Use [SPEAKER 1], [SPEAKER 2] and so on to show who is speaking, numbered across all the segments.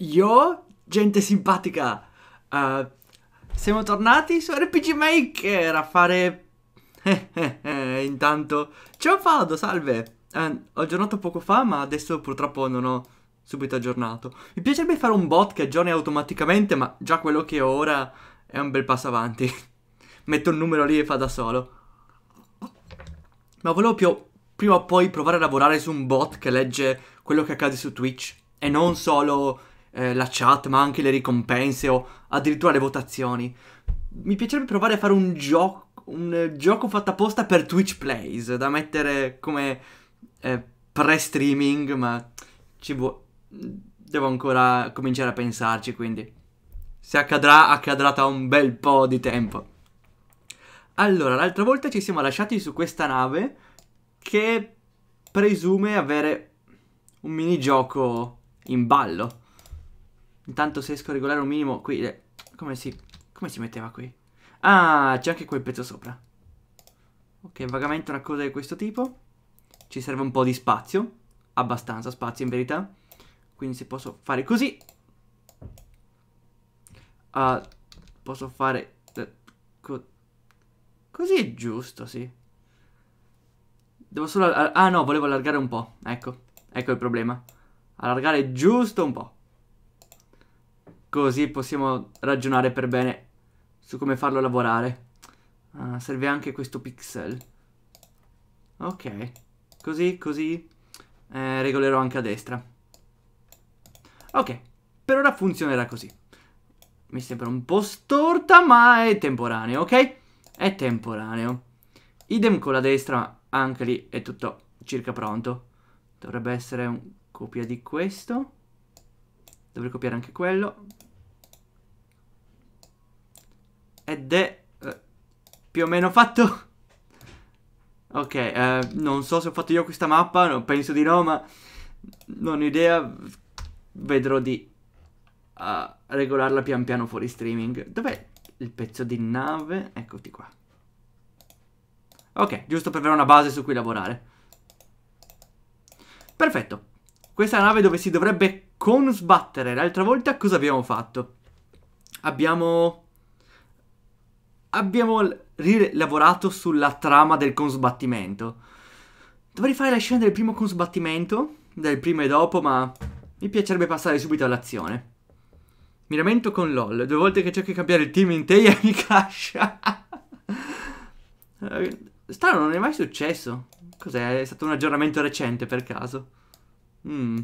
[SPEAKER 1] Yo, gente simpatica, uh, siamo tornati su RPG Maker a fare... Intanto, ciao Fado, salve! Uh, ho aggiornato poco fa, ma adesso purtroppo non ho subito aggiornato. Mi piacerebbe fare un bot che aggiorni automaticamente, ma già quello che ho ora è un bel passo avanti. Metto il numero lì e fa da solo. Ma volevo più, prima o poi provare a lavorare su un bot che legge quello che accade su Twitch e non solo eh, la chat, ma anche le ricompense o addirittura le votazioni. Mi piacerebbe provare a fare un gioco un eh, gioco fatto apposta per Twitch Plays, da mettere come eh, pre-streaming, ma ci vuole... devo ancora cominciare a pensarci, quindi se accadrà, accadrà da un bel po' di tempo. Allora, l'altra volta ci siamo lasciati su questa nave che presume avere un minigioco in ballo. Intanto se riesco a regolare un minimo qui... Eh, come si... Come si metteva qui? Ah, c'è anche quel pezzo sopra. Ok, vagamente una cosa di questo tipo. Ci serve un po' di spazio. Abbastanza spazio, in verità. Quindi se posso fare così... Uh, posso fare... Eh, co così è giusto, sì. Devo solo... Ah no, volevo allargare un po'. Ecco. Ecco il problema. Allargare giusto un po'. Così possiamo ragionare per bene su come farlo lavorare. Ah, serve anche questo pixel. Ok, così, così. Eh, regolerò anche a destra. Ok, per ora funzionerà così. Mi sembra un po' storta, ma è temporaneo, ok? È temporaneo. Idem con la destra, anche lì è tutto circa pronto. Dovrebbe essere un copia di questo. Dovrei copiare anche quello. ed è eh, più o meno fatto. ok, eh, non so se ho fatto io questa mappa, non penso di no, ma non ho idea. Vedrò di uh, regolarla pian piano fuori streaming. Dov'è il pezzo di nave? Eccoti qua. Ok, giusto per avere una base su cui lavorare. Perfetto. Questa è la nave dove si dovrebbe consbattere. L'altra volta cosa abbiamo fatto? Abbiamo abbiamo rilavorato sulla trama del consbattimento. Dovrei fare la scena del primo consbattimento, del primo e dopo, ma mi piacerebbe passare subito all'azione. Mi lamento con LOL, due volte che cerco di cambiare il team in te e mi crasha. Eh, strano, non è mai successo. Cos'è? È stato un aggiornamento recente per caso. Mmm.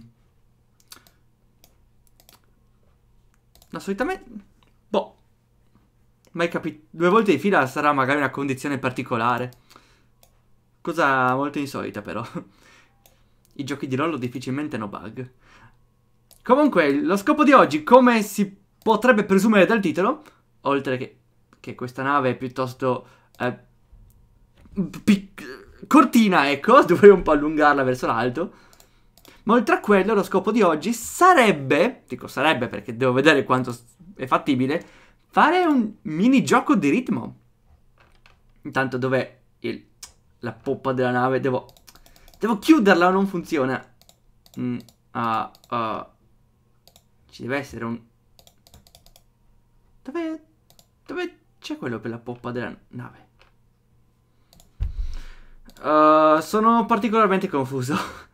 [SPEAKER 1] No, solitamente mai capito. Due volte di fila sarà magari una condizione particolare. Cosa molto insolita, però. I giochi di rollo difficilmente hanno bug. Comunque, lo scopo di oggi, come si potrebbe presumere dal titolo, oltre che, che questa nave è piuttosto... Eh, cortina, ecco, dovrei un po' allungarla verso l'alto. Ma oltre a quello, lo scopo di oggi sarebbe, dico sarebbe perché devo vedere quanto è fattibile, fare un mini gioco di ritmo. Intanto dov'è il, la poppa della nave? Devo, devo chiuderla non funziona? Mm, ah, ah. Ci deve essere un... Dove... Dove c'è quello per la poppa della nave? Uh, sono particolarmente confuso.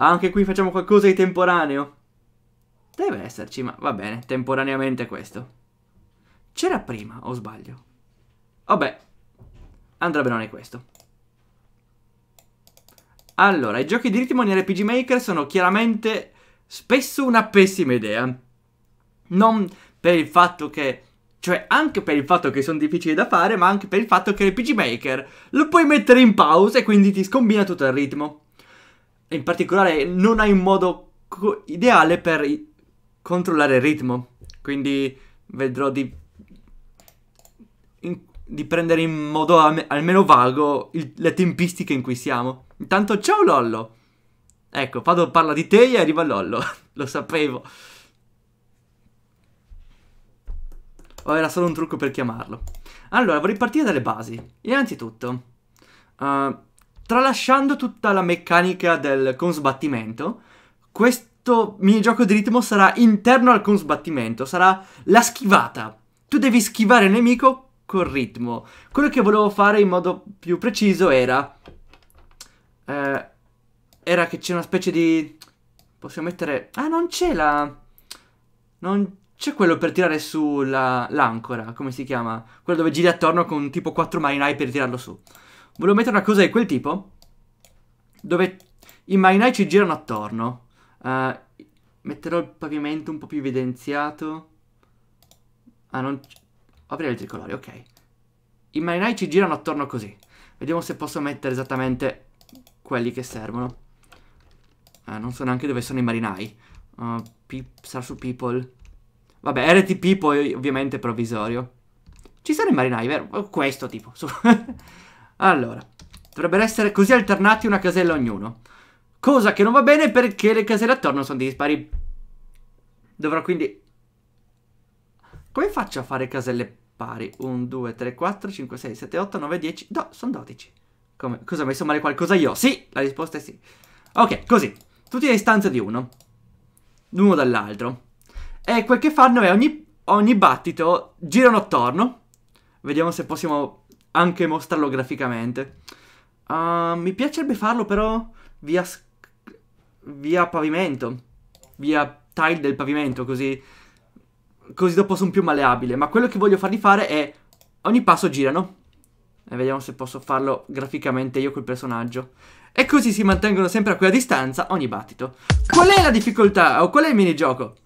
[SPEAKER 1] Ah, anche qui facciamo qualcosa di temporaneo. Deve esserci, ma va bene, temporaneamente questo. C'era prima, o sbaglio? Vabbè, andrà bene questo. Allora, i giochi di ritmo in RPG Maker sono chiaramente spesso una pessima idea. Non per il fatto che... Cioè, anche per il fatto che sono difficili da fare, ma anche per il fatto che RPG Maker lo puoi mettere in pausa e quindi ti scombina tutto il ritmo. In particolare, non hai un modo ideale per controllare il ritmo. Quindi vedrò di in, di prendere in modo am, almeno vago il, le tempistiche in cui siamo. Intanto, ciao Lollo! Ecco, Fado parla di te e arriva Lollo, lo sapevo. O oh, era solo un trucco per chiamarlo. Allora, vorrei partire dalle basi. Innanzitutto, uh, tralasciando tutta la meccanica del consbattimento, questo gioco di ritmo sarà interno al consbattimento, sarà la schivata. Tu devi schivare il nemico col ritmo. Quello che volevo fare in modo più preciso era... Eh, era che c'è una specie di... Possiamo mettere... Ah, non c'è la... Non c'è quello per tirare su l'ancora, la... come si chiama? Quello dove giri attorno con tipo 4 marinai per tirarlo su. Volevo mettere una cosa di quel tipo, dove i marinai ci girano attorno. Uh, metterò il pavimento un po' più evidenziato. Ah, non aprire il tricolore, ok. I marinai ci girano attorno così. Vediamo se posso mettere esattamente quelli che servono. Eh, non so neanche dove sono i marinai. Uh, eh, star su people. Vabbè, RTP poi eh, ovviamente provvisorio. Ci sono i marinai, vero? Oh, questo tipo. allora, dovrebbero essere così alternati una casella ognuno. Cosa che non va bene perché le caselle attorno sono dispari. Dovrò quindi come faccio a fare caselle pari? 1, 2, 3, 4, 5, 6, 7, 8, 9, 10. No, sono 12. Come? Cosa ho messo male qualcosa io? Sì, la risposta è sì. Ok, così. Tutti a distanza di uno. L'uno dall'altro. E quel che fanno è ogni, ogni battito girano attorno. Vediamo se possiamo anche mostrarlo graficamente. Uh, mi piacerebbe farlo però via, via pavimento. Via tile del pavimento, così così dopo sono più maleabile. Ma quello che voglio fargli fare è... Ogni passo girano. E vediamo se posso farlo graficamente io col personaggio. E così si mantengono sempre a quella distanza ogni battito. Qual è la difficoltà? O qual è il minigioco?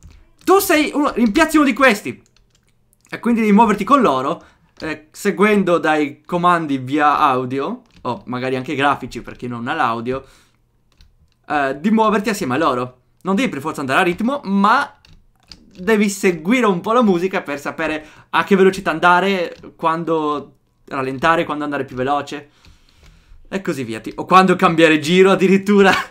[SPEAKER 1] Tu sei uno... Rimpiazzi uno di questi. E quindi devi muoverti con loro. Eh, seguendo dai comandi via audio. O magari anche grafici per chi non ha l'audio. Eh, di muoverti assieme a loro. Non devi per forza andare a ritmo, ma devi seguire un po' la musica per sapere a che velocità andare, quando rallentare, quando andare più veloce e così via. O quando cambiare giro addirittura.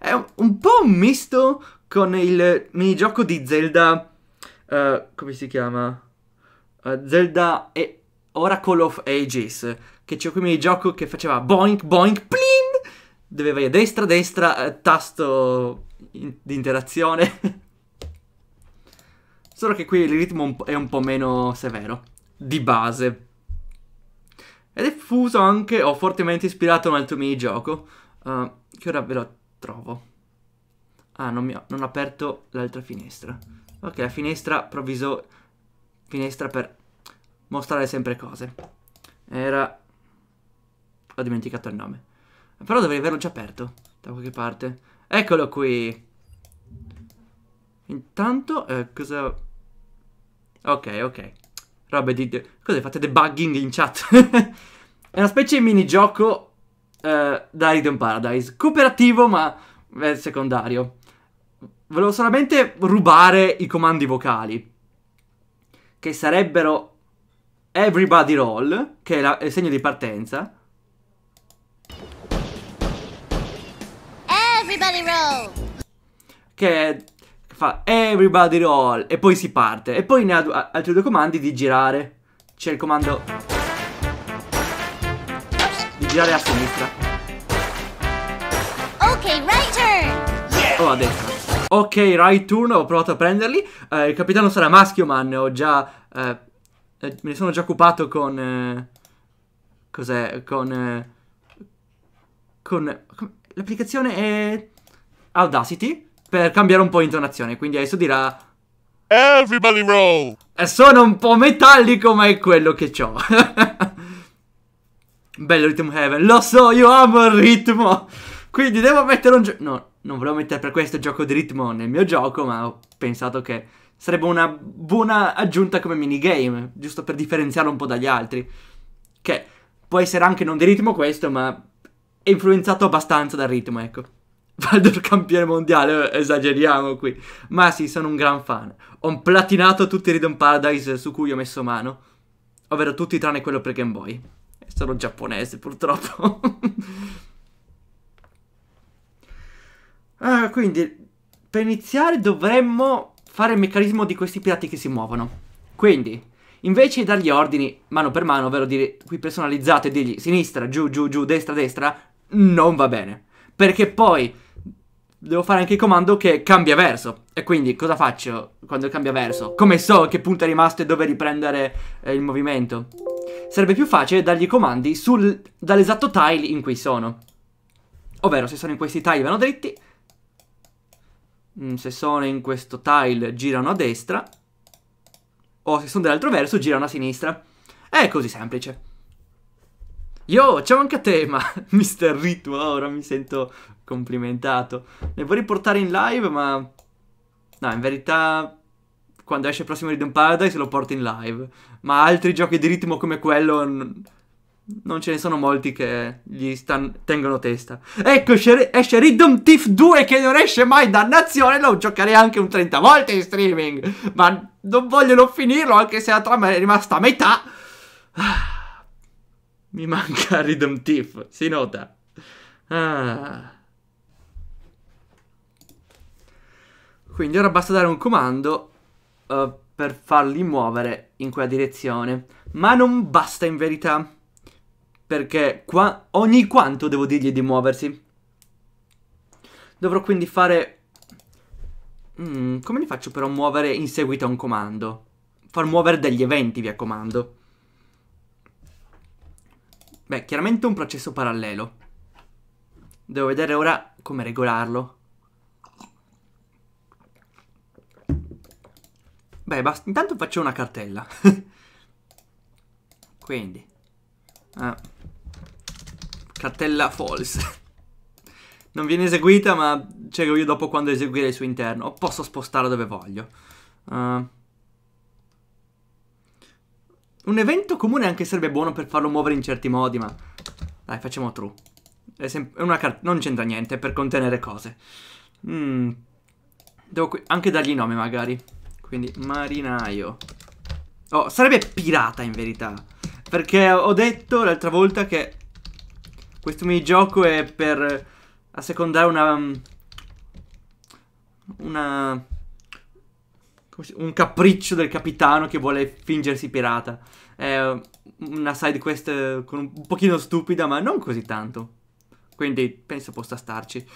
[SPEAKER 1] È un po' un misto con il minigioco di Zelda... Uh, come si chiama? Uh, Zelda e Oracle of Ages. Che c'è quel minigioco che faceva boink, boink, plin! Dove vai a destra, destra, eh, tasto in di interazione. Solo che qui il ritmo è un po' meno severo. Di base. Ed è fuso anche, ho fortemente ispirato un altro minigioco. Uh, che ora ve lo trovo. Ah, non, ho, non ho aperto l'altra finestra. Ok, la finestra provviso... Finestra per mostrare sempre cose. Era... Ho dimenticato il nome. Però dovrei averlo già aperto. Da qualche parte. Eccolo qui! Intanto, eh, cosa Ok, ok. Robe di... Cos'è? Fate debugging in chat? È una specie di minigioco eh, da Hidden Paradise. Cooperativo, ma è secondario. Volevo solamente rubare i comandi vocali. Che sarebbero... Everybody Roll, che è, la, è il segno di partenza.
[SPEAKER 2] Everybody Roll!
[SPEAKER 1] Che è fa everybody roll e poi si parte. E poi ne ha altri due comandi di girare. C'è il comando di girare a sinistra.
[SPEAKER 2] Ok, right turn.
[SPEAKER 1] Yeah. Oh, o a destra. Ok, right turn, ho provato a prenderli. Eh, il capitano sarà maschio, man. Ho già... Eh, eh, me ne sono già occupato con... Eh, Cos'è? Con... Eh, con... L'applicazione è... Audacity per cambiare un po' intonazione. Quindi adesso dirà... Everybody roll! E eh, sono un po' metallico, ma è quello che ho. Bello ritmo Heaven. Lo so, io amo il ritmo. Quindi devo mettere un gioco... No, non volevo mettere per questo gioco di ritmo nel mio gioco, ma ho pensato che sarebbe una buona aggiunta come minigame, giusto per differenziarlo un po' dagli altri. Che può essere anche non di ritmo questo, ma è influenzato abbastanza dal ritmo, ecco. Valdor campione mondiale, esageriamo qui. Ma sì, sono un gran fan. Ho platinato tutti i Rhythm Paradise su cui ho messo mano. Ovvero tutti tranne quello per Game Boy. Sono giapponese, purtroppo. ah, quindi, per iniziare dovremmo fare il meccanismo di questi pirati che si muovono. Quindi, invece di dargli ordini mano per mano, ovvero dire qui personalizzate e dirgli sinistra, giù, giù, giù, destra, destra, non va bene. Perché poi devo fare anche il comando che cambia verso. E quindi cosa faccio quando cambia verso? Come so che punto è rimasto e dove riprendere eh, il movimento? Sarebbe più facile dargli i comandi dall'esatto tile in cui sono. Ovvero, se sono in questi tile vanno dritti. Mm, se sono in questo tile girano a destra. O se sono dell'altro verso girano a sinistra. È così semplice. Yo, ciao anche a te, ma Mr. Ritmo, ora mi sento complimentato. Ne vorrei portare in live, ma... No, in verità... Quando esce il prossimo Rhythm Paradise lo porto in live. Ma altri giochi di ritmo come quello... Non ce ne sono molti che gli tengono testa. Ecco, esce Rhythm Thief 2 che non esce mai, dannazione, lo giocherei anche un 30 volte in streaming. Ma non vogliono finirlo, anche se la trama è rimasta a metà. Ah, mi manca Rhythm Thief, si nota. Ah... Quindi ora basta dare un comando uh, per farli muovere in quella direzione. Ma non basta in verità. Perché qua ogni quanto devo dirgli di muoversi. Dovrò quindi fare... Mm, come li faccio però muovere in seguito a un comando? Far muovere degli eventi via comando. Beh, chiaramente un processo parallelo. Devo vedere ora come regolarlo. Beh, basta. Intanto faccio una cartella. Quindi. Ah. Cartella false. non viene eseguita, ma cerco io dopo quando eseguire il suo interno. posso spostarla dove voglio. Uh. Un evento comune anche sarebbe buono per farlo muovere in certi modi, ma... Dai, facciamo true. È, è una carta... Non c'entra niente, è per contenere cose. Mm. Devo anche dargli nome, magari. Quindi marinaio. Oh, sarebbe pirata in verità. Perché ho detto l'altra volta che questo minigioco è per assecondare una... Mm, una... Un capriccio del capitano che vuole fingersi pirata. È una side quest eh, un pochino stupida, ma non così tanto. Quindi penso possa starci.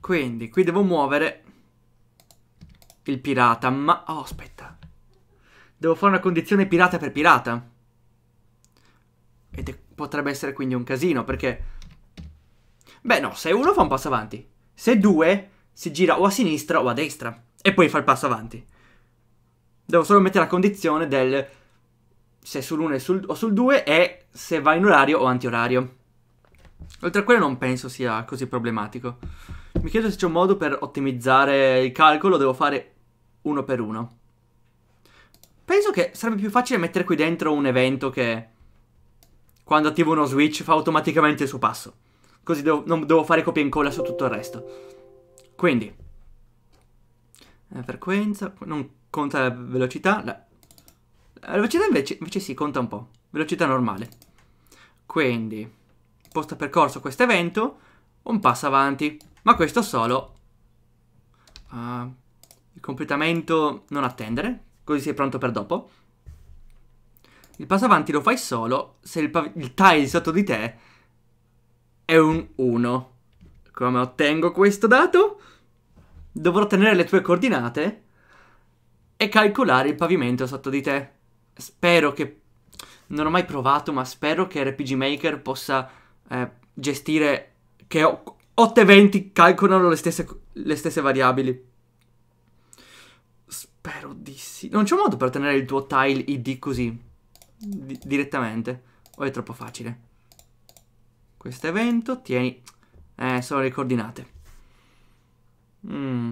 [SPEAKER 1] Quindi qui devo muovere il pirata, ma... Oh, aspetta. Devo fare una condizione pirata per pirata. Ed potrebbe essere quindi un casino, perché... Beh, no, se uno fa un passo avanti. Se due, si gira o a sinistra o a destra. E poi fa il passo avanti. Devo solo mettere la condizione del... Se sull'1 sul, o sul 2 e se va in orario o anti-orario. Oltre a quello non penso sia così problematico. Mi chiedo se c'è un modo per ottimizzare il calcolo. Devo fare uno per uno. Penso che sarebbe più facile mettere qui dentro un evento che quando attivo uno switch fa automaticamente il suo passo. Così devo, non devo fare copia e incolla su tutto il resto. Quindi, eh, frequenza, non conta la velocità. La, la velocità invece, invece si sì, conta un po'. Velocità normale. Quindi, posta percorso questo evento, un passo avanti. Ma questo solo... Uh, il completamento non attendere, così sei pronto per dopo. Il passo avanti lo fai solo se il, il tile sotto di te è un 1. Come ottengo questo dato? Dovrò tenere le tue coordinate e calcolare il pavimento sotto di te. Spero che... Non ho mai provato, ma spero che RPG Maker possa eh, gestire che 8 eventi calcolano le stesse, le stesse variabili. Però dissi... Non c'è un modo per tenere il tuo tile id così. Di direttamente. O è troppo facile. Questo evento, tieni... Eh, sono le coordinate. Mm.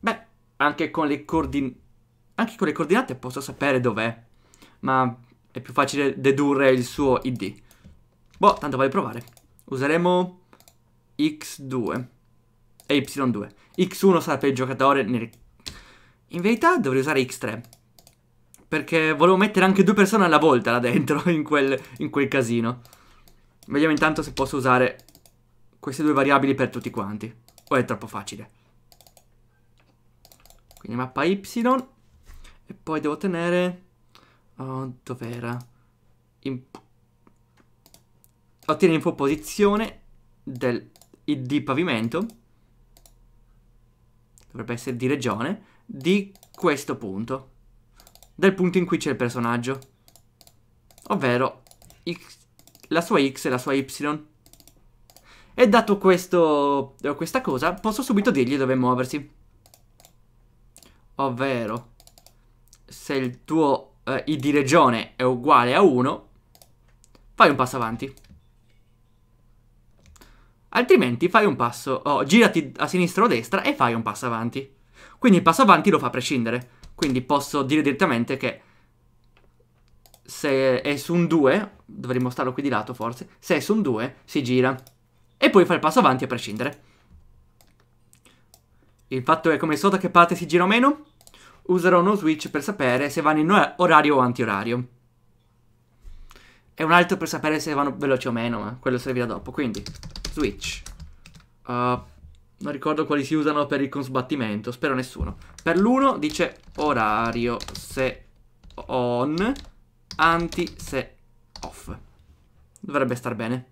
[SPEAKER 1] Beh, anche con le coordinate... Anche con le coordinate posso sapere dov'è. Ma è più facile dedurre il suo id. Boh, tanto vai a provare. Useremo x2 e y2. x1 sarà per il giocatore nel in verità dovrei usare X3. Perché volevo mettere anche due persone alla volta là dentro, in quel, in quel casino. Vediamo intanto se posso usare queste due variabili per tutti quanti. O è troppo facile. Quindi mappa Y. E poi devo tenere... Oh, dov'era? Ottiene info posizione del ID pavimento. Dovrebbe essere di regione di questo punto. Del punto in cui c'è il personaggio. Ovvero x, la sua x e la sua y. E dato questo, eh, questa cosa, posso subito dirgli dove muoversi. Ovvero, se il tuo eh, id di regione è uguale a 1, fai un passo avanti. Altrimenti fai un passo, oh, girati a sinistra o a destra e fai un passo avanti. Quindi il passo avanti lo fa a prescindere. Quindi posso dire direttamente che se è su un 2, dovremmo starlo qui di lato forse, se è su un 2 si gira. E poi fa il passo avanti a prescindere. Il fatto è come so da che parte si gira o meno? Userò uno switch per sapere se vanno in orario o anti-orario. E un altro per sapere se vanno veloci o meno, ma quello servirà dopo. Quindi, switch. Uh, non ricordo quali si usano per il consbattimento, spero nessuno. Per l'uno dice orario se on, anti se off. Dovrebbe star bene.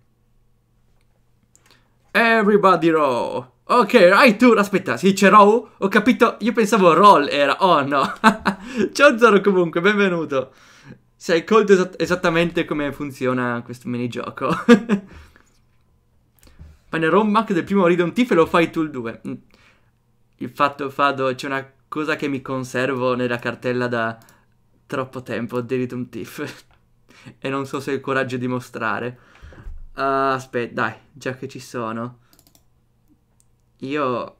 [SPEAKER 1] Everybody row. Ok, right tour, aspetta, si dice row? Ho capito, io pensavo roll era, oh no. Ciao Zoro comunque, benvenuto. Sei colto es esattamente come funziona questo minigioco. Pane Rommac del primo ride Tiff e lo fai tu il 2. Mm. Il fatto, Fado, c'è una cosa che mi conservo nella cartella da troppo tempo, di Delitum Tiff. e non so se ho il coraggio di mostrare. Uh, ah, aspetta, dai, già che ci sono. Io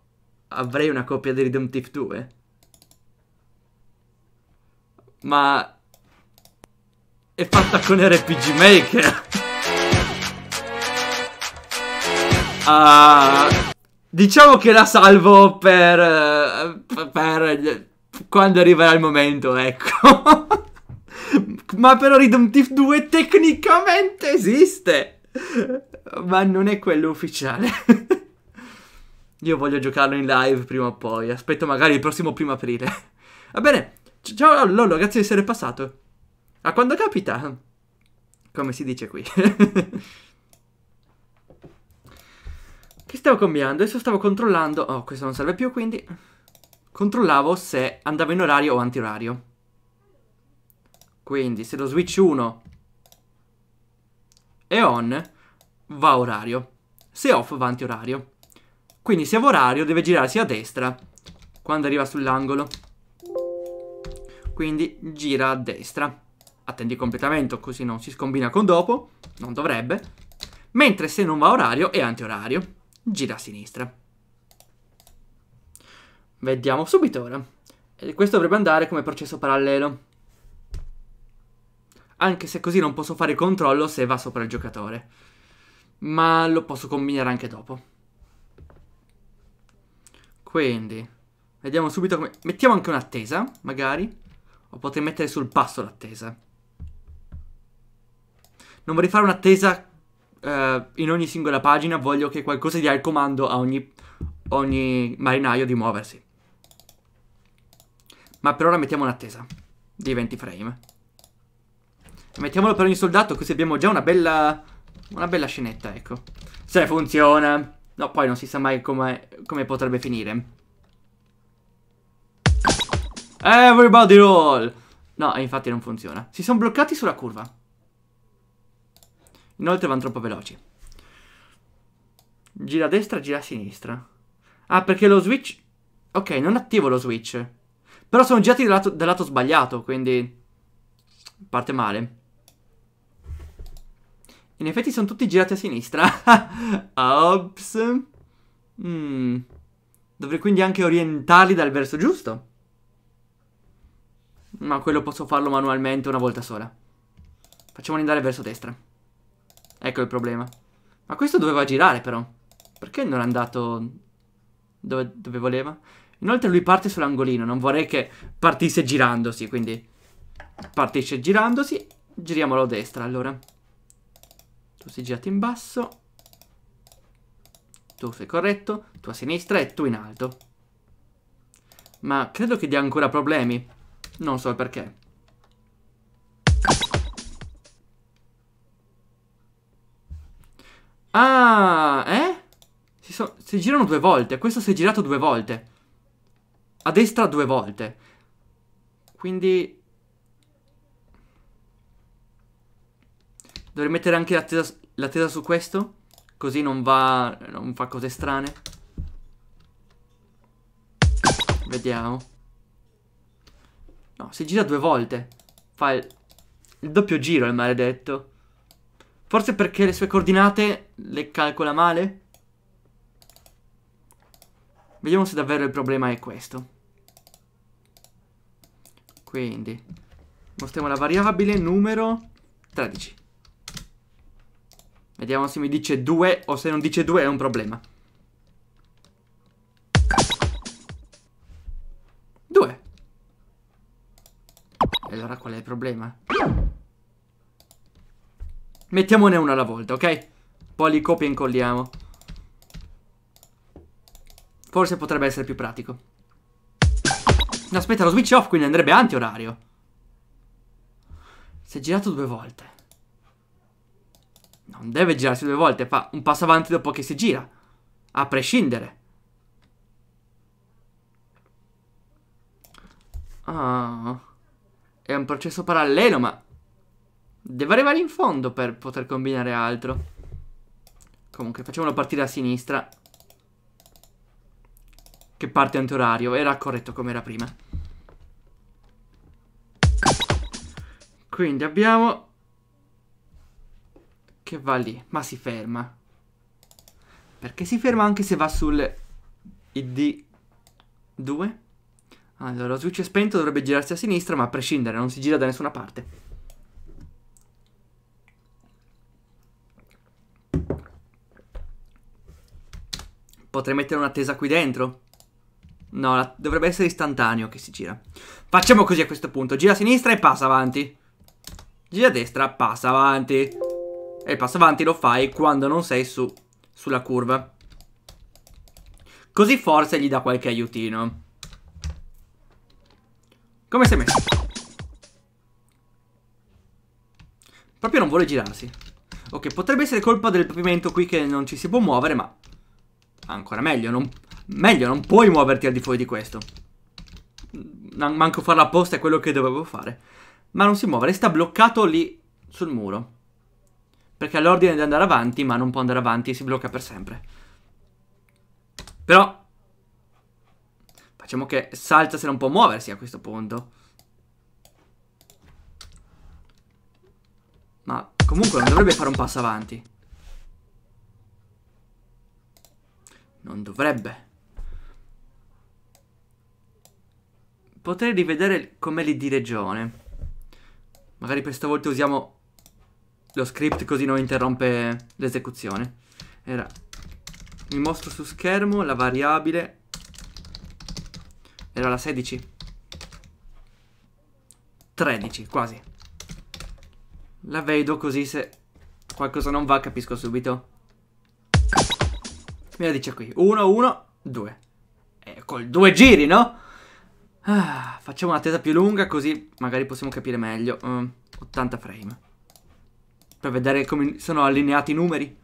[SPEAKER 1] avrei una copia di Rhythm Tiff 2. Ma... È fatta con RPG Maker! Uh, diciamo che la salvo per... Eh, per... Eh, quando arriverà il momento, ecco. Ma però Rhythm Thief 2 tecnicamente esiste. Ma non è quello ufficiale. Io voglio giocarlo in live prima o poi. Aspetto magari il prossimo primo aprile. Va bene. Ciao Lollo, grazie di essere passato. A quando capita. Come si dice qui. Che stavo combinando? Adesso stavo controllando... Oh, questo non serve più, quindi... Controllavo se andava in orario o anti-orario Quindi, se lo switch 1 è on, va orario. Se off, va anti-orario Quindi, se va orario, deve girarsi a destra quando arriva sull'angolo. Quindi, gira a destra. Attendi completamento, così non si scombina con dopo. Non dovrebbe. Mentre se non va orario, è anti-orario gira a sinistra. Vediamo subito ora. E eh, questo dovrebbe andare come processo parallelo. Anche se così non posso fare il controllo se va sopra il giocatore. Ma lo posso combinare anche dopo. Quindi, vediamo subito come... Mettiamo anche un'attesa, magari. O potrei mettere sul passo l'attesa. Non vorrei fare un'attesa eh, in ogni singola pagina voglio che qualcosa dia il comando a ogni, ogni marinaio di muoversi. Ma per ora mettiamo un'attesa di 20 frame. Mettiamolo per ogni soldato così abbiamo già una bella, una bella scenetta, ecco. Se funziona. No, poi non si sa mai come, come potrebbe finire. Everybody roll! No, infatti non funziona. Si sono bloccati sulla curva. Inoltre vanno troppo veloci. Gira a destra, gira a sinistra. Ah, perché lo switch... Ok, non attivo lo switch. Però sono girati dal lato, dal lato sbagliato, quindi... Parte male. In effetti sono tutti girati a sinistra. Ops. Mm. Dovrei quindi anche orientarli dal verso giusto. Ma quello posso farlo manualmente una volta sola. Facciamoli andare verso destra. Ecco il problema. Ma questo doveva girare però. Perché non è andato dove, dove voleva? Inoltre lui parte sull'angolino, non vorrei che partisse girandosi, quindi... Partisce girandosi, giriamolo a destra allora. Tu sei girato in basso. Tu sei corretto, tu a sinistra e tu in alto. Ma credo che dia ancora problemi. Non so il perché. Ah, eh? Si, so si girano due volte. Questo si è girato due volte. A destra due volte. Quindi... Dovrei mettere anche l'attesa su questo? Così non va... non fa cose strane. Vediamo. No, si gira due volte. Fa il, il doppio giro, il maledetto. Forse perché le sue coordinate le calcola male? Vediamo se davvero il problema è questo. Quindi, mostriamo la variabile numero 13. Vediamo se mi dice 2 o se non dice 2 è un problema. 2. E allora qual è il problema? Mettiamone una alla volta, ok? Poi li copia e incolliamo. Forse potrebbe essere più pratico. aspetta, lo switch off quindi andrebbe anti-orario. Si è girato due volte. Non deve girarsi due volte, fa un passo avanti dopo che si gira. A prescindere. Ah. È un processo parallelo, ma Deve arrivare in fondo per poter combinare altro. Comunque, facciamolo partire a sinistra. Che parte antiorario. Era corretto come era prima. Quindi abbiamo... Che va lì, ma si ferma. Perché si ferma anche se va sul ID2. Allora, lo switch è spento, dovrebbe girarsi a sinistra, ma a prescindere non si gira da nessuna parte. Potrei mettere un'attesa qui dentro? No, la... dovrebbe essere istantaneo che si gira. Facciamo così a questo punto. Gira a sinistra e passa avanti. Gira a destra, passa avanti. E il passo avanti lo fai quando non sei su sulla curva. Così forse gli dà qualche aiutino. Come sei messo? Proprio non vuole girarsi. Ok, potrebbe essere colpa del pavimento qui che non ci si può muovere, ma Ancora meglio, non, meglio, non puoi muoverti al di fuori di questo. Manco farla apposta è quello che dovevo fare. Ma non si muove, resta bloccato lì sul muro. Perché ha l'ordine di andare avanti, ma non può andare avanti e si blocca per sempre. Però... Facciamo che salta se non può muoversi a questo punto. Ma comunque non dovrebbe fare un passo avanti. Non dovrebbe. Potrei rivedere come li di regione. Magari per stavolta usiamo lo script così non interrompe l'esecuzione. Era mi mostro su schermo la variabile era la 16. 13, quasi. La vedo così se qualcosa non va capisco subito. Me la dice qui. 1, 1, 2. Eh, col due giri, no? Ah, facciamo tesa più lunga così magari possiamo capire meglio. Uh, mm, 80 frame. Per vedere come sono allineati i numeri.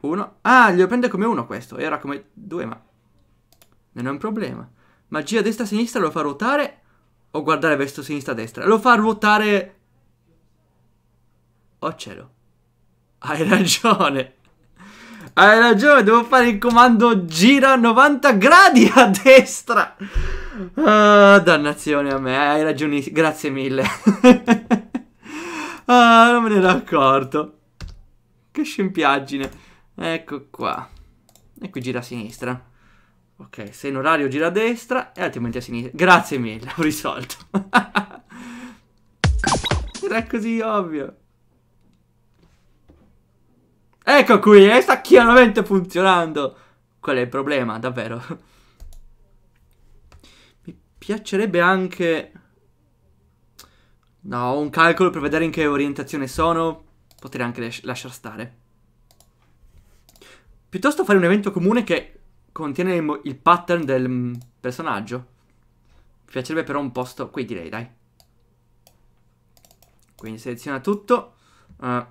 [SPEAKER 1] 1. Ah, glielo prende come 1 questo. Era come 2, ma... Non è un problema. Magia destra-sinistra lo fa ruotare o guardare verso sinistra-destra? Lo fa ruotare... Oh cielo. Hai ragione. Hai ragione, devo fare il comando gira 90 gradi a destra. Ah, dannazione a me, eh, hai ragione, grazie mille. ah, non me ne ero accorto. Che scempiaggine. Ecco qua. E qui gira a sinistra. Ok, se in orario gira a destra e altrimenti a sinistra. Grazie mille, ho risolto. Era così ovvio. Ecco qui, eh, sta chiaramente funzionando. Qual è il problema, davvero? Mi piacerebbe anche... No, ho un calcolo per vedere in che orientazione sono. Potrei anche lasciar stare. Piuttosto fare un evento comune che contiene il, il pattern del mm, personaggio. Mi piacerebbe però un posto qui, direi, dai. Quindi seleziona tutto. Uh,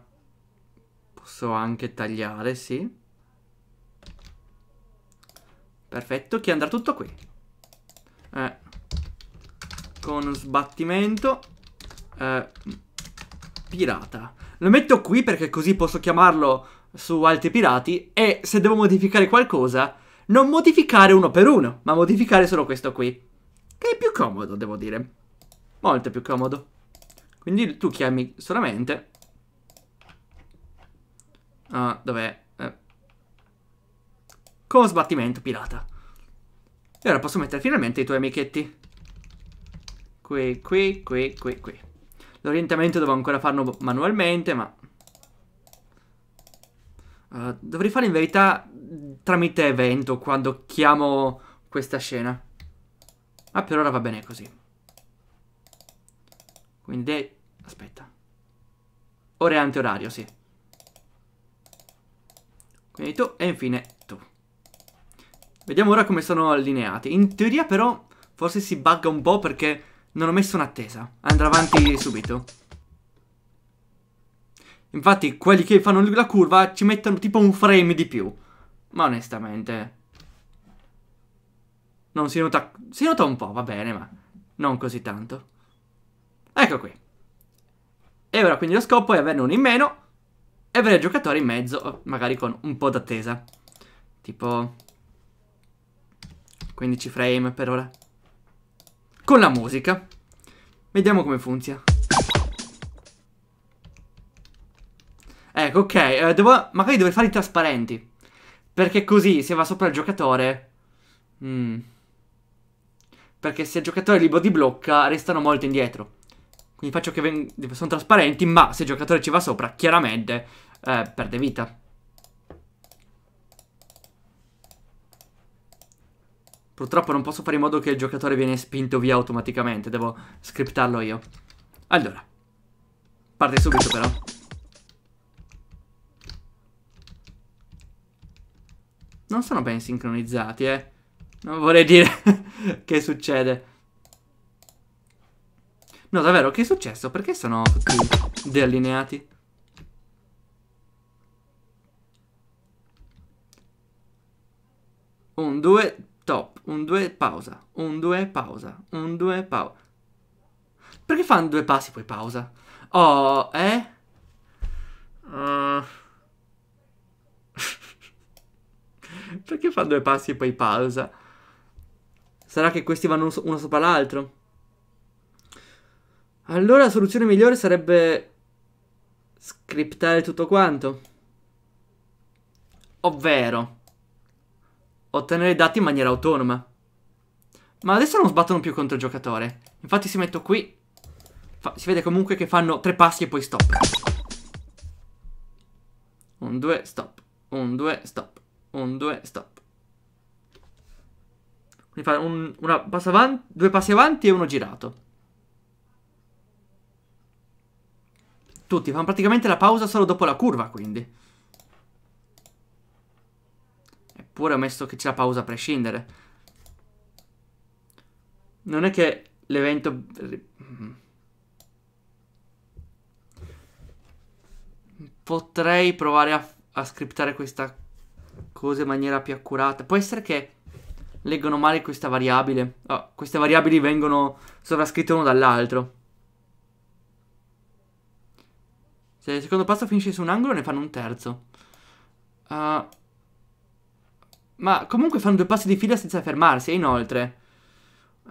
[SPEAKER 1] Posso anche tagliare, sì. Perfetto, che andrà tutto qui. Eh, con sbattimento. Eh, pirata. Lo metto qui perché così posso chiamarlo su altri pirati e se devo modificare qualcosa, non modificare uno per uno, ma modificare solo questo qui. Che è più comodo, devo dire. Molto più comodo. Quindi tu chiami solamente Uh, dov'è? Eh. Con sbattimento pirata. E ora posso mettere finalmente i tuoi amichetti. Qui, qui, qui, qui, qui. L'orientamento devo ancora farlo manualmente, ma... Uh, dovrei fare in verità tramite evento quando chiamo questa scena. Ma per ora va bene così. Quindi... Aspetta. Ore anti-orario, sì. Quindi tu e infine tu. Vediamo ora come sono allineati. In teoria però forse si bugga un po' perché non ho messo un'attesa. Andrà avanti subito. Infatti quelli che fanno la curva ci mettono tipo un frame di più. Ma onestamente... Non si nota... Si nota un po', va bene, ma non così tanto. Ecco qui. E ora quindi lo scopo è averne uno in meno e avere il giocatore in mezzo, oh, magari con un po' d'attesa. Tipo 15 frame per ora. Con la musica. Vediamo come funziona. Ecco, ok, eh, devo, magari dovrei farli trasparenti. Perché così, se va sopra il giocatore... Mm. Perché se il giocatore li body blocca, restano molto indietro. Quindi faccio che veng- sono trasparenti, ma se il giocatore ci va sopra, chiaramente eh, perde vita. Purtroppo non posso fare in modo che il giocatore viene spinto via automaticamente, devo scriptarlo io. Allora, parte subito però. Non sono ben sincronizzati, eh. Non vorrei dire che succede. No, davvero, che è successo? Perché sono tutti deallineati? Un, due, top. Un, due, pausa. Un, due, pausa. Un, due, pausa. Perché fanno due passi poi pausa? Oh, eh? Uh. Perché fanno due passi e poi pausa? Sarà che questi vanno uno sopra l'altro? Allora la soluzione migliore sarebbe scriptare tutto quanto. Ovvero ottenere i dati in maniera autonoma. Ma adesso non sbattono più contro il giocatore. Infatti si metto qui. Fa, si vede comunque che fanno tre passi e poi stop. Un, due, stop. Un, due, stop. Un, due, stop. Quindi fa un, una, passo avanti, due passi avanti e uno girato. Tutti fanno praticamente la pausa solo dopo la curva, quindi. Eppure ho messo che c'è la pausa a prescindere. Non è che l'evento... Mm-hmm. Potrei provare a, a scriptare questa cosa in maniera più accurata. Può essere che leggono male questa variabile. Oh, queste variabili vengono sovrascritte uno dall'altro. Se il secondo passo finisce su un angolo ne fanno un terzo. Uh, ma comunque fanno due passi di fila senza fermarsi, e inoltre...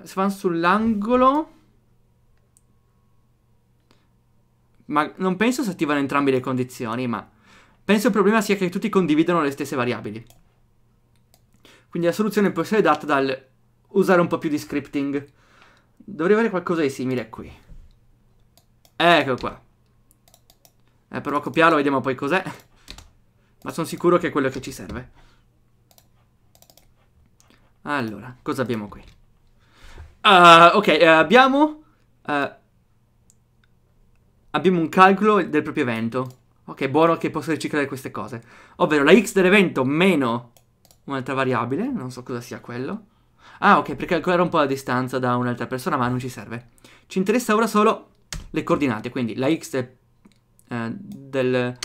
[SPEAKER 1] Se fanno sull'angolo... Ma non penso si attivano entrambe le condizioni, ma... Penso il problema sia che tutti condividono le stesse variabili. Quindi la soluzione può essere data dal usare un po' più di scripting. Dovrei avere qualcosa di simile qui. Ecco qua. Eh, provo a copiarlo, vediamo poi cos'è. Ma sono sicuro che è quello che ci serve. Allora, cosa abbiamo qui? Uh, ok, uh, abbiamo... Uh, abbiamo un calcolo del proprio evento. Ok, buono che posso riciclare queste cose. Ovvero la x dell'evento meno un'altra variabile, non so cosa sia quello. Ah, ok, per calcolare un po' la distanza da un'altra persona, ma non ci serve. Ci interessa ora solo le coordinate, quindi la x del eh, del,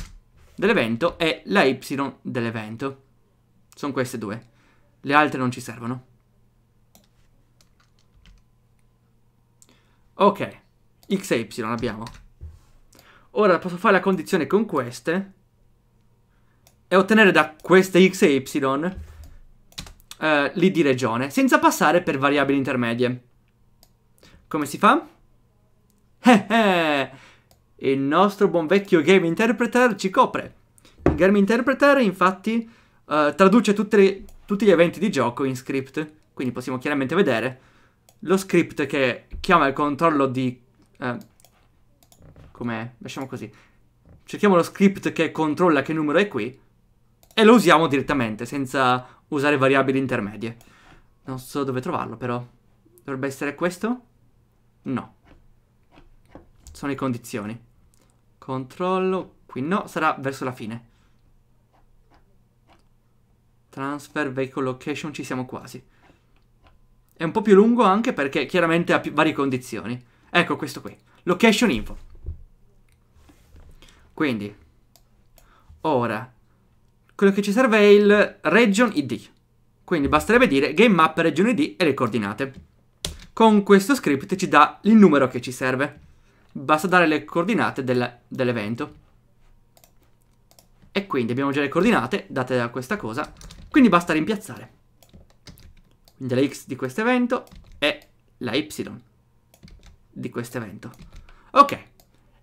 [SPEAKER 1] dell'evento e la y dell'evento. Sono queste due. Le altre non ci servono. Ok, x e y abbiamo. Ora posso fare la condizione con queste e ottenere da queste x e y eh, lì di regione, senza passare per variabili intermedie. Come si fa? Eh, eh il nostro buon vecchio Game Interpreter ci copre. Il Game Interpreter infatti uh, traduce le, tutti gli eventi di gioco in script, quindi possiamo chiaramente vedere lo script che chiama il controllo di... Uh, Com'è? Lasciamo così. Cerchiamo lo script che controlla che numero è qui e lo usiamo direttamente senza usare variabili intermedie. Non so dove trovarlo però. Dovrebbe essere questo? No. Sono le condizioni. Controllo. Qui no, sarà verso la fine. Transfer, vehicle location, ci siamo quasi. È un po' più lungo anche perché chiaramente ha varie condizioni. Ecco questo qui. Location info. Quindi, ora, quello che ci serve è il region id. Quindi basterebbe dire game map region id e le coordinate. Con questo script ci dà il numero che ci serve basta dare le coordinate del, dell'evento. E quindi abbiamo già le coordinate date da questa cosa, quindi basta rimpiazzare. Quindi la x di questo evento e la y di questo evento. Ok,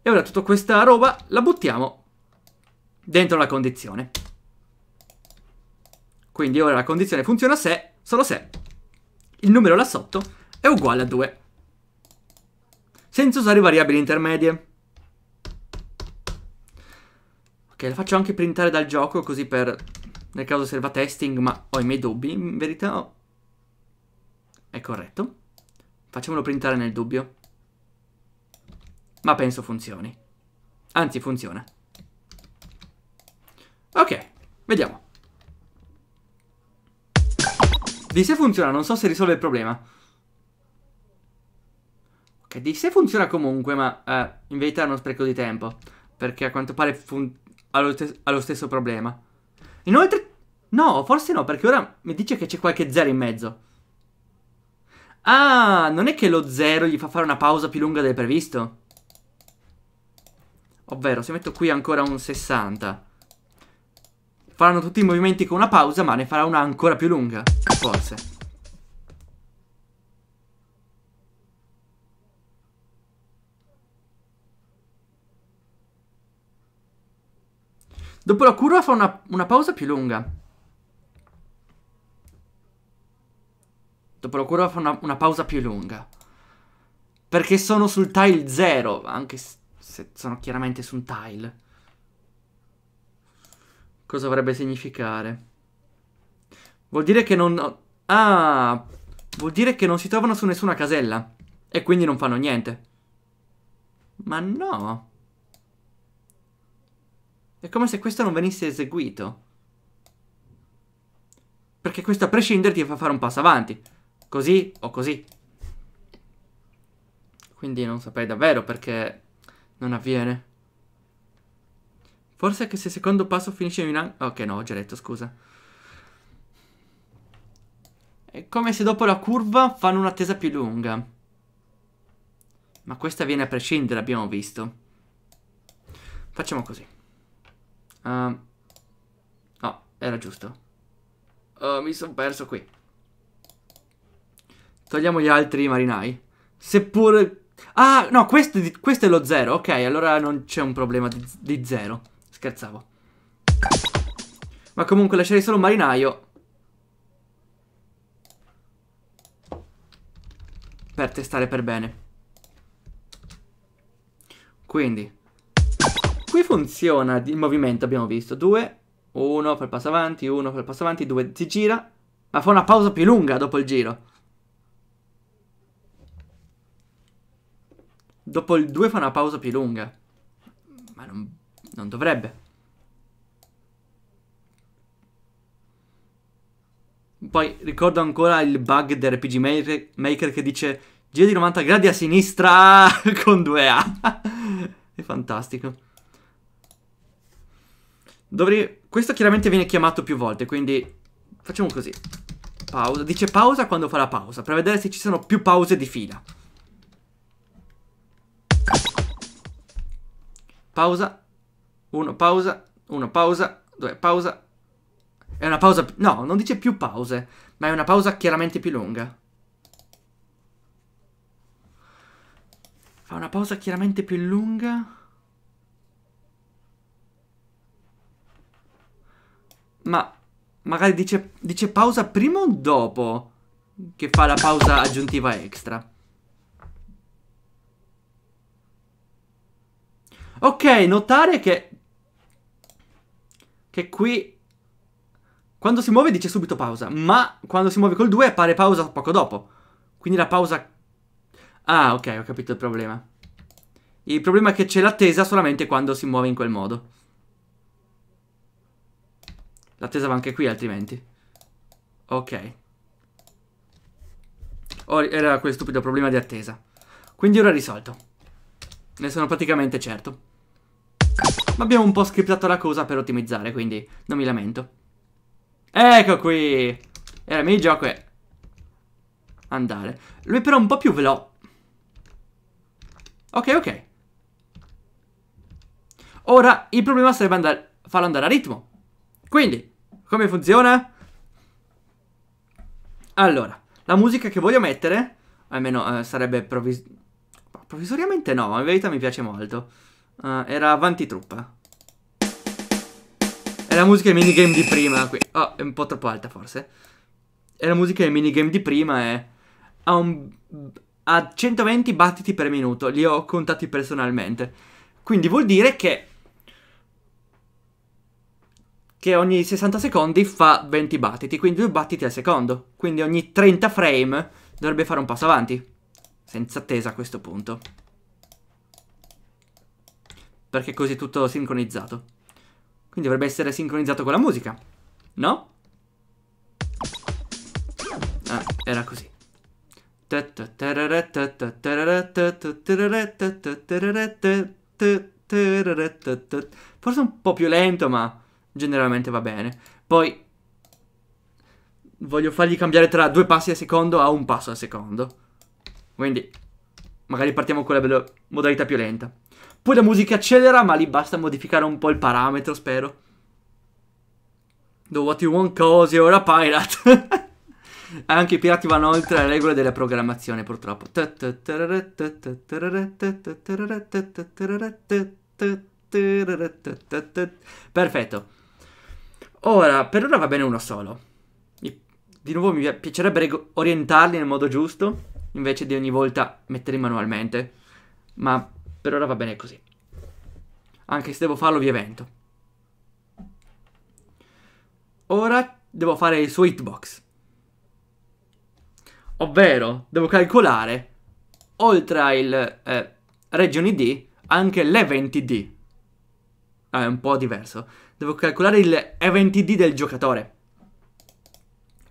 [SPEAKER 1] e ora tutta questa roba la buttiamo dentro la condizione. Quindi ora la condizione funziona se, solo se, il numero là sotto è uguale a 2 senza usare variabili intermedie. Ok, la faccio anche printare dal gioco così per... nel caso serva testing, ma ho i miei dubbi, in verità è corretto. Facciamolo printare nel dubbio. Ma penso funzioni. Anzi, funziona. Ok, vediamo. Di se funziona, non so se risolve il problema. Che di se funziona comunque, ma eh, in verità è uno spreco di tempo. Perché a quanto pare ha lo, ha lo stesso problema. Inoltre... No, forse no, perché ora mi dice che c'è qualche zero in mezzo. Ah, non è che lo zero gli fa fare una pausa più lunga del previsto? Ovvero, se metto qui ancora un 60 Faranno tutti i movimenti con una pausa, ma ne farà una ancora più lunga, forse Dopo la curva fa una, una pausa più lunga. Dopo la curva fa una, una pausa più lunga. Perché sono sul tile 0, anche se sono chiaramente su un tile. Cosa dovrebbe significare? Vuol dire che non... Ah, vuol dire che non si trovano su nessuna casella. E quindi non fanno niente. Ma no. È come se questo non venisse eseguito. Perché questo a prescindere ti fa fare un passo avanti. Così o così. Quindi non saprei davvero perché non avviene. Forse che se il secondo passo finisce in un... Ok, no, ho già detto, scusa. È come se dopo la curva fanno un'attesa più lunga. Ma questa viene a prescindere, abbiamo visto. Facciamo così. Um, no, era giusto. Oh, mi sono perso qui. Togliamo gli altri marinai. Seppur... Ah, no, questo, questo è lo zero. Ok, allora non c'è un problema di, di zero. Scherzavo. Ma comunque lasciare solo un marinaio... Per testare per bene. Quindi, Qui funziona il movimento, abbiamo visto. 2, 1, fa il passo avanti, 1, fa il passo avanti, 2, si gira, ma fa una pausa più lunga dopo il giro. Dopo il 2 fa una pausa più lunga. Ma non, non dovrebbe. Poi ricordo ancora il bug del RPG Maker che dice giro di 90 gradi a sinistra con 2A. È fantastico. Dovrei... Questo chiaramente viene chiamato più volte, quindi facciamo così. Pausa. Dice pausa quando fa la pausa, per vedere se ci sono più pause di fila. Pausa. Uno, pausa. Uno, pausa. Due, pausa. È una pausa... No, non dice più pause, ma è una pausa chiaramente più lunga. Fa una pausa chiaramente più lunga... Ma magari dice, dice pausa prima o dopo che fa la pausa aggiuntiva extra? Ok, notare che... Che qui... Quando si muove dice subito pausa, ma quando si muove col 2 appare pausa poco dopo. Quindi la pausa... Ah, ok, ho capito il problema. Il problema è che c'è l'attesa solamente quando si muove in quel modo. L'attesa va anche qui altrimenti. Ok. Oh, era quel stupido problema di attesa. Quindi ora è risolto. Ne sono praticamente certo. Ma abbiamo un po' scriptato la cosa per ottimizzare, quindi non mi lamento. Ecco qui! Era il gioco è Andare. Lui però un po' più veloce. Ok, ok. Ora il problema sarebbe andare... farlo andare a ritmo. Quindi, come funziona? Allora, la musica che voglio mettere, almeno eh, sarebbe provvis provvisoriamente no, in verità mi piace molto. Uh, era avanti truppa. È la musica del minigame di prima qui. Oh, è un po' troppo alta forse. È la musica del minigame di prima e ha, un, ha 120 battiti per minuto, li ho contati personalmente. Quindi vuol dire che che ogni 60 secondi fa 20 battiti, quindi 2 battiti al secondo. Quindi ogni 30 frame dovrebbe fare un passo avanti. Senza attesa a questo punto. Perché così è tutto sincronizzato. Quindi dovrebbe essere sincronizzato con la musica. No? Ah, era così. Forse un po' più lento, ma generalmente va bene. Poi voglio fargli cambiare tra due passi al secondo a un passo al secondo. Quindi magari partiamo con la modalità più lenta. Poi la musica accelera, ma lì basta modificare un po' il parametro, spero. Do what you want cose, ora pirate. Anche i pirati vanno oltre le regole della programmazione, purtroppo. Perfetto. Ora, per ora va bene uno solo. Di nuovo mi piacerebbe orientarli nel modo giusto, invece di ogni volta metterli manualmente. Ma per ora va bene così. Anche se devo farlo via evento. Ora devo fare il suo hitbox. Ovvero, devo calcolare, oltre al eh, region ID, anche l'event ID. Ah, è un po' diverso devo calcolare il event ID del giocatore.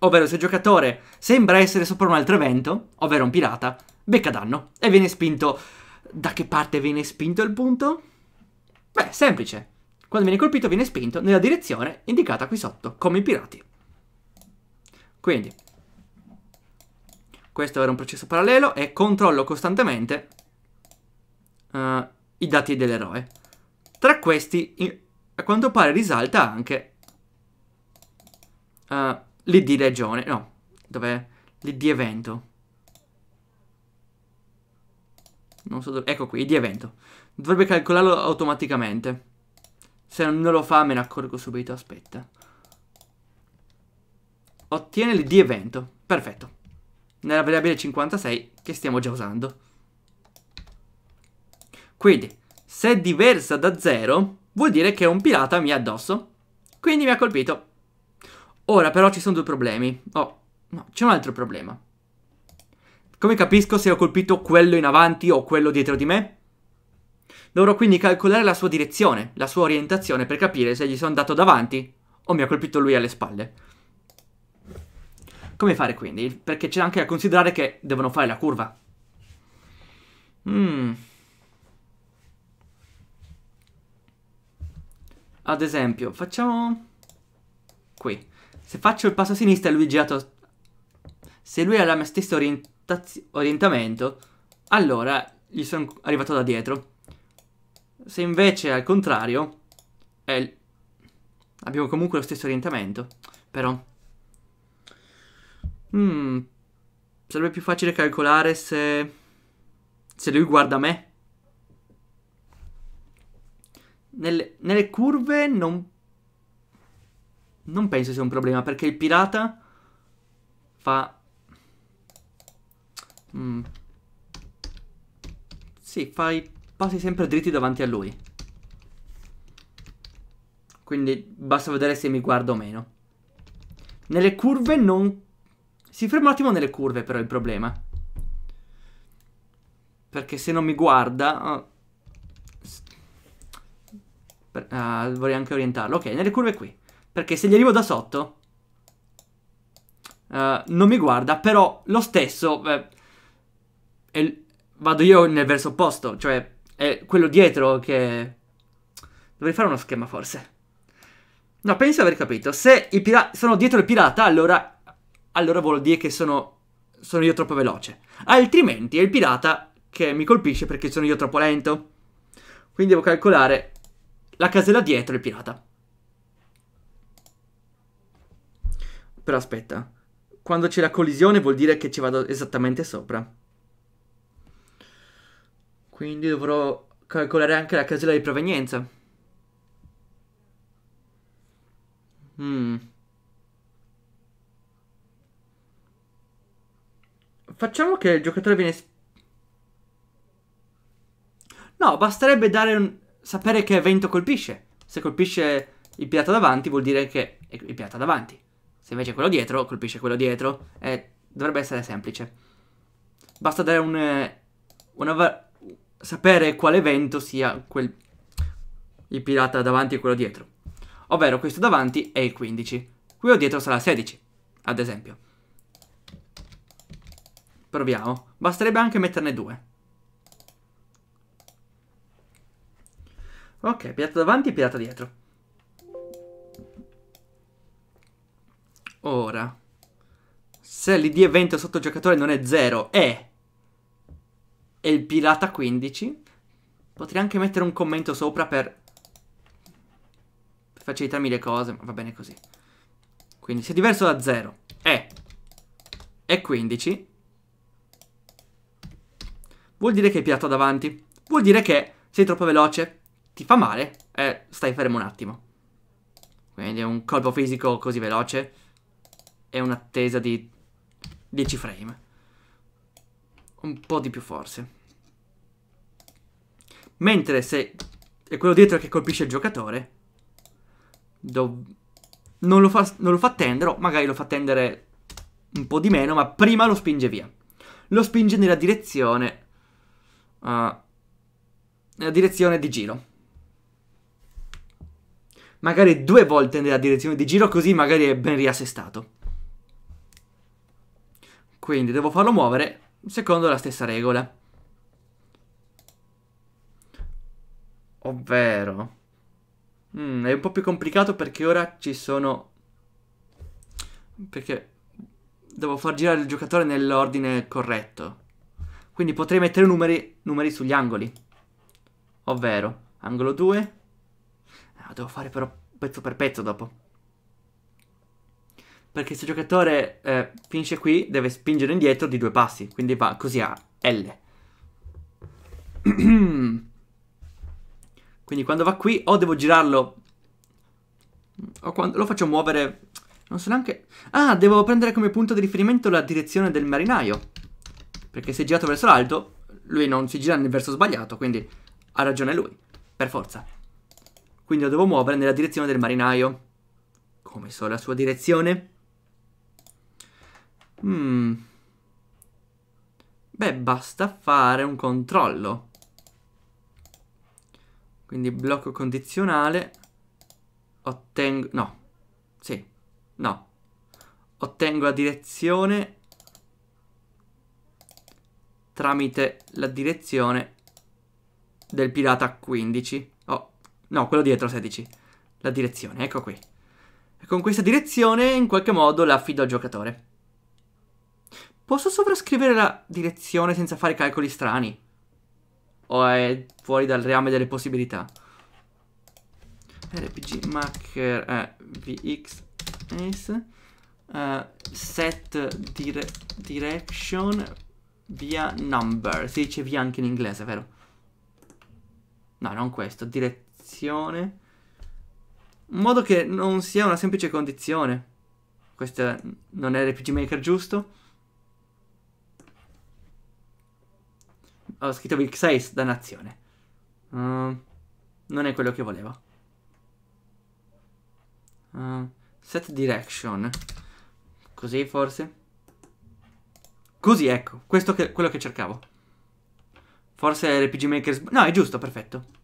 [SPEAKER 1] Ovvero se il giocatore sembra essere sopra un altro evento, ovvero un pirata, becca danno e viene spinto. Da che parte viene spinto il punto? Beh, semplice. Quando viene colpito viene spinto nella direzione indicata qui sotto, come i pirati. Quindi, questo era un processo parallelo e controllo costantemente uh, i dati dell'eroe. Tra questi a quanto pare risalta anche uh, eh, l'id regione, no, dov'è? L'id evento. Non so dove, ecco qui, id evento. Dovrebbe calcolarlo automaticamente. Se non lo fa me ne accorgo subito, aspetta. Ottiene l'id evento, perfetto. Nella variabile 56 che stiamo già usando. Quindi, se è diversa da 0, vuol dire che un pirata mi ha addosso. Quindi mi ha colpito. Ora però ci sono due problemi. Oh, no, c'è un altro problema. Come capisco se ho colpito quello in avanti o quello dietro di me? Dovrò quindi calcolare la sua direzione, la sua orientazione per capire se gli sono andato davanti o mi ha colpito lui alle spalle. Come fare quindi? Perché c'è anche da considerare che devono fare la curva. Mmm... Ad esempio, facciamo qui. Se faccio il passo a sinistra lui è girato... Se lui ha la stessa orientamento, allora gli sono arrivato da dietro. Se invece al contrario, è... abbiamo comunque lo stesso orientamento, però... Mm, sarebbe più facile calcolare se... se lui guarda me nelle, nelle curve non... Non penso sia un problema, perché il pirata fa... Mm. Sì, fa i passi sempre dritti davanti a lui. Quindi basta vedere se mi guardo o meno. Nelle curve non... Si ferma un attimo nelle curve però è il problema. Perché se non mi guarda... Ah, uh, vorrei anche orientarlo. Ok, nelle curve qui. Perché se gli arrivo da sotto... Uh, non mi guarda, però lo stesso... Eh, è, vado io nel verso opposto. Cioè, è quello dietro che... Dovrei fare uno schema, forse. No, penso di aver capito. Se sono dietro il pirata, allora... Allora vuol dire che sono... Sono io troppo veloce. Altrimenti è il pirata che mi colpisce perché sono io troppo lento. Quindi devo calcolare la casella dietro è pirata. Però aspetta, quando c'è la collisione vuol dire che ci vado esattamente sopra. Quindi dovrò calcolare anche la casella di provenienza. Mm. Facciamo che il giocatore viene... No, basterebbe dare un sapere che vento colpisce. Se colpisce il pirata davanti vuol dire che è il pirata davanti. Se invece è quello dietro, colpisce quello dietro. Eh, dovrebbe essere semplice. Basta dare un... Eh, una, sapere quale vento sia quel, il pirata davanti e quello dietro. Ovvero questo davanti è il 15. Quello dietro sarà il 16, ad esempio. Proviamo. Basterebbe anche metterne due. Ok, pirata davanti e pirata dietro. Ora. Se l'ID evento sotto giocatore non è 0 è... E il pirata 15. Potrei anche mettere un commento sopra per... per facilitarmi le cose, ma va bene così. Quindi se diverso da 0 è... è 15. Vuol dire che è pirata davanti. Vuol dire che sei troppo veloce ti fa male, eh, stai fermo un attimo. Quindi è un colpo fisico così veloce È un'attesa di 10 frame. Un po' di più forse. Mentre se è quello dietro che colpisce il giocatore, non lo, fa, non lo fa tendere, magari lo fa tendere un po' di meno, ma prima lo spinge via. Lo spinge nella direzione... Uh, nella direzione di giro magari due volte nella direzione di giro, così magari è ben riassestato. Quindi devo farlo muovere secondo la stessa regola. Ovvero... Mm, è un po' più complicato perché ora ci sono... Perché devo far girare il giocatore nell'ordine corretto. Quindi potrei mettere numeri, numeri sugli angoli. Ovvero, angolo 2, devo fare però pezzo per pezzo dopo. Perché se il giocatore eh, finisce qui, deve spingere indietro di due passi. Quindi va così a L. quindi quando va qui, o devo girarlo... O quando lo faccio muovere... Non so neanche... Ah, devo prendere come punto di riferimento la direzione del marinaio. Perché se è girato verso l'alto, lui non si gira nel verso sbagliato, quindi ha ragione lui. Per forza. Quindi lo devo muovere nella direzione del marinaio. Come so la sua direzione? Mm. Beh, basta fare un controllo. Quindi blocco condizionale. Ottengo... No. Sì. No. Ottengo la direzione tramite la direzione del pirata 15. No, quello dietro 16. La direzione, ecco qui. E Con questa direzione in qualche modo la affido al giocatore. Posso sovrascrivere la direzione senza fare calcoli strani? O è fuori dal reame delle possibilità? RPG marker eh, VX S, eh, set dire, direction via number. Si dice via anche in inglese, vero? No, non questo. Direzione condizione. In modo che non sia una semplice condizione. Questo non è RPG Maker giusto. Ho scritto Big 6, dannazione. Uh, non è quello che volevo. Uh, ehm, set direction. Così forse? Così ecco, questo è quello che cercavo. Forse RPG Maker... No, è giusto, perfetto.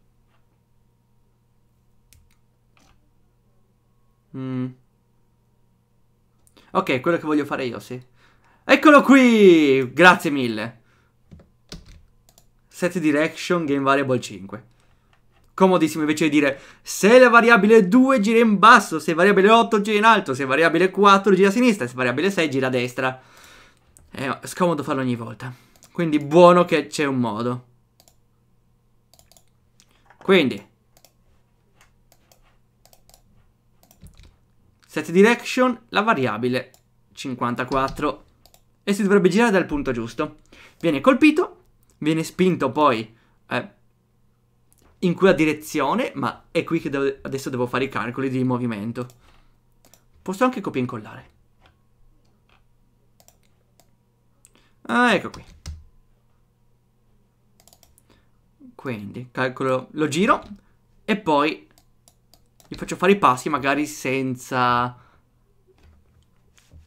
[SPEAKER 1] Mm. Ok, quello che voglio fare io, sì. Eccolo qui! Grazie mille. Set direction, game variable 5. Comodissimo invece di dire se la variabile 2 gira in basso, se variabile 8 gira in alto, se variabile 4 gira a sinistra, se variabile 6 gira a destra. Eh, è scomodo farlo ogni volta. Quindi buono che c'è un modo. Quindi, set direction, la variabile 54 e si dovrebbe girare dal punto giusto. Viene colpito, viene spinto poi eh, in quella direzione, ma è qui che devo, adesso devo fare i calcoli di movimento. Posso anche copia e incollare. Ah, ecco qui. Quindi calcolo, lo giro e poi gli faccio fare i passi magari senza...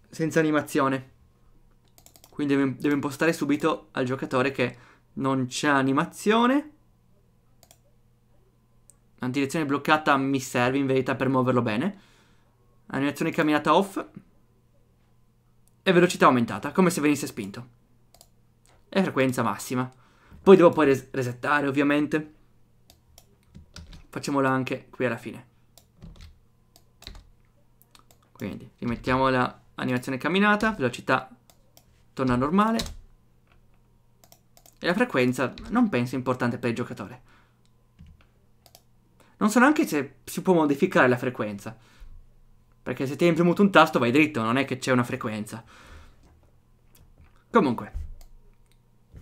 [SPEAKER 1] Senza animazione. Quindi devo, devo impostare subito al giocatore che non c'è animazione. La direzione bloccata mi serve in verità per muoverlo bene. Animazione camminata off. E velocità aumentata, come se venisse spinto. E frequenza massima. Poi devo poi res resettare ovviamente. Facciamola anche qui alla fine. Quindi rimettiamo l'animazione camminata, velocità torna normale. E la frequenza non penso importante per il giocatore. Non so neanche se si può modificare la frequenza. Perché se ti tieni premuto un tasto vai dritto, non è che c'è una frequenza. Comunque.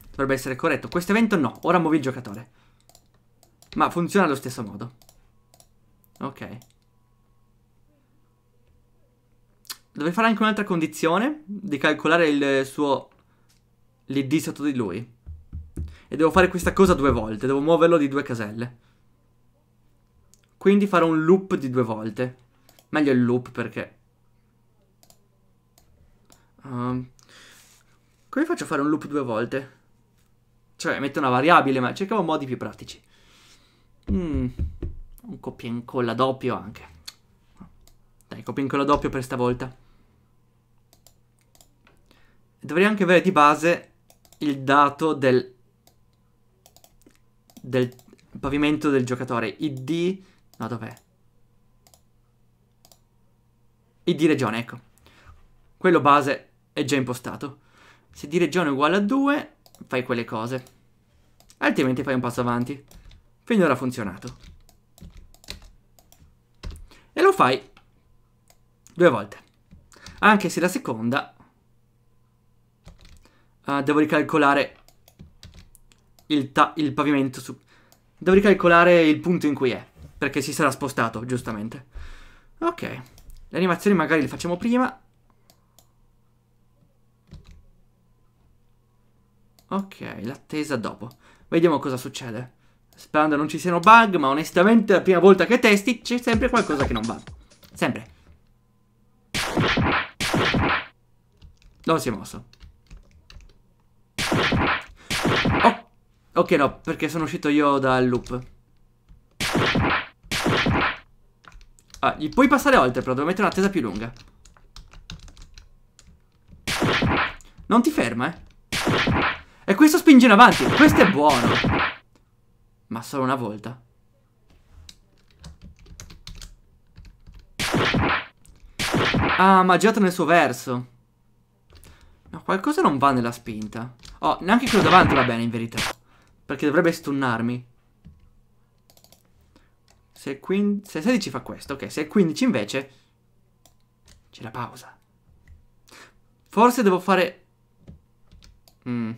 [SPEAKER 1] Dovrebbe essere corretto. Questo evento no, ora muovi il giocatore. Ma funziona allo stesso modo. Ok. deve fare anche un'altra condizione di calcolare il suo l'id sotto di lui. E devo fare questa cosa due volte, devo muoverlo di due caselle. Quindi farò un loop di due volte. Meglio il loop perché... Um, come faccio a fare un loop due volte? Cioè, metto una variabile, ma cercavo modi più pratici. Mm, un copia e incolla doppio anche. Dai, copio ancora doppio per stavolta. Dovrei anche avere di base il dato del, del pavimento del giocatore. ID... No, dov'è? ID regione, ecco. Quello base è già impostato. Se di regione è uguale a 2, fai quelle cose. Altrimenti fai un passo avanti. Finora ha funzionato. E lo fai due volte. Anche se la seconda uh, devo ricalcolare il, il pavimento su... Devo ricalcolare il punto in cui è, perché si sarà spostato, giustamente. Ok, le animazioni magari le facciamo prima. Ok, l'attesa dopo. Vediamo cosa succede. Sperando non ci siano bug, ma onestamente la prima volta che testi c'è sempre qualcosa che non va. Sempre. Dove si è mosso. Oh. Ok, no, perché sono uscito io dal loop. Ah, gli puoi passare oltre, però devo mettere un'attesa più lunga. Non ti ferma, eh. E questo spinge in avanti. Questo è buono. Ma solo una volta. Ah, magiato nel suo verso. No, qualcosa non va nella spinta. Oh, neanche quello davanti va bene, in verità. Perché dovrebbe stunnarmi. Se, 15, se 16 fa questo, ok. Se 15 invece... C'è la pausa. Forse devo fare... Mm.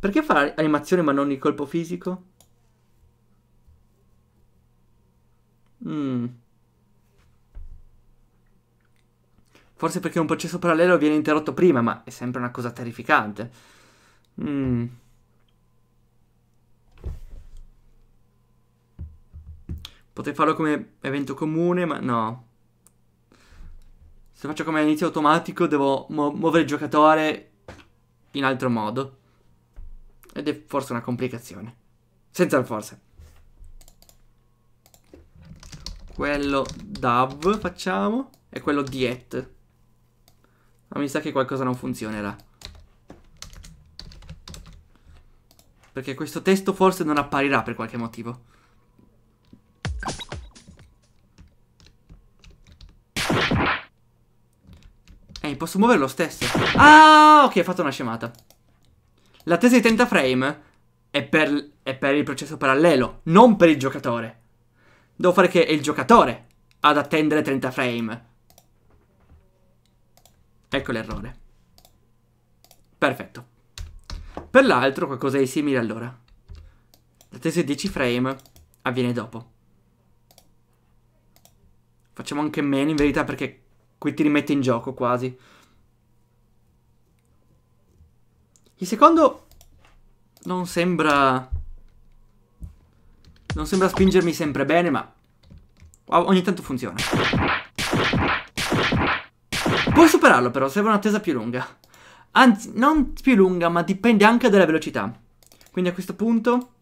[SPEAKER 1] Perché fare animazione ma non il colpo fisico? Mmm... Forse perché un processo parallelo viene interrotto prima, ma è sempre una cosa terrificante. Mm. Potrei farlo come evento comune, ma no. Se faccio come inizio automatico devo mu muovere il giocatore in altro modo. Ed è forse una complicazione. Senza il forse. Quello DAV facciamo. E quello DIET. Ma mi sa che qualcosa non funzionerà. Perché questo testo forse non apparirà per qualche motivo. Ehi, posso muovere lo stesso. Ah, ok, ho fatto una scemata. L'attesa di 30 frame è per, è per il processo parallelo, non per il giocatore. Devo fare che è il giocatore ad attendere 30 frame. Ecco l'errore. Perfetto. Per l'altro qualcosa di simile allora. La di 10 frame avviene dopo. Facciamo anche meno in verità perché qui ti rimette in gioco quasi. Il secondo non sembra... Non sembra spingermi sempre bene, ma ogni tanto funziona. Puoi superarlo però, serve un'attesa più lunga. Anzi, non più lunga, ma dipende anche dalla velocità. Quindi a questo punto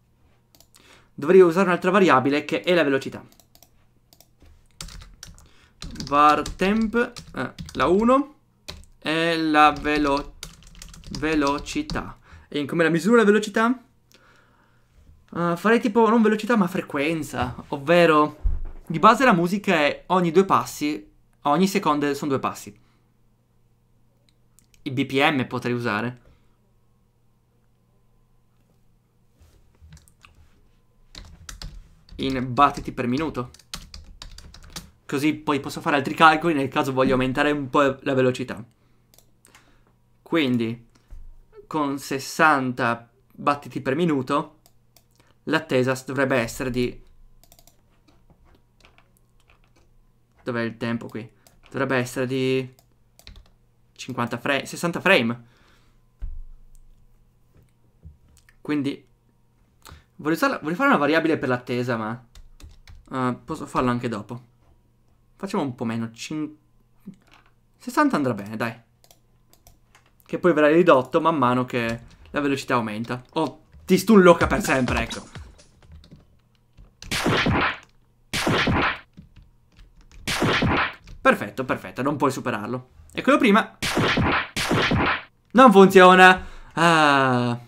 [SPEAKER 1] dovrei usare un'altra variabile che è la velocità. Var temp, eh, la 1, e la velo velocità. E in come la misura la velocità? Uh, farei tipo, non velocità, ma frequenza. Ovvero, di base la musica è ogni due passi, ogni seconda sono due passi i BPM potrei usare. In battiti per minuto. Così poi posso fare altri calcoli nel caso voglio aumentare un po' la velocità. Quindi, con 60 battiti per minuto, l'attesa dovrebbe essere di... Dov'è il tempo qui? Dovrebbe essere di 50 frame, 60 frame. Quindi voglio, fare una variabile per l'attesa, ma uh, posso farlo anche dopo. Facciamo un po' meno, 50, 60 andrà bene, dai. Che poi verrà ridotto man mano che la velocità aumenta. O oh, ti loca per sempre, ecco. Perfetto, perfetto, non puoi superarlo. E quello prima non funziona. Ah.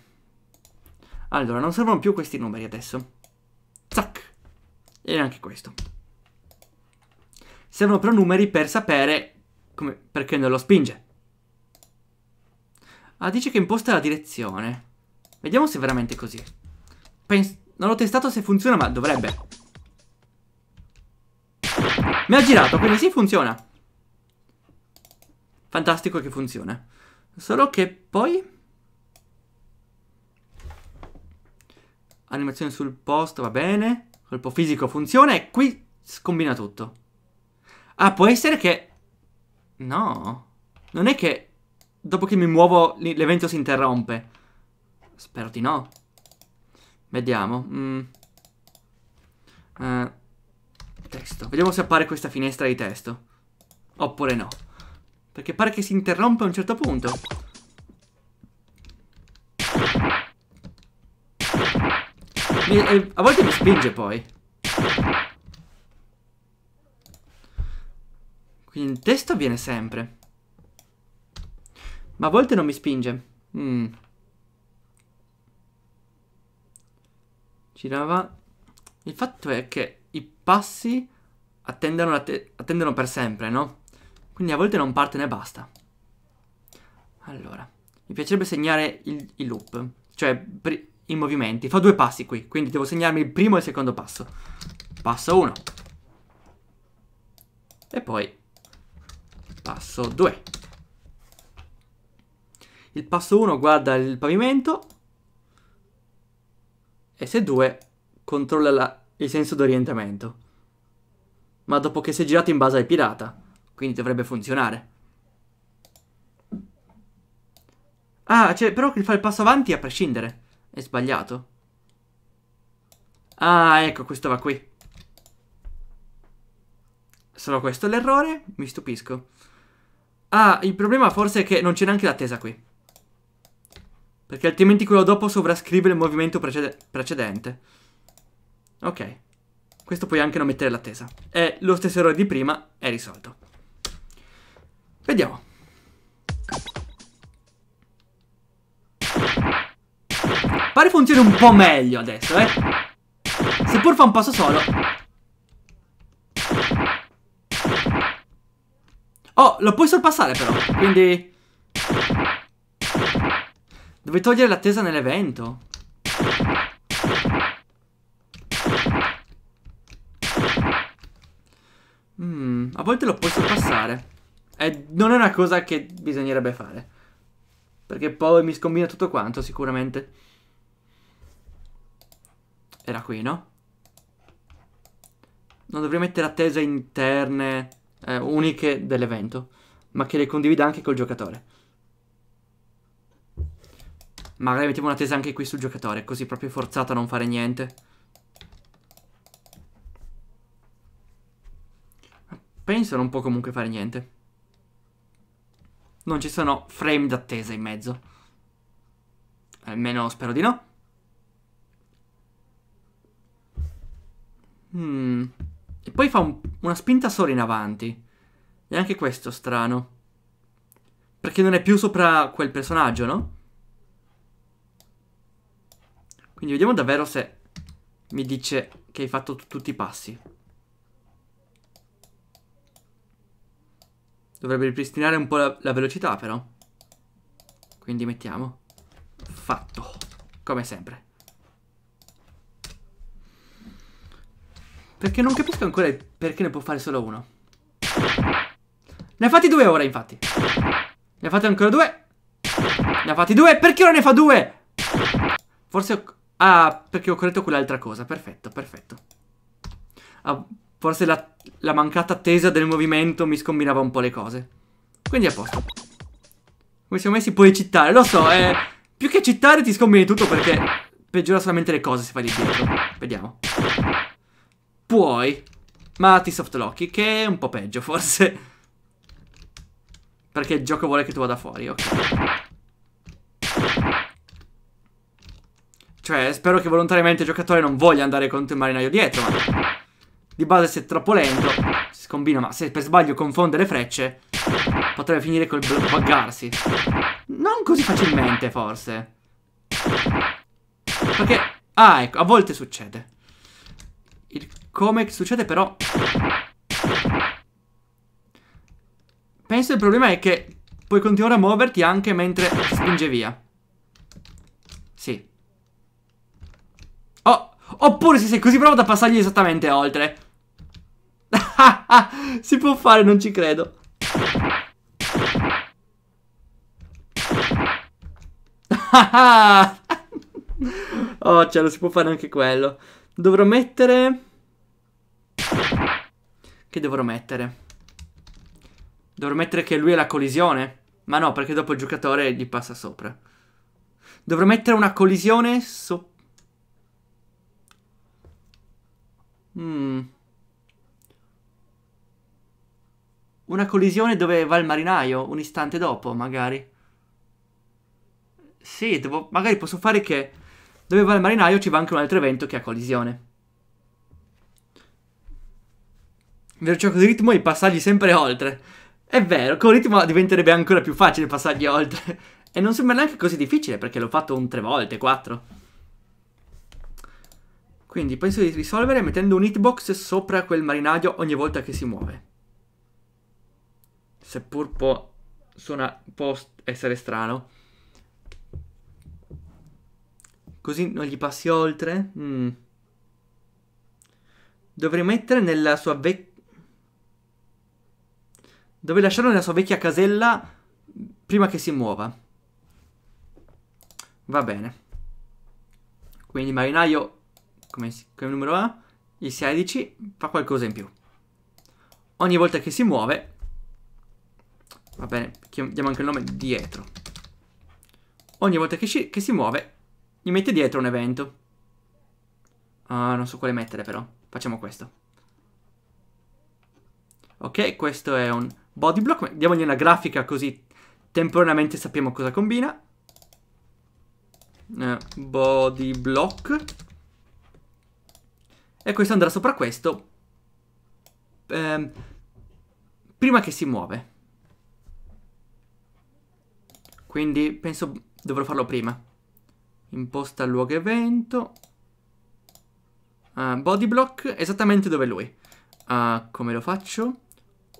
[SPEAKER 1] Allora, non servono più questi numeri adesso. Zac. E anche questo. Servono però numeri per sapere come, perché non lo spinge. Ah, dice che imposta la direzione. Vediamo se è veramente così. Pens non ho testato se funziona, ma dovrebbe. Mi ha girato, quindi sì funziona. Fantastico che funziona. Solo che poi... Animazione sul posto, va bene. Colpo fisico funziona e qui scombina tutto. Ah, può essere che... No. Non è che dopo che mi muovo l'evento si interrompe. Spero di no. Vediamo. Mm. Uh, testo. Vediamo se appare questa finestra di testo. Oppure no. Perché pare che si interrompa a un certo punto. Mi, eh, a volte mi spinge poi. Quindi il testo avviene sempre. Ma a volte non mi spinge. Mm. Girava. Il fatto è che i passi attendono, att attendono per sempre, no? Quindi a volte non parte né basta. Allora, mi piacerebbe segnare il, il loop, cioè i movimenti. Fa due passi qui, quindi devo segnarmi il primo e il secondo passo. Passo 1. E poi passo 2. Il passo 1 guarda il pavimento e se 2 controlla la, il senso d'orientamento. Ma dopo che si è girato in base al pirata. Quindi dovrebbe funzionare. Ah, cioè, però che fa il passo avanti a prescindere. È sbagliato. Ah, ecco, questo va qui. Solo questo è l'errore? Mi stupisco. Ah, il problema forse è che non c'è neanche l'attesa qui. Perché altrimenti quello dopo sovrascrive il movimento precede precedente. Ok. Questo puoi anche non mettere l'attesa. E lo stesso errore di prima è risolto. Vediamo. Pare funzioni un po' meglio adesso, eh. Seppur fa un passo solo. Oh, lo puoi sorpassare però, quindi... Dove togliere l'attesa nell'evento. Mm, a volte lo puoi sorpassare è, non è una cosa che bisognerebbe fare. Perché poi mi scombina tutto quanto, sicuramente. Era qui, no? Non dovrei mettere attese interne, eh, uniche dell'evento, ma che le condivida anche col giocatore. Magari mettiamo una tesa anche qui sul giocatore, così proprio forzata a non fare niente. Penso non può comunque fare niente non ci sono frame d'attesa in mezzo. Almeno spero di no. Mm. E poi fa un, una spinta solo in avanti. E anche questo strano. Perché non è più sopra quel personaggio, no? Quindi vediamo davvero se mi dice che hai fatto tutti i passi. Dovrebbe ripristinare un po' la, la velocità però. Quindi mettiamo. Fatto. Come sempre. Perché non capisco ancora perché ne può fare solo uno. Ne ha fatti due ora, infatti. Ne ha fatti ancora due. Ne ha fatti due. Perché ora ne fa due? Forse ho... Ah, perché ho corretto quell'altra cosa. Perfetto, perfetto. Ah, Forse la, la mancata attesa del movimento mi scombinava un po' le cose. Quindi è a posto. Come siamo messi puoi cittare, lo so, eh, più che cittare ti scombini tutto perché peggiora solamente le cose se fai di dietro. Vediamo. Puoi, ma ti softlocky, che è un po' peggio forse. Perché il gioco vuole che tu vada fuori, ok. Cioè, spero che volontariamente il giocatore non voglia andare contro il marinaio dietro, ma... Di base se è troppo lento Si scombina ma se per sbaglio confonde le frecce Potrebbe finire col buggarsi Non così facilmente forse Perché Ah ecco a volte succede Il come succede però Penso il problema è che Puoi continuare a muoverti anche mentre spinge via Sì oh, oppure se sei così bravo da passargli esattamente oltre si può fare, non ci credo. oh, cielo, cioè, si può fare anche quello. Dovrò mettere... Che dovrò mettere? Dovrò mettere che lui è la collisione? Ma no, perché dopo il giocatore gli passa sopra. Dovrò mettere una collisione sopra. Mmm. Una collisione dove va il marinaio un istante dopo, magari. Sì, devo, magari posso fare che dove va il marinaio ci va anche un altro evento che ha collisione. Vero gioco di ritmo i passaggi sempre oltre. È vero, con il ritmo diventerebbe ancora più facile i passaggi oltre. E non sembra neanche così difficile perché l'ho fatto un tre volte, quattro. Quindi penso di risolvere mettendo un hitbox sopra quel marinaio ogni volta che si muove seppur può, suona, può essere strano. Così non gli passi oltre? Mm. Dovrei mettere nella sua vecchia... Dovrei lasciarlo nella sua vecchia casella prima che si muova. Va bene. Quindi marinaio, come, come numero A, il 16 fa qualcosa in più. Ogni volta che si muove Va bene, diamo anche il nome dietro. Ogni volta che, ci, che si muove, gli mette dietro un evento. Ah, non so quale mettere però. Facciamo questo. Ok, questo è un body block. Diamogli una grafica così temporaneamente sappiamo cosa combina. Eh, body block. E questo andrà sopra questo. Eh, prima che si muove. Quindi penso dovrò farlo prima. Imposta luogo evento. Uh, body block esattamente dove lui. Uh, come lo faccio?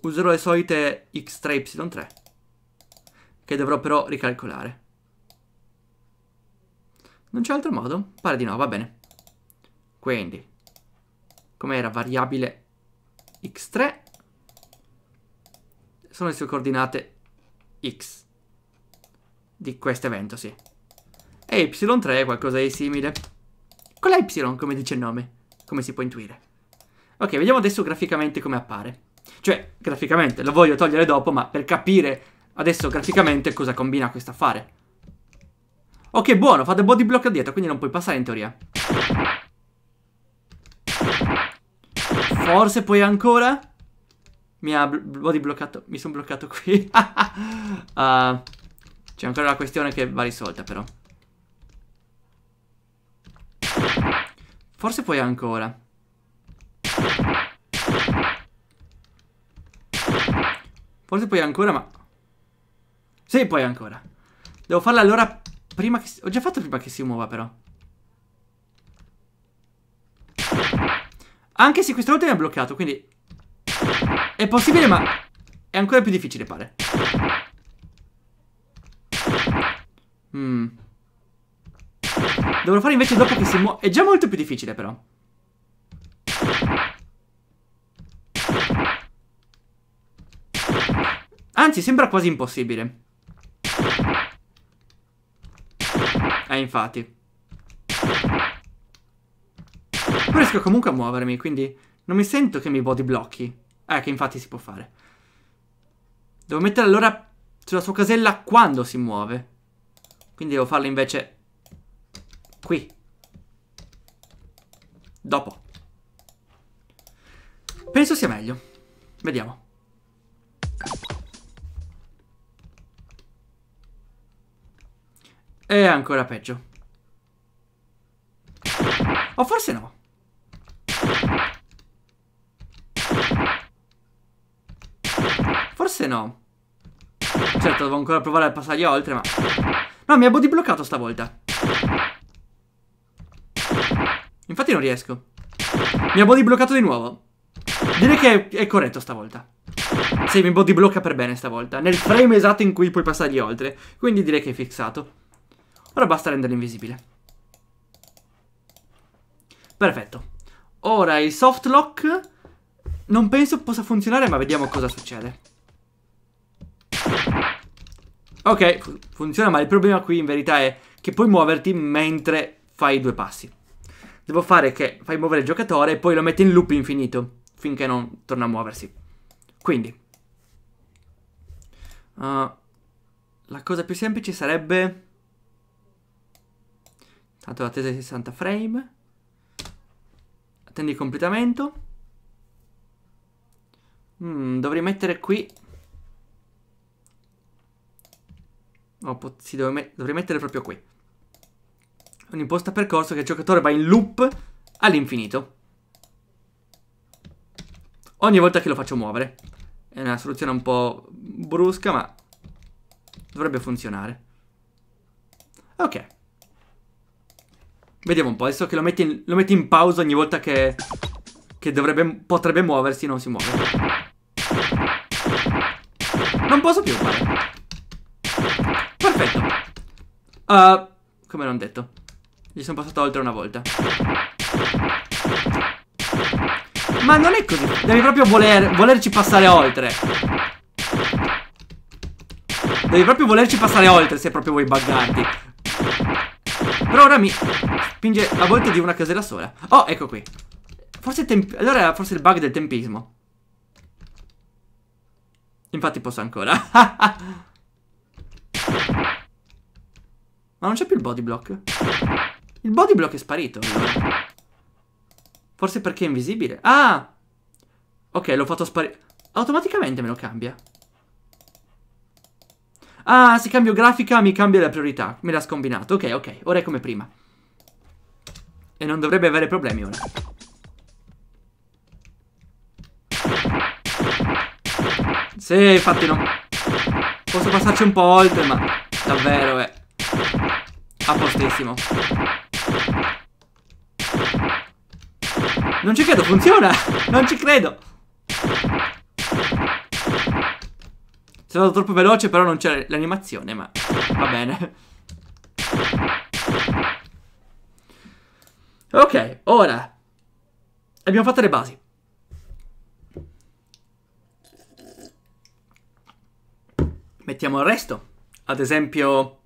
[SPEAKER 1] Userò le solite x 3 y 3. Che dovrò però ricalcolare. Non c'è altro modo? Pare di no, va bene. Quindi, com'era variabile x3, sono le sue coordinate x di questo evento, sì. E Y3 è qualcosa di simile. Con la Y, come dice il nome, come si può intuire. Ok, vediamo adesso graficamente come appare. Cioè, graficamente, lo voglio togliere dopo, ma per capire adesso graficamente cosa combina questo affare. Ok, buono, fa del body block dietro, quindi non puoi passare in teoria. Forse puoi ancora? Mi ha body bloccato, mi sono bloccato qui. uh, C'è ancora la questione che va risolta però. Forse puoi ancora. Forse puoi ancora, ma... Sì, puoi ancora. Devo farla allora prima che... Si... Ho già fatto prima che si muova, però. Anche se questa volta mi ha bloccato, quindi... È possibile, ma... È ancora più difficile, pare. Mm. Dovrò fare invece dopo che si muove. È già molto più difficile, però. Anzi, sembra quasi impossibile. Eh, infatti. Però riesco comunque a muovermi, quindi non mi sento che mi body blocchi. Eh, che infatti si può fare. Devo mettere allora sulla sua casella quando si muove. Quindi devo farlo invece qui. Dopo. Penso sia meglio. Vediamo. E ancora peggio. O forse no. Forse no. Certo, devo ancora provare a passargli oltre, ma... No, ah, mi ha bodybloccato stavolta. Infatti non riesco. Mi ha bodybloccato di nuovo. Direi che è, è corretto stavolta. Sì, mi bodyblocca per bene stavolta. Nel frame esatto in cui puoi passargli oltre. Quindi direi che è fissato. Ora basta renderlo invisibile. Perfetto. Ora il soft lock... non penso possa funzionare, ma vediamo cosa succede. Ok, funziona, ma il problema qui in verità è che puoi muoverti mentre fai due passi. Devo fare che fai muovere il giocatore e poi lo metti in loop infinito finché non torna a muoversi. Quindi, uh, la cosa più semplice sarebbe... Tanto l'attesa di 60 frame. Attendi completamento. Mm, dovrei mettere qui No, si deve met dovrei mettere proprio qui. Un'imposta percorso che il giocatore va in loop all'infinito. Ogni volta che lo faccio muovere. È una soluzione un po' brusca, ma dovrebbe funzionare. Ok. Vediamo un po', adesso che lo metti in, lo metti in pausa ogni volta che, che dovrebbe, potrebbe muoversi, non si muove. Non posso più fare. Perfetto. Uh, come non detto. Gli sono passato oltre una volta. Ma non è così. Devi proprio voler, volerci passare oltre. Devi proprio volerci passare oltre se proprio vuoi buggarti. Però ora mi spinge a volte di una casella sola. Oh, ecco qui. Forse temp allora forse il bug del tempismo. Infatti posso ancora. Ma non c'è più il body block. Il body block è sparito. Forse perché è invisibile. Ah! Ok, l'ho fatto sparire. Automaticamente me lo cambia. Ah, se cambio grafica mi cambia la priorità. Me l'ha scombinato. Ok, ok. Ora è come prima. E non dovrebbe avere problemi ora. Sì, infatti no. Posso passarci un po' oltre, ma davvero è a postissimo. Non ci credo, funziona! Non ci credo! Sono andato troppo veloce, però non c'è l'animazione, ma va bene. Ok, ora abbiamo fatto le basi. mettiamo il resto. Ad esempio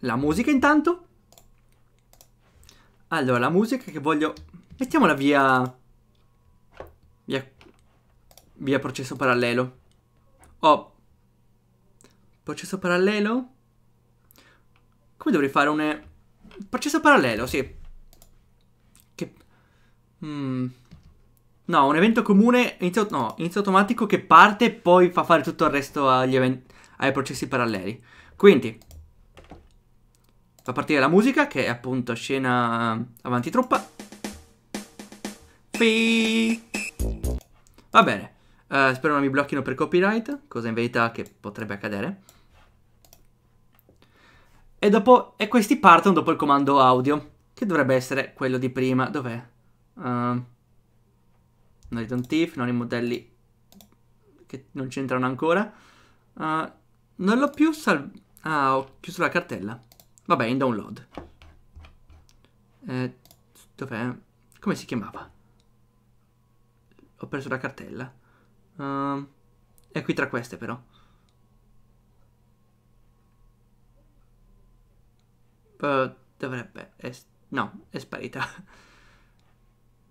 [SPEAKER 1] la musica intanto. Allora, la musica che voglio... Mettiamola via... Via, via processo parallelo. Oh. Processo parallelo? Come dovrei fare un... Processo parallelo, sì. Che... Mmm... No, un evento comune, inizio, no, inizio automatico che parte e poi fa fare tutto il resto agli eventi, ai processi paralleli. Quindi, fa partire la musica, che è appunto scena avanti truppa. Pii. Va bene, uh, spero non mi blocchino per copyright, cosa in verità che potrebbe accadere. E, dopo, e questi partono dopo il comando audio, che dovrebbe essere quello di prima. Dov'è? Uh, non don't Thief, non i modelli che non c'entrano ancora. Uh, non l'ho più sal... Ah, ho chiuso la cartella. Vabbè, in download. Eh, Dov'è? Come si chiamava? Ho preso la cartella. Uh, è qui tra queste però. Uh, dovrebbe... È... No, è sparita.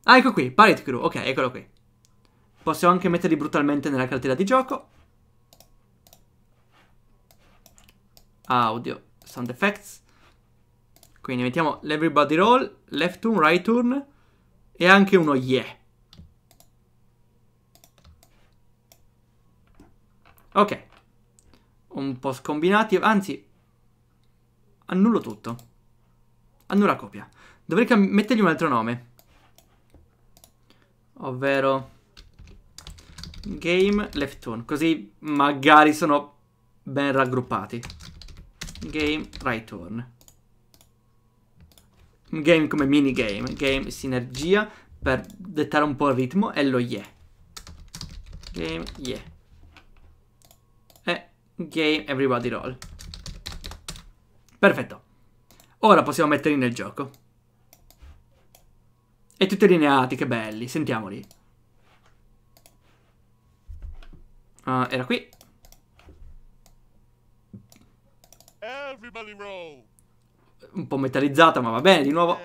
[SPEAKER 1] Ah, ecco qui, Pirate Crew, ok, eccolo qui. Possiamo anche metterli brutalmente nella cartella di gioco. Audio, ah, sound effects. Quindi mettiamo l'everybody roll, left turn, right turn e anche uno yeah. Ok. Un po' scombinati, anzi, annullo tutto. Annulla copia. Dovrei mettergli un altro nome. Ovvero Game left on Così magari sono ben raggruppati Game right turn Game come minigame Game sinergia Per dettare un po' il ritmo E lo yeah Game yeah E game everybody roll Perfetto Ora possiamo metterli nel gioco e tutti allineati, che belli. Sentiamoli. Uh, era qui. Un po' metallizzata, ma va bene, di nuovo.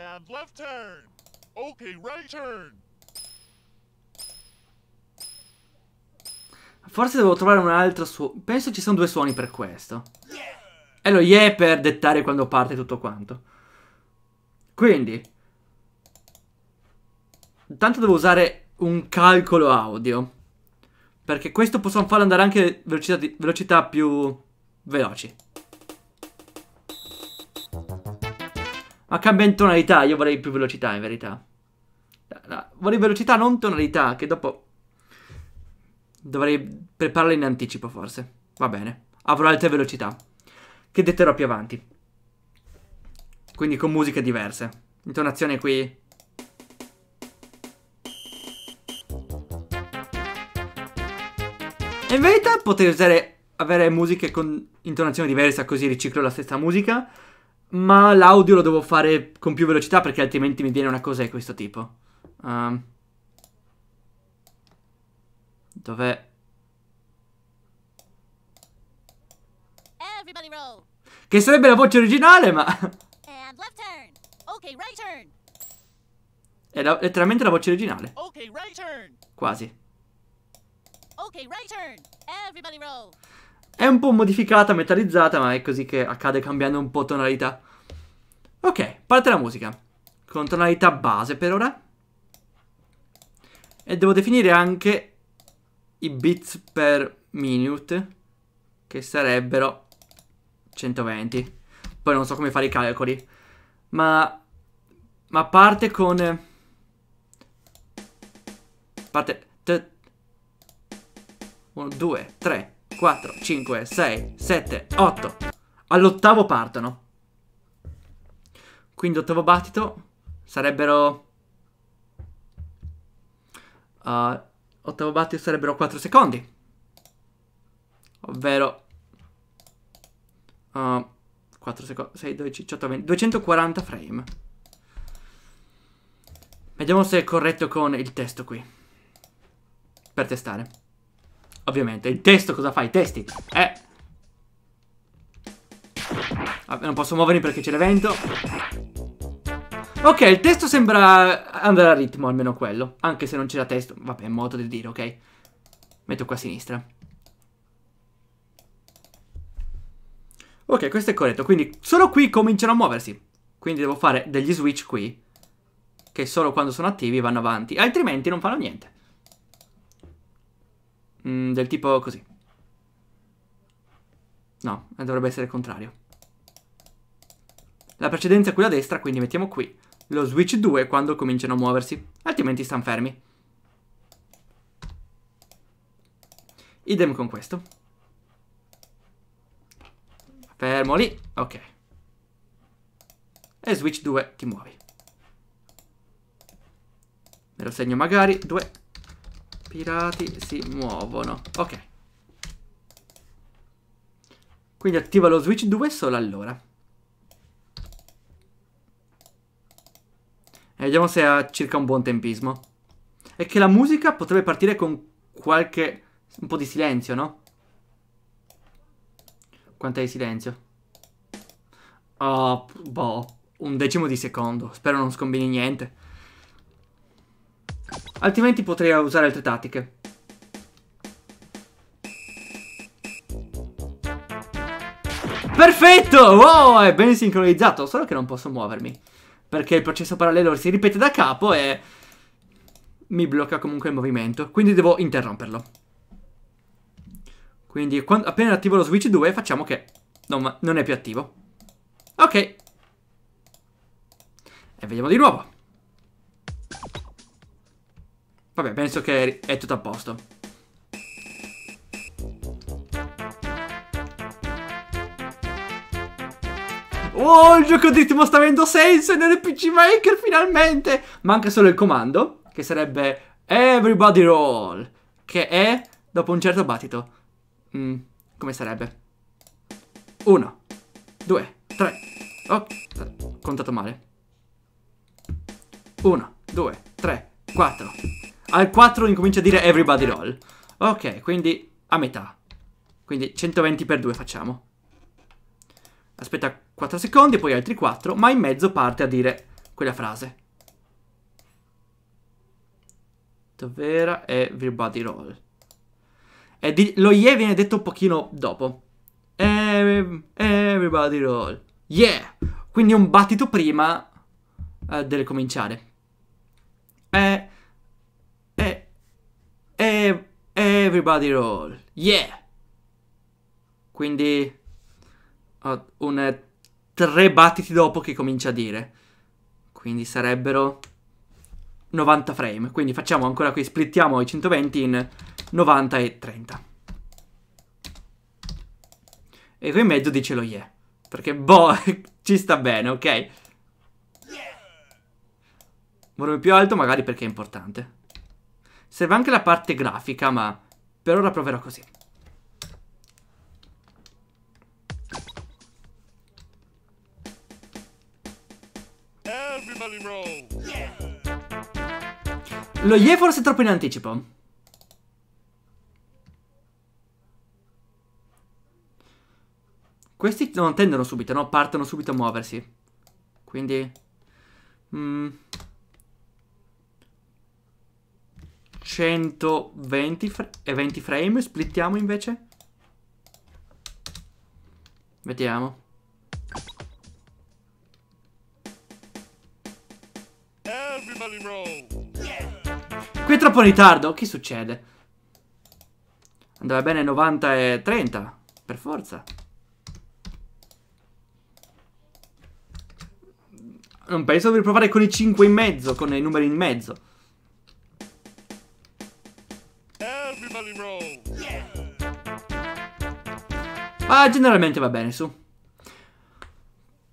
[SPEAKER 1] Forse devo trovare un altro suono. Penso ci sono due suoni per questo. E lo yeah per dettare quando parte tutto quanto. Quindi, Tanto devo usare un calcolo audio. Perché questo possiamo farlo andare anche velocità, di, velocità più veloci. Ma cambia in tonalità, io vorrei più velocità in verità. Vorrei velocità, non tonalità, che dopo dovrei prepararla in anticipo forse. Va bene, avrò altre velocità, che detterò più avanti. Quindi con musiche diverse. Intonazione qui in verità potrei usare, avere musiche con intonazione diversa così riciclo la stessa musica, ma l'audio lo devo fare con più velocità perché altrimenti mi viene una cosa di questo tipo. Um, dov'è? Che sarebbe la voce originale, ma... Okay, right È la, letteralmente la voce originale. Okay, right Quasi. È un po' modificata, metallizzata, ma è così che accade cambiando un po' tonalità. Ok, parte la musica. Con tonalità base per ora. E devo definire anche i bits per minute, che sarebbero 120. Poi non so come fare i calcoli. Ma... Ma parte con... Eh, parte... 1, 2, 3, 4, 5, 6, 7, 8. All'ottavo partono. Quindi ottavo battito sarebbero... Uh, ottavo battito sarebbero 4 secondi. Ovvero... Uh, 4 secondi, 6, 12, 18, 20, 240 frame. Vediamo se è corretto con il testo qui. Per testare. Ovviamente. Il testo cosa fa? I testi. Eh. Vabbè, Non posso muovermi perché c'è l'evento. Ok, il testo sembra andare a ritmo, almeno quello. Anche se non c'era testo. Vabbè, è modo di dire, ok. Metto qua a sinistra. Ok, questo è corretto. Quindi solo qui cominciano a muoversi. Quindi devo fare degli switch qui. Che solo quando sono attivi vanno avanti. Altrimenti non fanno niente. Mm, del tipo così. No, dovrebbe essere il contrario. La precedenza è quella a destra, quindi mettiamo qui lo switch 2 quando cominciano a muoversi, altrimenti stanno fermi. Idem con questo. Fermo lì, ok. E switch 2 ti muovi. Me lo segno magari, 2. Pirati si muovono. Ok. Quindi attiva lo switch 2 solo allora. E vediamo se ha circa un buon tempismo. E che la musica potrebbe partire con qualche... un po' di silenzio, no? Quanto è di silenzio? Oh, boh, un decimo di secondo. Spero non scombini niente. Altrimenti potrei usare altre tattiche. Perfetto! Wow, è ben sincronizzato, solo che non posso muovermi. Perché il processo parallelo si ripete da capo e... Mi blocca comunque il movimento, quindi devo interromperlo. Quindi quando, appena attivo lo switch 2 facciamo che non, non è più attivo. Ok. E vediamo di nuovo. Vabbè, penso che è tutto a posto. Oh, il gioco di ritmo sta avendo senso nel PC Maker finalmente! Manca solo il comando, che sarebbe Everybody Roll, che è dopo un certo battito. Mm, come sarebbe? Uno, due, tre. Oh, contato male. Uno, due, tre, quattro. Al 4 incomincia a dire everybody roll. Ok, quindi a metà. Quindi 120 per 2 facciamo. Aspetta 4 secondi, poi altri 4, ma in mezzo parte a dire quella frase. Dov'era everybody roll? E eh, di, lo yeah viene detto un pochino dopo. Ehm, everybody roll. Yeah! Quindi un battito prima eh, del cominciare. Everybody roll. Yeah! Quindi ho un tre battiti dopo che comincia a dire. Quindi sarebbero 90 frame. Quindi facciamo ancora qui, splittiamo i 120 in 90 e 30. E qui in mezzo dice lo yeah. Perché boh, ci sta bene, ok? Yeah. Volume più alto magari perché è importante. Serve anche la parte grafica, ma per ora proverò così. Lo IE forse è troppo in anticipo. Questi non tendono subito, no? Partono subito a muoversi. Quindi... Mm. 120 e 20 frame. Splittiamo invece. Vediamo. Qui è troppo in ritardo. Che succede? Andava bene 90 e 30. Per forza. Non penso di provare con i 5 in mezzo, con i numeri in mezzo. Ah, generalmente va bene su.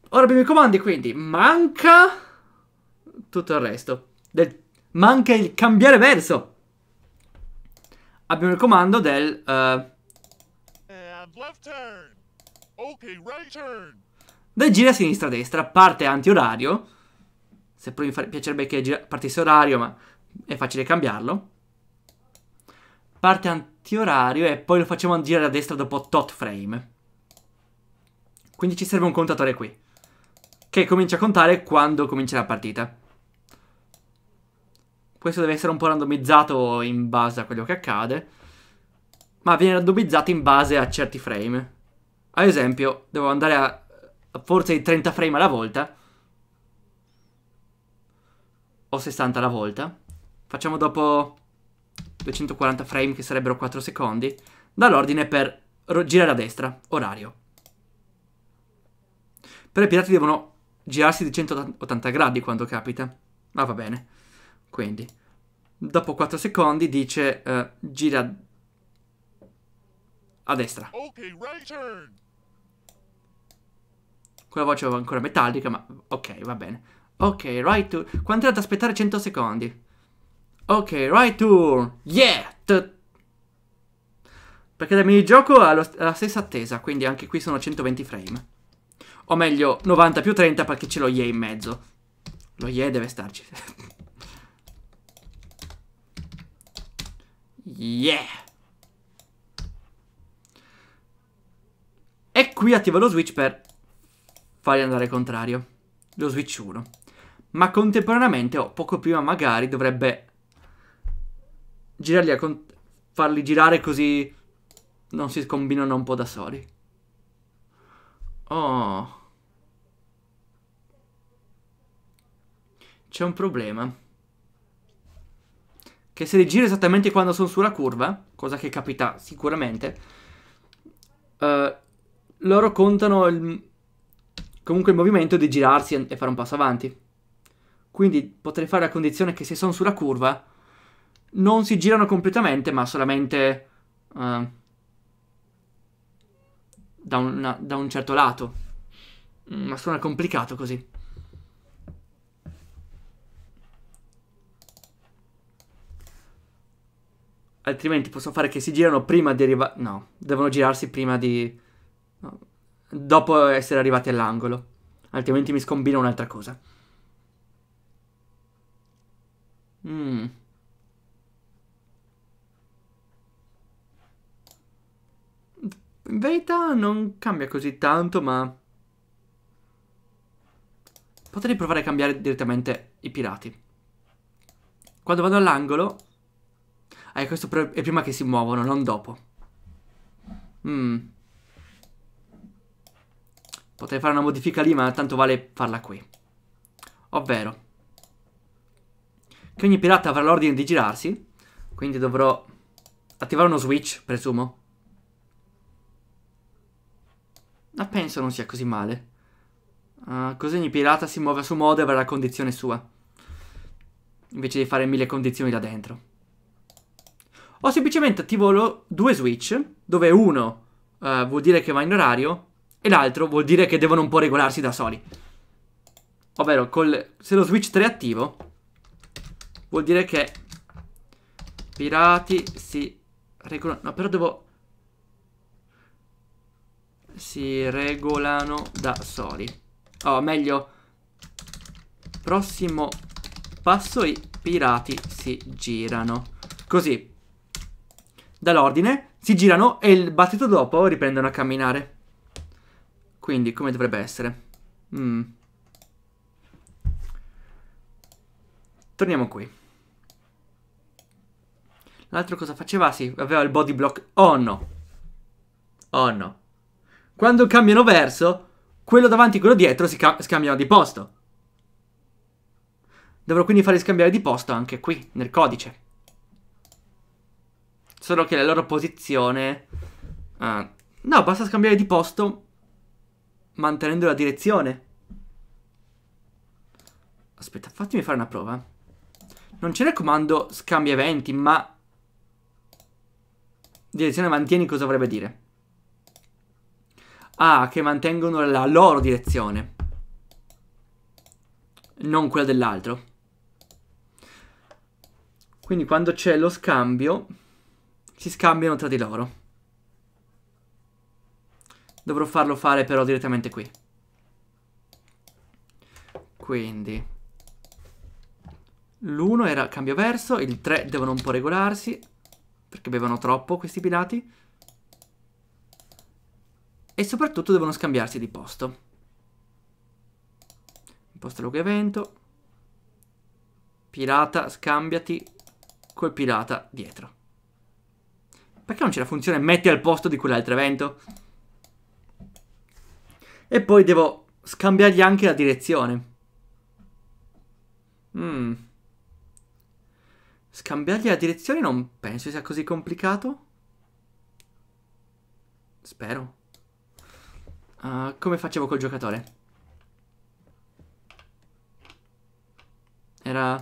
[SPEAKER 1] Ora abbiamo i comandi, quindi manca tutto il resto. Del... Manca il cambiare verso. Abbiamo il comando del... Uh, okay, right del gira a sinistra a destra, parte anti-orario. Se poi mi piacerebbe che gira, partisse orario, ma è facile cambiarlo. Parte anti-orario e poi lo facciamo girare a destra dopo tot frame. Quindi ci serve un contatore qui. Che comincia a contare quando comincia la partita. Questo deve essere un po' randomizzato in base a quello che accade. Ma viene randomizzato in base a certi frame. Ad esempio, devo andare a, a forza 30 frame alla volta. O 60 alla volta. Facciamo dopo 240 frame che sarebbero 4 secondi. Dall'ordine per girare a destra, orario. Però i pirati devono girarsi di 180 gradi quando capita. Ma va bene. Quindi, dopo 4 secondi dice uh, gira a destra. Quella voce è ancora metallica, ma ok, va bene. Ok, right to... Quanto è da aspettare 100 secondi? Ok, right to... Yeah! Perché dal minigioco ha la stessa attesa, quindi anche qui sono 120 frame. O meglio, 90 più 30 perché c'è lo Ye in mezzo. Lo Ye deve starci. yeah! E qui attivo lo switch per fargli andare contrario. Lo switch 1. Ma contemporaneamente, o oh, poco prima magari, dovrebbe girarli a farli girare così non si combinano un po' da soli. Oh. C'è un problema. Che se li giro esattamente quando sono sulla curva, cosa che capita sicuramente, uh, loro contano il, comunque il movimento di girarsi e fare un passo avanti. Quindi potrei fare la condizione che se sono sulla curva, non si girano completamente, ma solamente... Uh, da, una, da un certo lato. Mm, ma suona complicato così. Altrimenti posso fare che si girano prima di arrivare... No, devono girarsi prima di... No. Dopo essere arrivati all'angolo. Altrimenti mi scombina un'altra cosa. Mmm. In verità non cambia così tanto, ma... Potrei provare a cambiare direttamente i pirati. Quando vado all'angolo... eh, questo è prima che si muovono, non dopo. Mm. Potrei fare una modifica lì, ma tanto vale farla qui. Ovvero... Che ogni pirata avrà l'ordine di girarsi, quindi dovrò attivare uno switch, presumo. Ma ah, penso non sia così male. Uh, così ogni pirata si muove a suo modo e avrà la condizione sua. Invece di fare mille condizioni là dentro. O semplicemente attivo due switch, dove uno uh, vuol dire che va in orario e l'altro vuol dire che devono un po' regolarsi da soli. Ovvero, col, se lo switch 3 è attivo, vuol dire che pirati si regolano. No, però devo si regolano da soli. O oh, meglio, prossimo passo i pirati si girano. Così. Dall'ordine si girano e il battito dopo riprendono a camminare. Quindi come dovrebbe essere? Mm. Torniamo qui. L'altro cosa faceva? Sì, aveva il body block. Oh no. Oh no. Quando cambiano verso, quello davanti e quello dietro si scambiano di posto. Dovrò quindi farli scambiare di posto anche qui, nel codice. Solo che la loro posizione... Ah, no, basta scambiare di posto mantenendo la direzione. Aspetta, fatemi fare una prova. Non c'è il comando scambia eventi, ma... Direzione mantieni cosa vorrebbe dire? Ah, che mantengono la loro direzione. Non quella dell'altro. Quindi quando c'è lo scambio, si scambiano tra di loro. Dovrò farlo fare però direttamente qui. Quindi... L'1 era cambio verso, il 3 devono un po' regolarsi, perché bevono troppo questi pirati e soprattutto devono scambiarsi di posto. Imposta luogo evento. Pirata, scambiati col pirata dietro. Perché non c'è la funzione metti al posto di quell'altro evento? E poi devo scambiargli anche la direzione. Mm. Scambiargli la direzione non penso sia così complicato. Spero. Uh, come facevo col giocatore? Era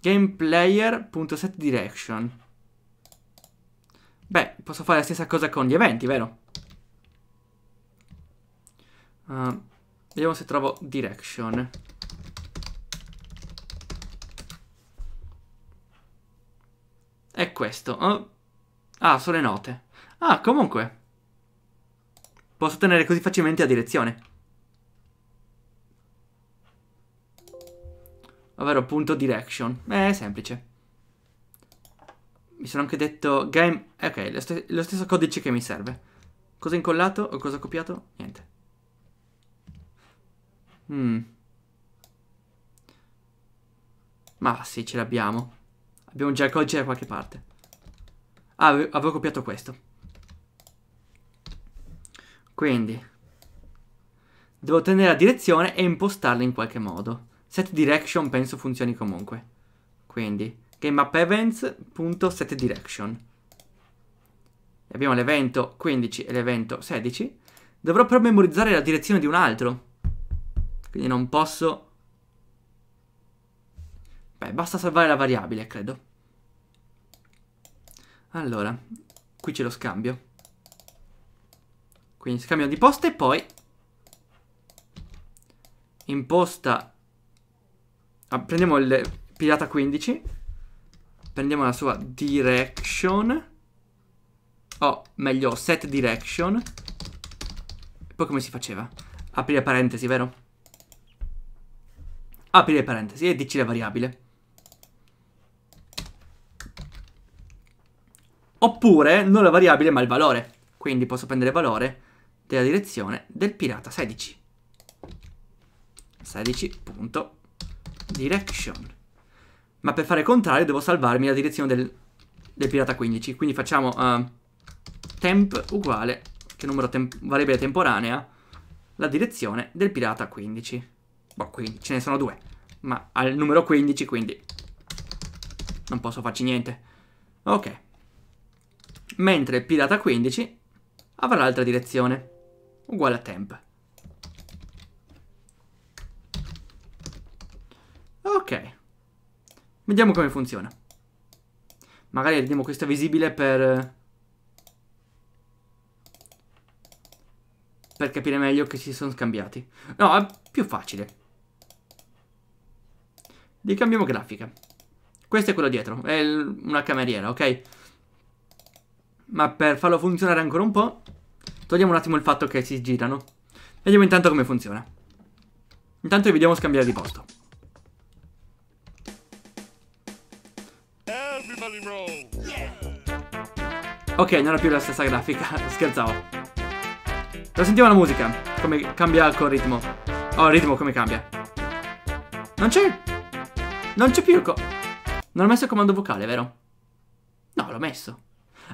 [SPEAKER 1] gameplayer.setDirection Beh, posso fare la stessa cosa con gli eventi, vero? Uh, vediamo se trovo direction È questo oh. Ah, sono le note Ah, comunque Posso ottenere così facilmente la direzione. Ovvero punto direction. Eh, è semplice. Mi sono anche detto game... Eh, ok, lo, st lo stesso codice che mi serve. Cosa ho incollato o cosa ho copiato? Niente. Mm. Ma sì, ce l'abbiamo. Abbiamo già il codice da qualche parte. Ah, avevo copiato questo. Quindi devo tenere la direzione e impostarla in qualche modo. Set direction penso funzioni comunque. Quindi GameAppEvents.setDirection Abbiamo l'evento 15 e l'evento 16. Dovrò però memorizzare la direzione di un altro. Quindi non posso... Beh, basta salvare la variabile, credo. Allora, qui c'è lo scambio. Quindi scambio di posta e poi imposta ah, prendiamo il pirata 15 prendiamo la sua direction o oh, meglio set direction poi come si faceva? aprire parentesi vero? aprire parentesi e dici la variabile oppure non la variabile ma il valore quindi posso prendere valore della direzione del pirata 16. 16.direction. Ma per fare il contrario devo salvarmi la direzione del, del pirata 15. Quindi facciamo uh, temp uguale, che numero temp variabile temporanea, la direzione del pirata 15. Boh, quindi ce ne sono due. Ma al numero 15, quindi non posso farci niente. Ok. Mentre il pirata 15 avrà l'altra direzione uguale a temp. Ok. Vediamo come funziona. Magari rendiamo questa visibile per... Per capire meglio che si sono scambiati. No, è più facile. Li cambiamo grafica. Questo è quello dietro, è una cameriera, ok? Ma per farlo funzionare ancora un po', Togliamo un attimo il fatto che si girano. Vediamo intanto come funziona. Intanto li vediamo scambiare di posto. Ok, non era più la stessa grafica, scherzavo. Lo sentiamo la musica, come cambia col ritmo. Oh, il ritmo come cambia. Non c'è... Non c'è più il co... Non ho messo il comando vocale, vero? No, l'ho messo.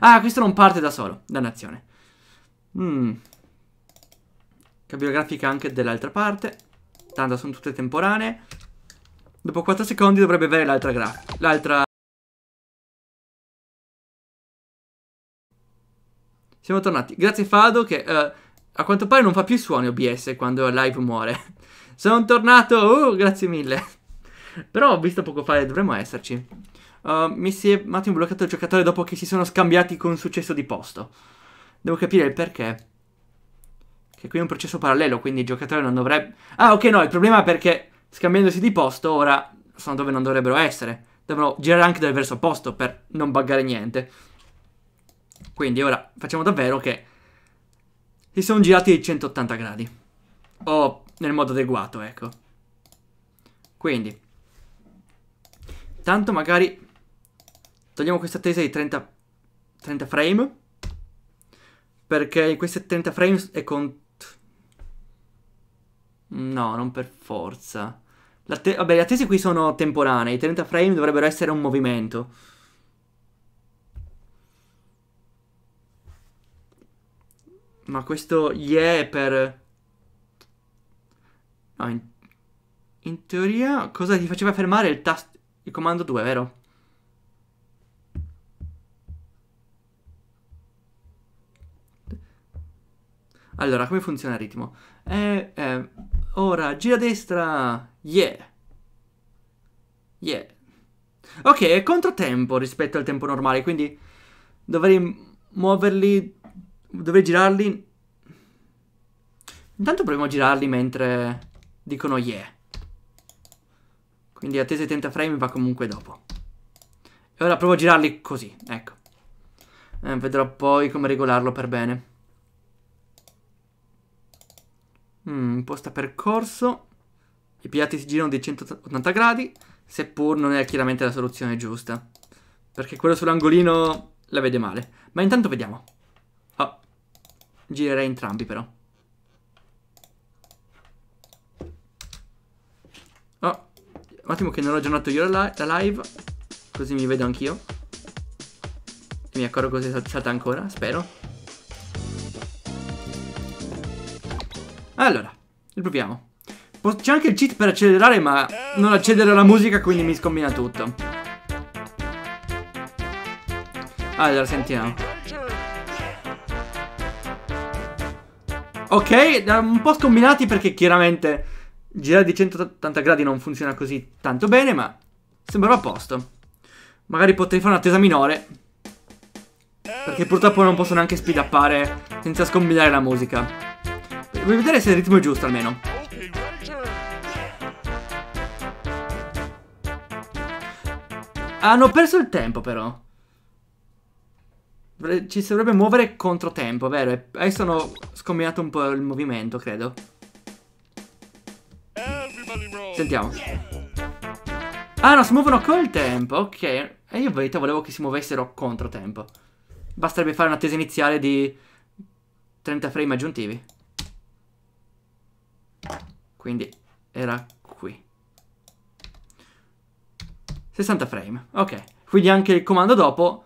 [SPEAKER 1] Ah, questo non parte da solo, dannazione. Mm. grafica anche dell'altra parte. Tanto sono tutte temporanee. Dopo 4 secondi dovrebbe avere l'altra grafica. L'altra... Siamo tornati. Grazie Fado che uh, a quanto pare non fa più suoni OBS quando live muore. Sono tornato! Uh, grazie mille. Però ho visto poco fa e dovremmo esserci. Uh, mi si è un attimo bloccato il giocatore dopo che si sono scambiati con successo di posto. Devo capire il perché. Che qui è un processo parallelo, quindi il giocatore non dovrebbe... Ah, ok, no, il problema è perché scambiandosi di posto ora sono dove non dovrebbero essere. Devono girare anche dal verso opposto per non buggare niente. Quindi ora facciamo davvero che si sono girati di 180 gradi. O nel modo adeguato, ecco. Quindi. Tanto magari togliamo questa tesa di 30, 30 frame. Perché in questi 30 frames è con... No, non per forza. L'atte... Vabbè, le attese qui sono temporanee. I 30 frame dovrebbero essere un movimento. Ma questo yeah, è per... No, in... in teoria cosa ti faceva fermare il tasto... Il comando 2, vero? Allora, come funziona il ritmo? Eh, eh, ora, gira destra. Yeah. Yeah. Ok, è controtempo rispetto al tempo normale, quindi dovrei muoverli, dovrei girarli. Intanto proviamo a girarli mentre dicono yeah. Quindi attesa 30 frame va comunque dopo. E ora provo a girarli così, ecco. Eh, vedrò poi come regolarlo per bene. Mm, imposta percorso. I piatti si girano di 180 gradi, seppur non è chiaramente la soluzione giusta. Perché quello sull'angolino la vede male. Ma intanto vediamo. Oh, girerei entrambi però. Oh, un attimo che non ho aggiornato io la, live, così mi vedo anch'io. E mi accorgo se è saltata ancora, spero. Allora, riproviamo. C'è anche il cheat per accelerare, ma non accedere alla musica, quindi mi scombina tutto. Ah, allora, sentiamo. Ok, un po' scombinati perché chiaramente girare di 180 gradi non funziona così tanto bene, ma sembrava a posto. Magari potrei fare un'attesa minore. Perché purtroppo non posso neanche speed appare senza scombinare la musica. Vuoi vedere se il ritmo è giusto almeno? Hanno perso il tempo però. Ci si dovrebbe muovere contro tempo, vero? Adesso sono scombinato un po' il movimento, credo. Sentiamo. Ah no, si muovono col tempo, ok. E io in verità volevo che si muovessero contro tempo. Basterebbe fare una tesa iniziale di 30 frame aggiuntivi quindi era qui. 60 frame, ok. Quindi anche il comando dopo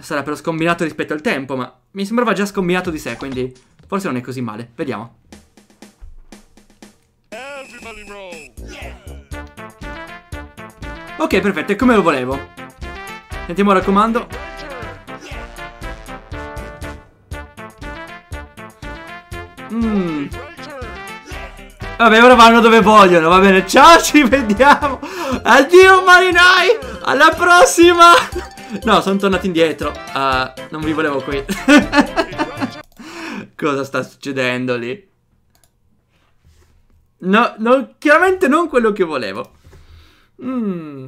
[SPEAKER 1] sarà però scombinato rispetto al tempo, ma mi sembrava già scombinato di sé, quindi forse non è così male. Vediamo. Ok, perfetto, è come lo volevo. Sentiamo ora il comando. Vabbè, ora vanno dove vogliono, va bene. Ciao, ci vediamo. Addio, marinai. Alla prossima. No, sono tornato indietro. Uh, non vi volevo qui. Cosa sta succedendo lì? No, no, chiaramente non quello che volevo. Mm.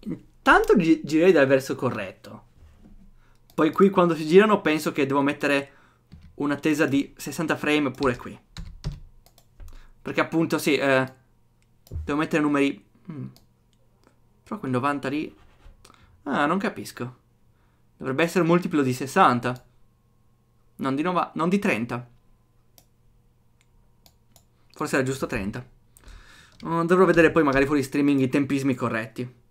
[SPEAKER 1] Intanto gi girerei dal verso corretto. Poi qui quando si girano penso che devo mettere un'attesa di 60 frame pure qui. Perché appunto, sì, eh, devo mettere numeri... Hmm. Però quel 90 lì... Ah, non capisco. Dovrebbe essere un multiplo di 60. Non di, nova... non di 30. Forse era giusto 30. dovrò vedere poi magari fuori streaming i tempismi corretti.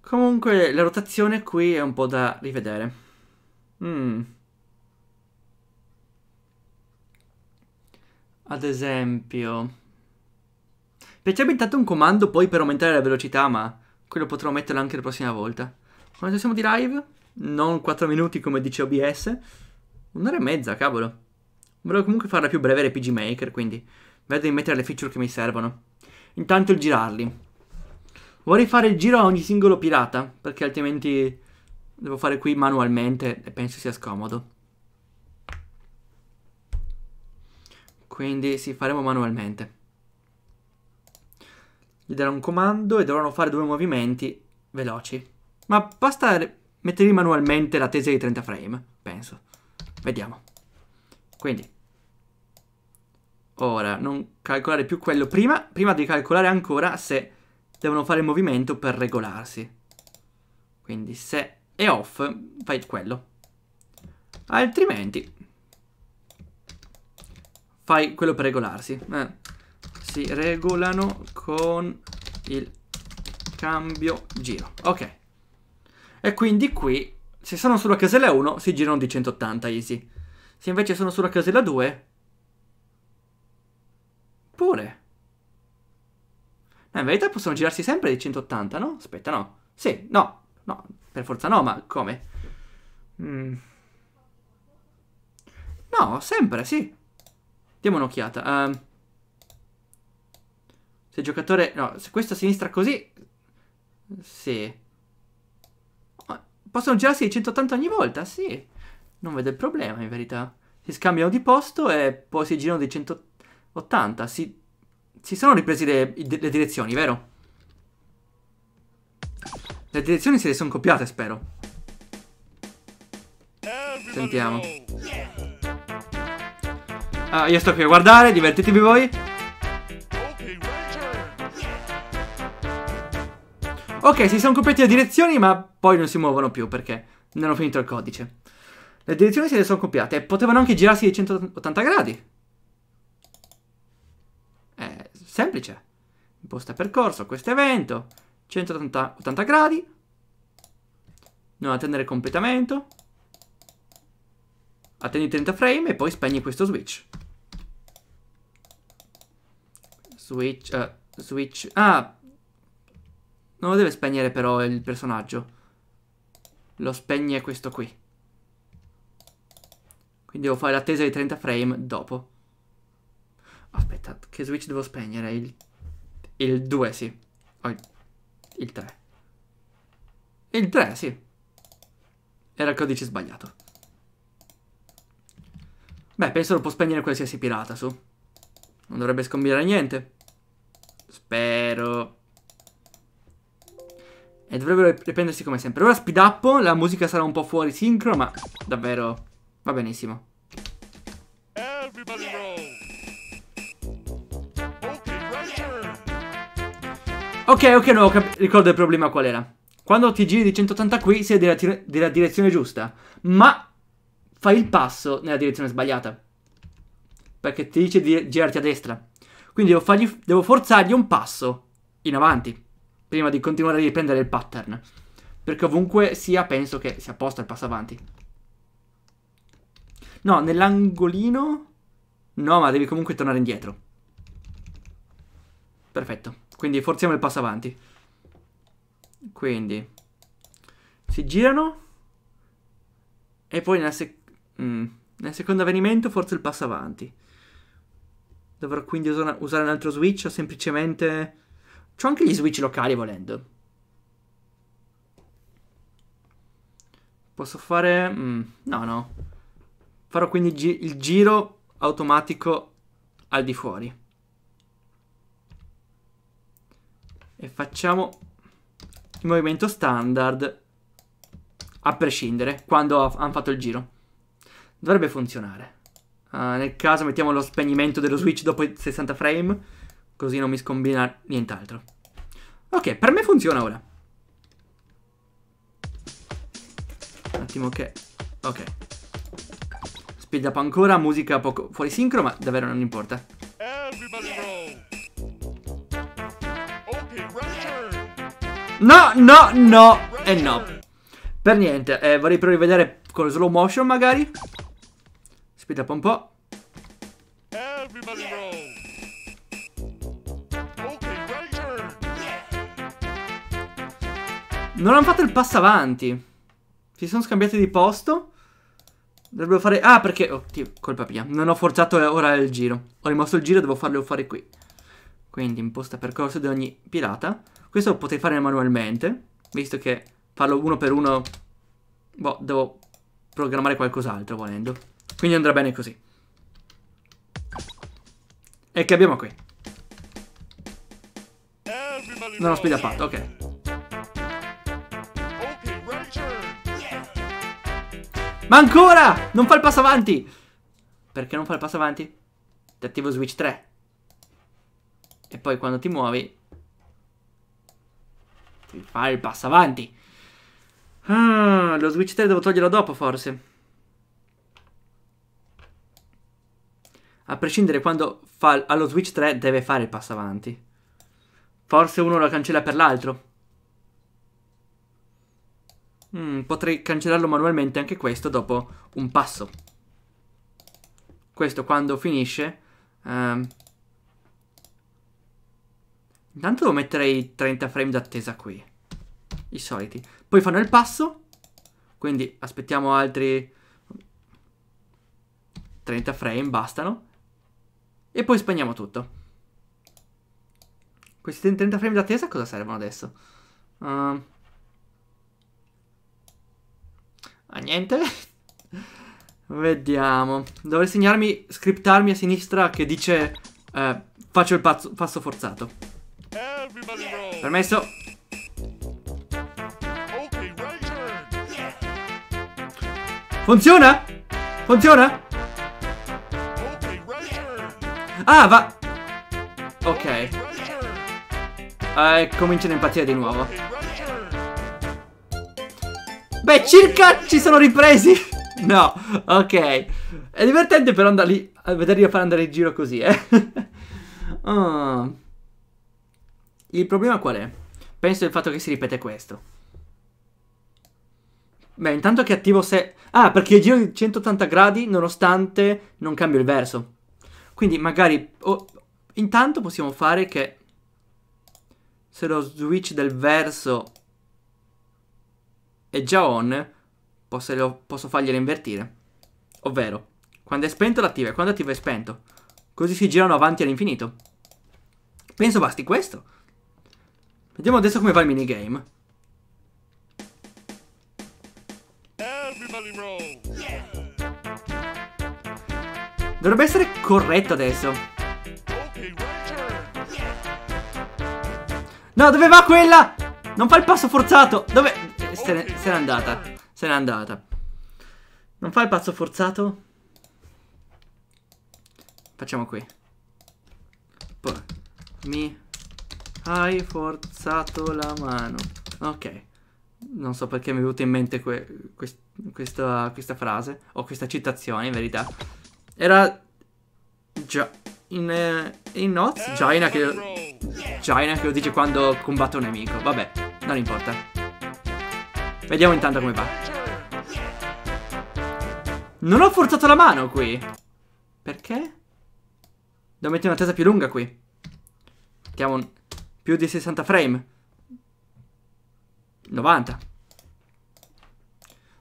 [SPEAKER 1] Comunque la rotazione qui è un po' da rivedere. Mmm. Ad esempio... Piacerebbe intanto un comando poi per aumentare la velocità, ma quello potrò metterlo anche la prossima volta. Quanto siamo di live? Non 4 minuti come dice OBS. Un'ora e mezza, cavolo. Volevo comunque farla più breve RPG Maker, quindi vedo di mettere le feature che mi servono. Intanto il girarli. Vorrei fare il giro a ogni singolo pirata, perché altrimenti devo fare qui manualmente e penso sia scomodo. Quindi si faremo manualmente. Gli darò un comando e dovranno fare due movimenti veloci. Ma basta metterli manualmente la tesi di 30 frame, penso. Vediamo. Quindi. Ora, non calcolare più quello prima, prima di calcolare ancora se devono fare il movimento per regolarsi. Quindi se è off, fai quello. Altrimenti fai quello per regolarsi. Eh. Si regolano con il cambio giro. Ok. E quindi qui, se sono sulla casella 1, si girano di 180 easy. Se invece sono sulla casella 2, pure. Ma in verità possono girarsi sempre di 180, no? Aspetta, no. Sì, no. No, per forza no, ma come? Mm. No, sempre, sì. Diamo un'occhiata. Um, se il giocatore... No, se questa sinistra così... Sì. Possono girarsi di 180 ogni volta? Sì. Non vedo il problema, in verità. Si scambiano di posto e poi si girano di 180. Si, si sono ripresi le, le direzioni, vero? Le direzioni se le sono copiate, spero. Sentiamo. Ah, io sto qui a guardare, divertitevi voi. Ok, si sono coperti le direzioni, ma poi non si muovono più perché non hanno finito il codice. Le direzioni se le sono copiate e potevano anche girarsi di 180 gradi. È semplice. Imposta percorso, questo evento, 180 gradi. Non attendere completamento. Attendi 30 frame e poi spegni questo switch. Switch, uh, switch... Ah! Non lo deve spegnere però il personaggio. Lo spegne questo qui. Quindi devo fare l'attesa di 30 frame dopo. Aspetta, che switch devo spegnere? Il, il 2, sì. Oh, il, il 3. Il 3, sì. Era il codice sbagliato. Beh, penso lo può spegnere qualsiasi pirata, su. Non dovrebbe scombinare niente. Spero. E dovrebbero riprendersi come sempre. Ora speed up, la musica sarà un po' fuori sincro, ma davvero va benissimo. Ok, ok, no, ricordo il problema qual era. Quando ti giri di 180 qui, sei della, della direzione giusta. Ma fai il passo nella direzione sbagliata. Perché ti dice di girarti a destra. Quindi devo, fargli, devo forzargli un passo in avanti. Prima di continuare a riprendere il pattern. Perché ovunque sia, penso che sia apposta il passo avanti. No, nell'angolino... No, ma devi comunque tornare indietro. Perfetto. Quindi forziamo il passo avanti. Quindi... Si girano... E poi nella seconda Mm. Nel secondo avvenimento forse il passo avanti. Dovrò quindi usare, usare un altro switch o semplicemente... C'ho anche gli switch locali volendo. Posso fare... Mm. no, no. Farò quindi gi il giro automatico al di fuori. E facciamo il movimento standard a prescindere quando hanno fatto il giro. Dovrebbe funzionare. Uh, nel caso mettiamo lo spegnimento dello Switch dopo i 60 frame, così non mi scombina nient'altro. Ok, per me funziona ora. Un attimo che... Ok. Speed up ancora, musica poco fuori sincro, ma davvero non importa. No, no, no e no. Per niente, eh, vorrei però rivedere con slow motion magari. Aspetta un po'. Everybody roll. Non hanno fatto il passo avanti. Si sono scambiati di posto. Dovrebbero fare... Ah, perché... Oh, Dio, colpa mia. Non ho forzato ora il giro. Ho rimosso il giro, devo farlo fare qui. Quindi imposta percorso di ogni pirata. Questo lo potrei fare manualmente. Visto che farlo uno per uno... Boh, devo programmare qualcos'altro volendo. Quindi andrà bene così. E che abbiamo qui? Non ho speed spidappato, ok. Ma ancora! Non fa il passo avanti! Perché non fa il passo avanti? Ti attivo Switch 3. E poi quando ti muovi... Ti fa il passo avanti. Ah, lo Switch 3 devo toglierlo dopo, forse. A prescindere quando fa allo Switch 3 deve fare il passo avanti. Forse uno lo cancella per l'altro. Mm, potrei cancellarlo manualmente anche questo dopo un passo. Questo quando finisce... Um, intanto devo mettere i 30 frame d'attesa qui. I soliti. Poi fanno il passo. Quindi aspettiamo altri... 30 frame, bastano. E poi spegniamo tutto. Questi 30 frame d'attesa cosa servono adesso? Uh, ehm. ah, a niente. Vediamo. Dovrei segnarmi, scriptarmi a sinistra che dice eh, faccio il pazzo, passo forzato. Permesso. Funziona? Funziona? Ah, va... Ok. Eh, cominciano a impazzire di nuovo. Beh, circa ci sono ripresi. No, ok. È divertente però andarli, eh, vederli a fare andare in giro così, eh. oh. Il problema qual è? Penso il fatto che si ripete questo. Beh, intanto che attivo se... Ah, perché giro di 180 gradi nonostante non cambio il verso. Quindi magari... Oh, intanto possiamo fare che... Se lo switch del verso è già on, posso, lo, posso farglielo invertire. Ovvero, quando è spento l'attiva e quando è è spento. Così si girano avanti all'infinito. Penso basti questo. Vediamo adesso come va il minigame. Dovrebbe essere corretto adesso. No, dove va quella? Non fa il passo forzato. Dove? Se n'è ne... andata. Se n'è andata. Non fa il passo forzato? Facciamo qui. Poi. Mi hai forzato la mano. Ok. Non so perché mi è venuta in mente que... quest... questa... questa frase. O questa citazione, in verità. Era già in, eh, in Noz? Jaina che, Jaina che lo dice quando combatte un nemico. Vabbè, non importa. Vediamo intanto come va. Non ho forzato la mano qui. Perché? Devo mettere una tesa più lunga qui. Mettiamo un... più di 60 frame. 90.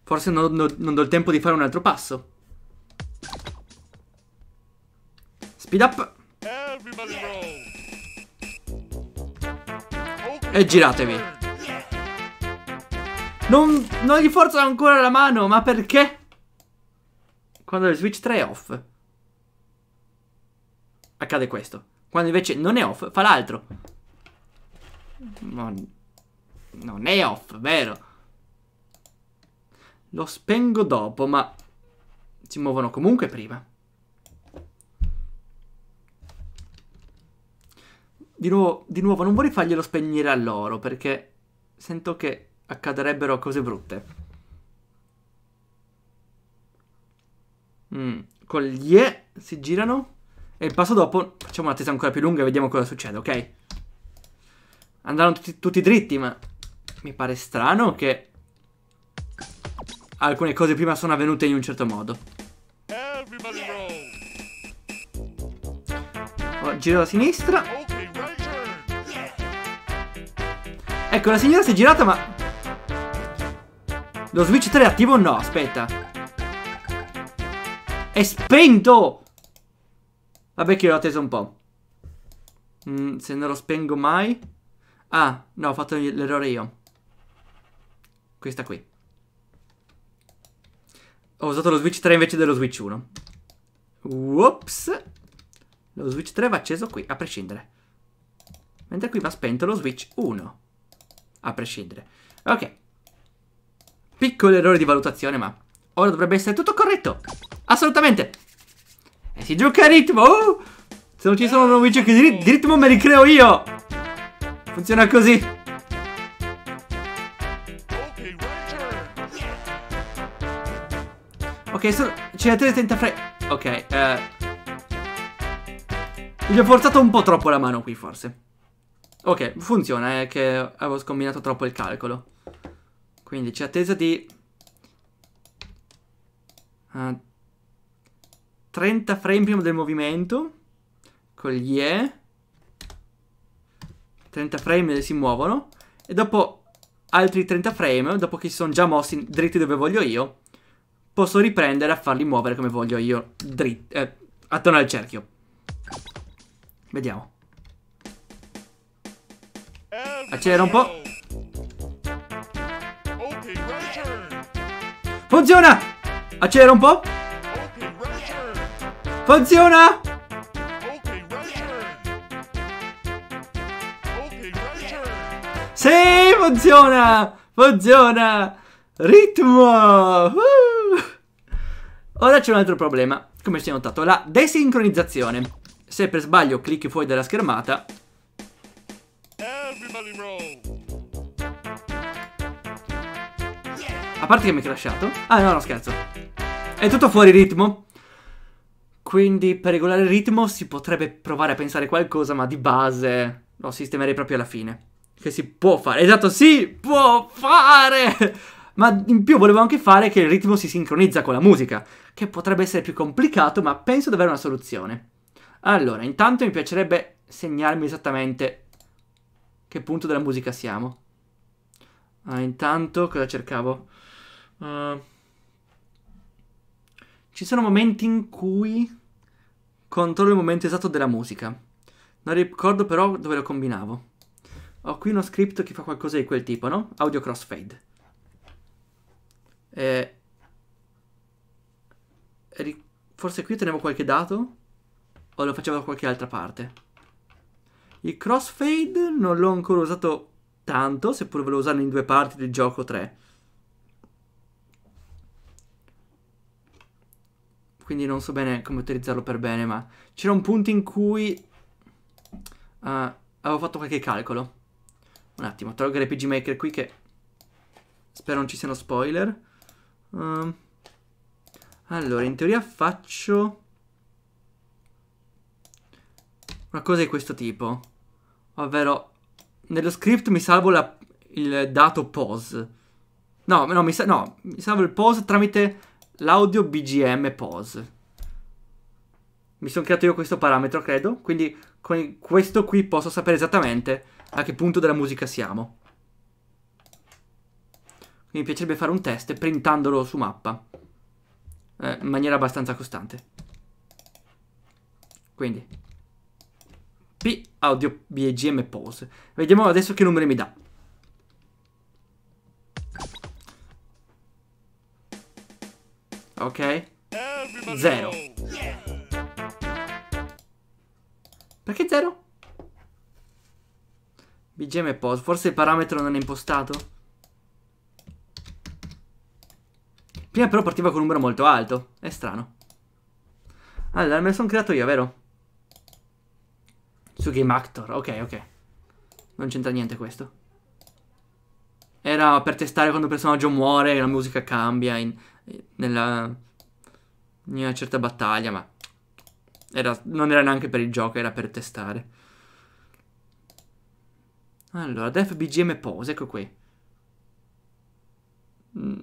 [SPEAKER 1] Forse non, non, non do il tempo di fare un altro passo. Speed up. E giratevi. Non, non gli forzo ancora la mano, ma perché? Quando il Switch 3 è off. Accade questo. Quando invece non è off, fa l'altro. Non è off, vero? Lo spengo dopo, ma si muovono comunque prima. Di nuovo, di nuovo, non vorrei farglielo spegnere a loro perché sento che accadrebbero cose brutte. Mm. Con gli E si girano. E il passo dopo facciamo un'attesa ancora più lunga e vediamo cosa succede, ok? Andranno tutti, tutti dritti, ma mi pare strano che alcune cose prima sono avvenute in un certo modo. Ora oh, Giro a sinistra. Ecco, la signora si è girata, ma... Lo Switch 3 è attivo o no? Aspetta. È spento! Vabbè che l'ho atteso un po'. Mm, se non lo spengo mai... Ah, no, ho fatto l'errore io. Questa qui. Ho usato lo Switch 3 invece dello Switch 1. Whoops. Lo Switch 3 va acceso qui, a prescindere. Mentre qui va spento lo Switch 1 a prescindere. Ok. Piccolo errore di valutazione, ma ora dovrebbe essere tutto corretto. Assolutamente. E si gioca a ritmo. Uh! Se non ci sono nuovi giochi di, rit di ritmo me li creo io. Funziona così. Ok, sono... c'è la tele tenta fre... Ok, eh... Gli ho forzato un po' troppo la mano qui, forse. Ok, funziona, è che avevo scombinato troppo il calcolo. Quindi c'è attesa di... Uh, eh, 30 frame prima del movimento. Con gli E. 30 frame si muovono. E dopo altri 30 frame, dopo che si sono già mossi dritti dove voglio io, posso riprendere a farli muovere come voglio io, dritti, eh, attorno al cerchio. Vediamo. Accelera un po'. Funziona! Accelera un po'. Funziona! Sì, funziona! Funziona! Ritmo! Uh! Ora c'è un altro problema, come si è notato, la desincronizzazione. Se per sbaglio clicchi fuori dalla schermata, A parte che mi è crashato. Ah, no, no, scherzo. È tutto fuori ritmo. Quindi per regolare il ritmo si potrebbe provare a pensare qualcosa, ma di base lo sistemerei proprio alla fine. Che si può fare. Esatto, si può fare! Ma in più volevo anche fare che il ritmo si sincronizza con la musica, che potrebbe essere più complicato, ma penso di avere una soluzione. Allora, intanto mi piacerebbe segnarmi esattamente che punto della musica siamo. Ah, intanto cosa cercavo? Uh, ci sono momenti in cui controllo il momento esatto della musica. Non ricordo però dove lo combinavo. Ho qui uno script che fa qualcosa di quel tipo, no? Audio crossfade. E... E forse qui tenevo qualche dato o lo facevo da qualche altra parte. Il crossfade non l'ho ancora usato tanto, seppur ve lo usano in due parti del gioco 3. quindi non so bene come utilizzarlo per bene, ma c'era un punto in cui uh, avevo fatto qualche calcolo. Un attimo, tolgo RPG Maker qui che spero non ci siano spoiler. Uh, allora, in teoria faccio una cosa di questo tipo, ovvero nello script mi salvo la, il dato pause. No, no, mi, sa no, mi salvo il pause tramite l'audio BGM pause. Mi sono creato io questo parametro, credo, quindi con questo qui posso sapere esattamente a che punto della musica siamo. mi piacerebbe fare un test printandolo su mappa, eh, in maniera abbastanza costante. Quindi, P audio BGM pause. Vediamo adesso che numeri mi dà. Ok? Zero. Perché zero? BGM e pause. Forse il parametro non è impostato? Prima però partiva con un numero molto alto. È strano. Allora, me lo sono creato io, vero? Su Game Actor. Ok, ok. Non c'entra niente questo. Era per testare quando il personaggio muore, e la musica cambia in nella, in una certa battaglia, ma era, non era neanche per il gioco, era per testare. Allora, def bgm pose, ecco qui. Mm,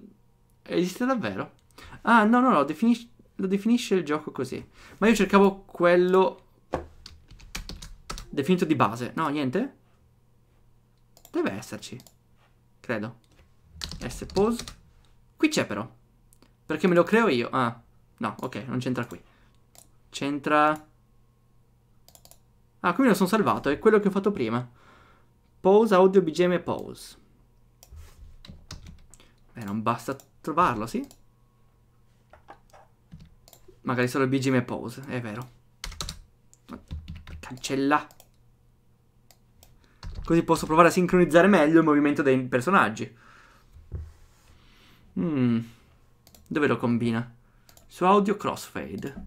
[SPEAKER 1] esiste davvero? Ah, no, no, no, definis lo definisce il gioco così. Ma io cercavo quello definito di base. No, niente? Deve esserci, credo. S-pose. Qui c'è però. Perché me lo creo io? Ah, no, ok, non c'entra qui. C'entra... Ah, qui me lo sono salvato, è quello che ho fatto prima. Pause, audio, bgm pause. Beh, non basta trovarlo, sì? Magari solo bgm pause, è vero. Cancella. Così posso provare a sincronizzare meglio il movimento dei personaggi. Mmm... Dove lo combina? Su audio crossfade.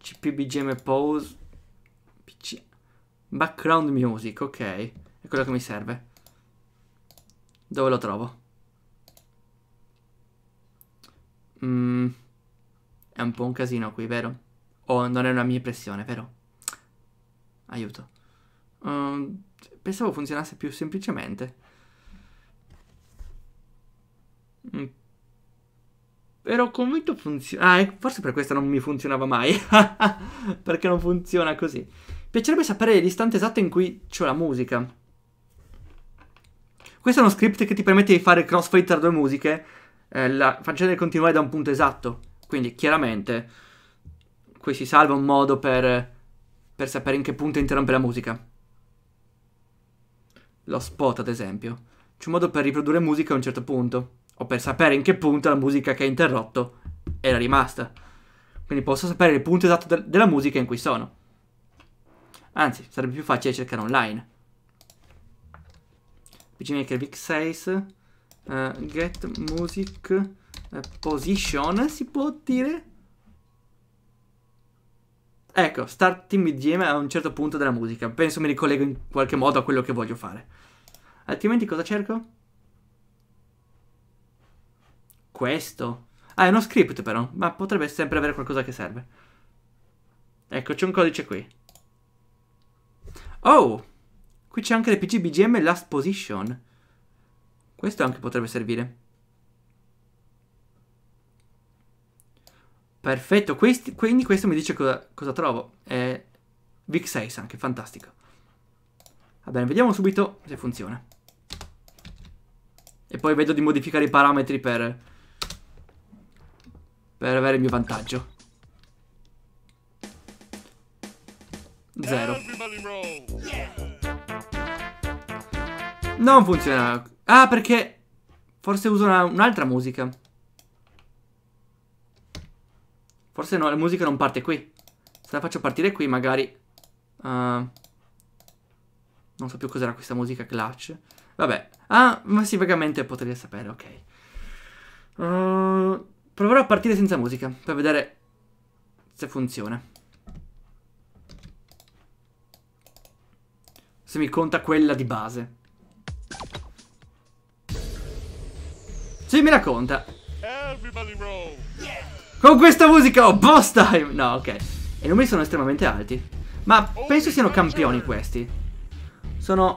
[SPEAKER 1] CPBGM pause. PC. Background music, ok. È quello che mi serve. Dove lo trovo? Mm. È un po' un casino qui, vero? Oh, non è una mia impressione, vero? Aiuto. Um, pensavo funzionasse più semplicemente. Mm. Ero convinto funziona. Ah, forse per questo non mi funzionava mai. Perché non funziona così. Piacerebbe sapere l'istante esatto in cui c'è la musica. Questo è uno script che ti permette di fare crossfade tra due musiche. Eh, la faccenda continuare da un punto esatto. Quindi, chiaramente, qui si salva un modo per, per sapere in che punto interrompe la musica. Lo spot, ad esempio. C'è un modo per riprodurre musica a un certo punto o per sapere in che punto la musica che ha interrotto era rimasta. Quindi posso sapere il punto esatto de della musica in cui sono. Anzi, sarebbe più facile cercare online. PGMaker VIX6 uh, eh, Get Music uh, Position si può dire? Ecco, start team BGM a un certo punto della musica. Penso mi ricollego in qualche modo a quello che voglio fare. Altrimenti cosa cerco? Questo? Ah, è uno script però, ma potrebbe sempre avere qualcosa che serve. Ecco, c'è un codice qui. Oh! Qui c'è anche l'EPG BGM Last Position. Questo anche potrebbe servire. Perfetto, Questi, quindi questo mi dice cosa, cosa trovo. È Vic 6 anche, fantastico. Va bene, vediamo subito se funziona. E poi vedo di modificare i parametri per per avere il mio vantaggio. Zero. Non funziona. Ah, perché forse uso un'altra un musica. Forse no, la musica non parte qui. Se la faccio partire qui, magari... Uh, non so più cos'era questa musica clutch. Vabbè. Ah, ma sì, vagamente potrei sapere, ok. Uh, Proverò a partire senza musica per vedere se funziona. Se mi conta quella di base. Sì, me la conta. Con questa musica ho oh, boss time! No, ok. I numeri sono estremamente alti. Ma penso siano campioni questi. Sono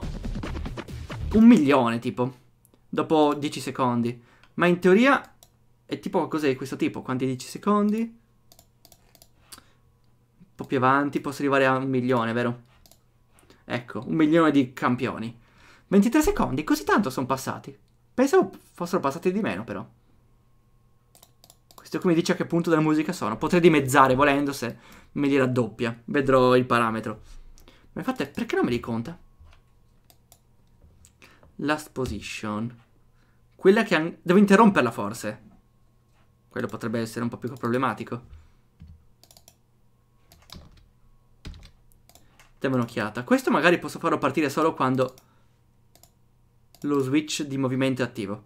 [SPEAKER 1] un milione, tipo. Dopo 10 secondi. Ma in teoria e tipo cos'è questo tipo? Quanti 10 secondi? Un po' più avanti, posso arrivare a un milione, vero? Ecco, un milione di campioni. 23 secondi, così tanto sono passati. Pensavo fossero passati di meno, però. Questo qui mi dice a che punto della musica sono. Potrei dimezzare, volendo, se me li raddoppia. Vedrò il parametro. Ma infatti, perché non me li conta? Last position. Quella che... Devo interromperla, forse. Quello potrebbe essere un po' più problematico. Diamo un'occhiata. Questo magari posso farlo partire solo quando lo switch di movimento è attivo.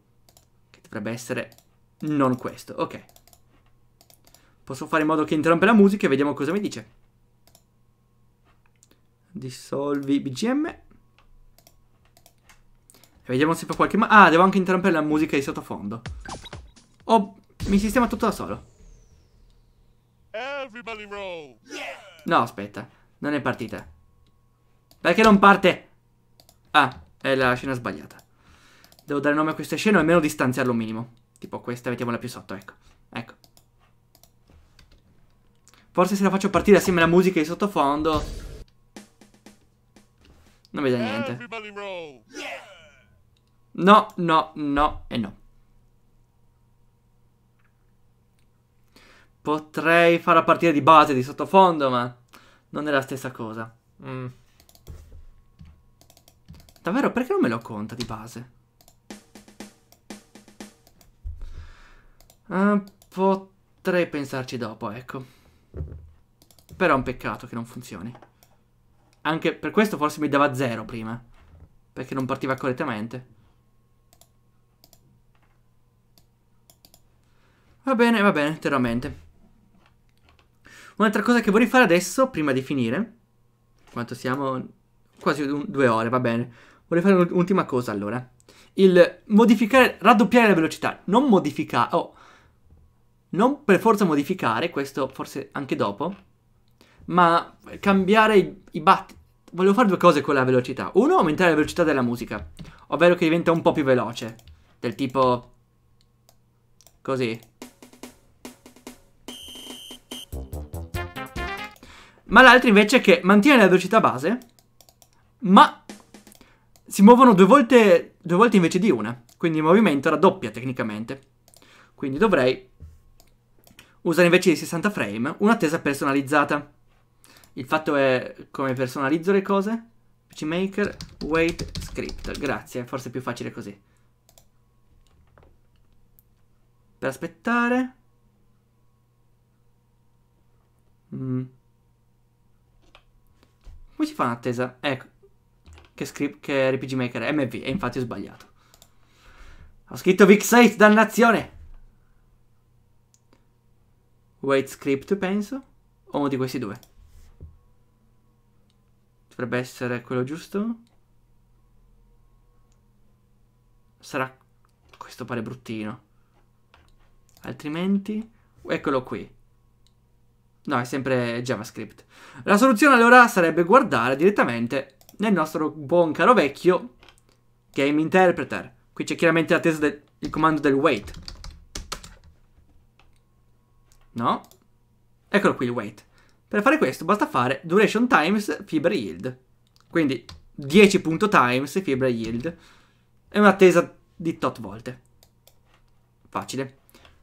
[SPEAKER 1] Che dovrebbe essere non questo. Ok. Posso fare in modo che interrompe la musica e vediamo cosa mi dice. Dissolvi BGM. E vediamo se fa qualche... Ah, devo anche interrompere la musica di sottofondo. Oh, mi sistema tutto da solo. No, aspetta. Non è partita. Perché non parte? Ah, è la scena sbagliata. Devo dare nome a questa scena o almeno distanziarlo un minimo. Tipo questa, mettiamola più sotto, ecco. Ecco. Forse se la faccio partire assieme alla musica di sottofondo... Non vedo niente. No, no, no e no. Potrei far partire di base di sottofondo, ma non è la stessa cosa. Mm. Davvero, perché non me lo conta di base? Uh, potrei pensarci dopo, ecco. Però è un peccato che non funzioni. Anche per questo forse mi dava zero prima. Perché non partiva correttamente. Va bene, va bene, terrò mente. Un'altra cosa che vorrei fare adesso, prima di finire, quanto siamo? Quasi un, due ore, va bene. Vorrei fare un'ultima cosa allora. Il modificare, raddoppiare la velocità, non modificare, oh, non per forza modificare, questo forse anche dopo, ma cambiare i, i battiti. Volevo fare due cose con la velocità. Uno, aumentare la velocità della musica, ovvero che diventa un po' più veloce, del tipo così. ma l'altra invece che mantiene la velocità base, ma si muovono due volte, due volte invece di una. Quindi il movimento raddoppia tecnicamente. Quindi dovrei usare invece di 60 frame un'attesa personalizzata. Il fatto è come personalizzo le cose. PCMaker, wait, script. Grazie, forse è più facile così. Per aspettare... Mmm come si fa un'attesa? Ecco. Che script, che RPG Maker, MV, e eh, infatti ho sbagliato. Ho scritto VIX8, dannazione! Wait script, penso. O uno di questi due. Dovrebbe essere quello giusto. Sarà... Questo pare bruttino. Altrimenti... Eccolo qui. No, è sempre JavaScript. La soluzione allora sarebbe guardare direttamente nel nostro buon caro vecchio game interpreter. Qui c'è chiaramente l'attesa del comando del wait. No? Eccolo qui il wait. Per fare questo basta fare duration times fibre yield. Quindi 10.times fibre yield. È un'attesa di tot volte. Facile.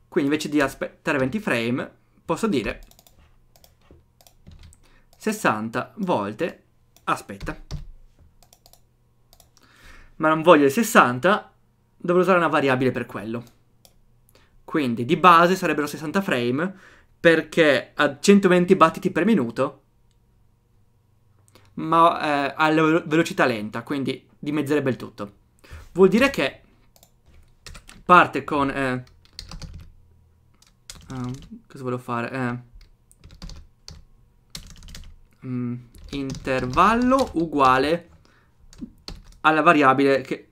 [SPEAKER 1] Quindi invece di aspettare 20 frame, posso dire 60 volte, aspetta, ma non voglio il 60, dovrò usare una variabile per quello. Quindi di base sarebbero 60 frame, perché a 120 battiti per minuto, ma eh, alla velocità lenta, quindi dimezzerebbe il tutto. Vuol dire che parte con... Eh, eh, cosa volevo fare? Eh, mh, mm. intervallo uguale alla variabile che...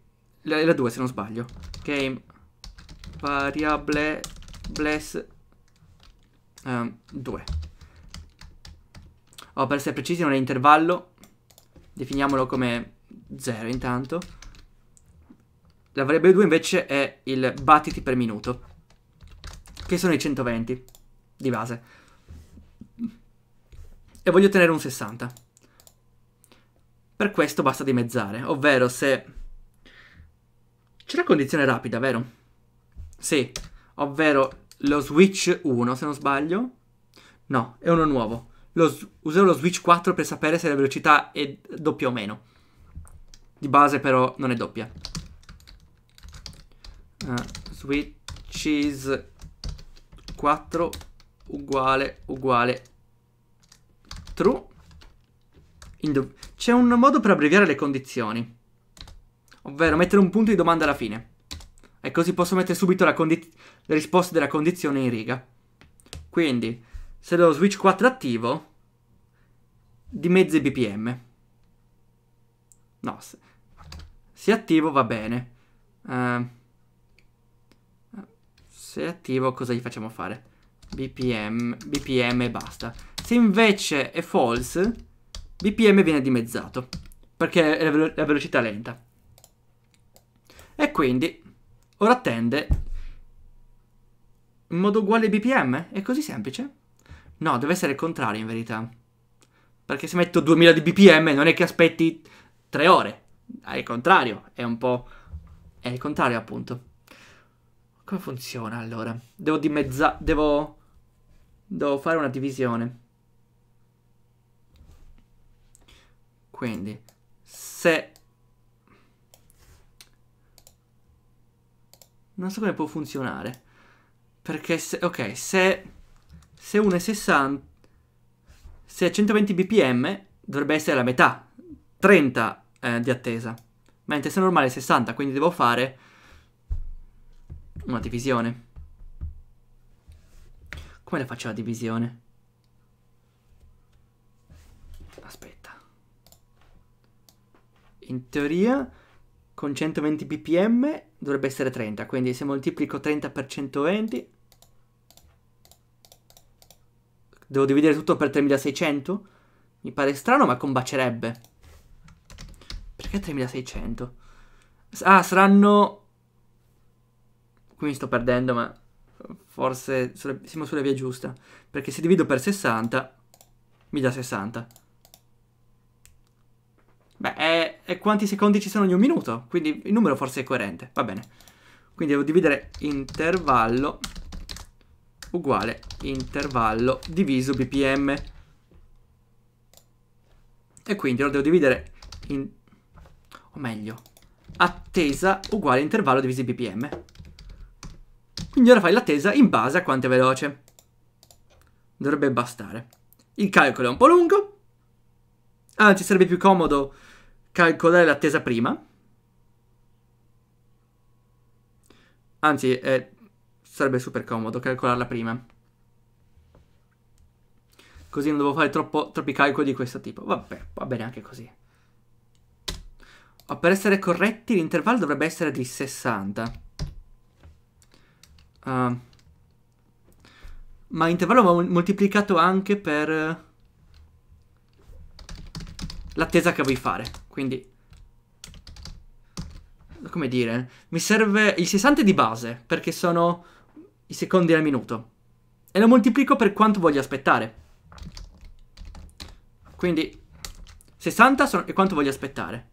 [SPEAKER 1] La, la 2 se non sbaglio. Game variable bless um, ehm, 2. Oh, per essere precisi non è intervallo. Definiamolo come 0 intanto. La variabile 2 invece è il battiti per minuto, che sono i 120 di base e voglio ottenere un 60. Per questo basta dimezzare, ovvero se... C'è la condizione rapida, vero? Sì, ovvero lo switch 1, se non sbaglio. No, è uno nuovo. Lo, userò lo switch 4 per sapere se la velocità è doppia o meno. Di base però non è doppia. Uh, switches 4 uguale uguale true. Indo- C'è un modo per abbreviare le condizioni. Ovvero mettere un punto di domanda alla fine. E così posso mettere subito la, condi- la risposta della condizione in riga. Quindi, se lo switch 4 attivo, di dimezzi bpm. No, se, se attivo va bene. Uh, se attivo cosa gli facciamo fare? bpm, bpm e basta. Se invece è false, BPM viene dimezzato, perché è la, velo la velocità lenta. E quindi ora attende in modo uguale BPM? È così semplice? No, deve essere il contrario in verità. Perché se metto 2000 di BPM non è che aspetti 3 ore. È il contrario, è un po'... È il contrario appunto. Come funziona allora? Devo dimezzare... Devo... Devo fare una divisione. Quindi se... Non so come può funzionare. Perché se... Ok, se... Se 1 è 60... Se è 120 bpm dovrebbe essere la metà. 30 eh, di attesa. Mentre se è normale è 60, quindi devo fare una divisione. Come la faccio la divisione? in teoria con 120 ppm dovrebbe essere 30, quindi se moltiplico 30 per 120 devo dividere tutto per 3600? Mi pare strano, ma combacerebbe. Perché 3600? Ah, saranno... Qui mi sto perdendo, ma forse siamo sulla via giusta. Perché se divido per 60, mi dà 60. Beh, è, è quanti secondi ci sono in un minuto, quindi il numero forse è coerente, va bene. Quindi devo dividere intervallo uguale intervallo diviso bpm. E quindi lo devo dividere in... o meglio, attesa uguale intervallo diviso bpm. Quindi ora fai l'attesa in base a quanto è veloce. Dovrebbe bastare. Il calcolo è un po' lungo. Anzi, ah, sarebbe più comodo calcolare l'attesa prima. Anzi, eh, sarebbe super comodo calcolarla prima. Così non devo fare troppo, troppi calcoli di questo tipo. Vabbè, va bene anche così. Oh, per essere corretti, l'intervallo dovrebbe essere di 60. Uh, ah. ma l'intervallo va moltiplicato anche per eh, l'attesa che vuoi fare. Quindi come dire, mi serve il 60 di base, perché sono i secondi al minuto. E lo moltiplico per quanto voglio aspettare. Quindi 60 sono, è quanto voglio aspettare.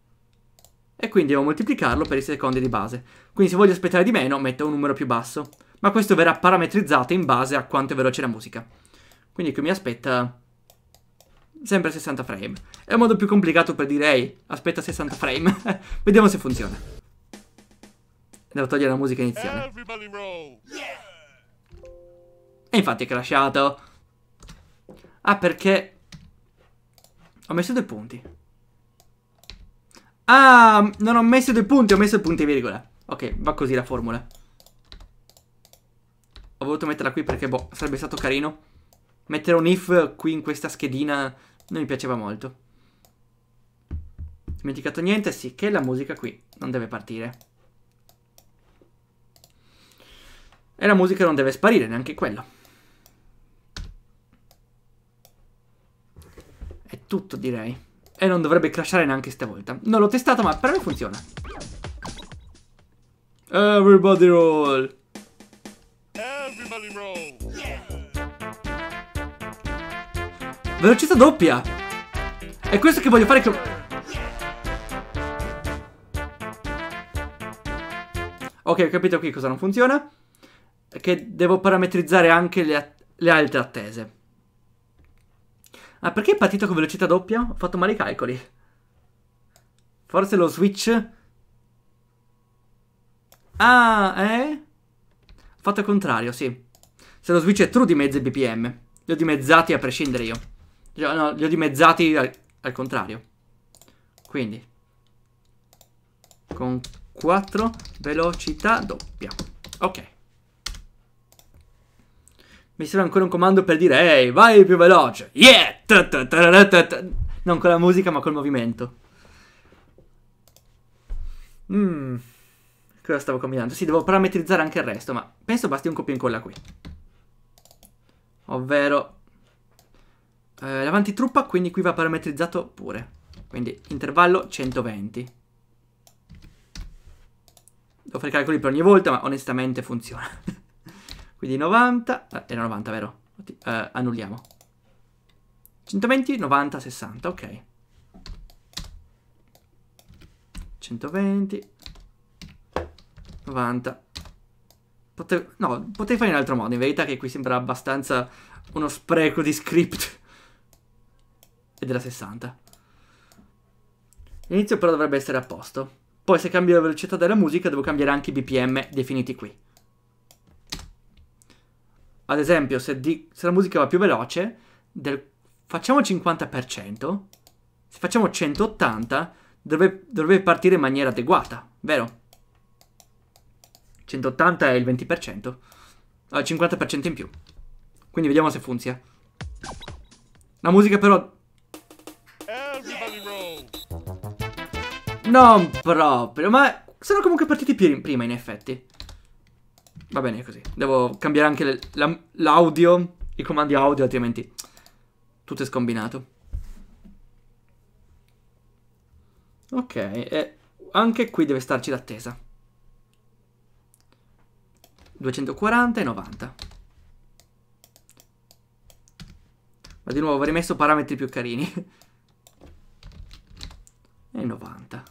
[SPEAKER 1] E quindi devo moltiplicarlo per i secondi di base. Quindi se voglio aspettare di meno, metto un numero più basso. Ma questo verrà parametrizzato in base a quanto è veloce la musica. Quindi qui mi aspetta sempre 60 frame. È un modo più complicato per dire, ehi, aspetta 60 frame. Vediamo se funziona. Devo togliere la musica iniziale. E infatti è crashato. Ah, perché... Ho messo due punti. Ah, non ho messo due punti, ho messo il punto e virgola. Ok, va così la formula. Ho voluto metterla qui perché, boh, sarebbe stato carino. Mettere un if qui in questa schedina non mi piaceva molto. Dimenticato niente? Sì, che la musica qui non deve partire. E la musica non deve sparire, neanche quello. È tutto, direi. E non dovrebbe crashare neanche stavolta. Non l'ho testato, ma per me funziona. Everybody roll! Everybody roll! Velocità doppia. È questo che voglio fare Ok, ho capito qui cosa non funziona. Che devo parametrizzare anche le, le altre attese. Ah, perché è partito con velocità doppia? Ho fatto male i calcoli. Forse lo switch... Ah, eh? fatto il contrario, sì. Se lo switch è true di mezzo bpm. Li ho dimezzati a prescindere io. Li ho, no, li ho dimezzati al, al contrario. Quindi, con 4 velocità doppia. Ok. Mi serve ancora un comando per dire Ehi, vai più veloce Yeah Non con la musica ma col movimento Mmm Cosa stavo combinando? Sì, devo parametrizzare anche il resto Ma penso basti un copia e incolla qui Ovvero eh, davanti truppa, quindi qui va parametrizzato pure. Quindi intervallo 120. Devo fare i calcoli per ogni volta, ma onestamente funziona. quindi 90, eh, era 90 vero? Eh, annulliamo. 120, 90, 60, ok. 120, 90. Pote no, potevi fare in altro modo, in verità che qui sembra abbastanza uno spreco di script della 60. L'inizio però dovrebbe essere a posto. Poi se cambio la velocità della musica devo cambiare anche i bpm definiti qui. Ad esempio se, di, se la musica va più veloce, del, facciamo 50%, se facciamo 180 dovrebbe, dovrebbe partire in maniera adeguata, vero? 180 è il 20%, il 50% in più. Quindi vediamo se funziona. La musica però Non proprio, ma sono comunque partiti prima in effetti. Va bene così. Devo cambiare anche l'audio, i comandi audio, altrimenti tutto è scombinato. Ok, e anche qui deve starci l'attesa. 240 e 90. Ma di nuovo ho rimesso parametri più carini. E 90.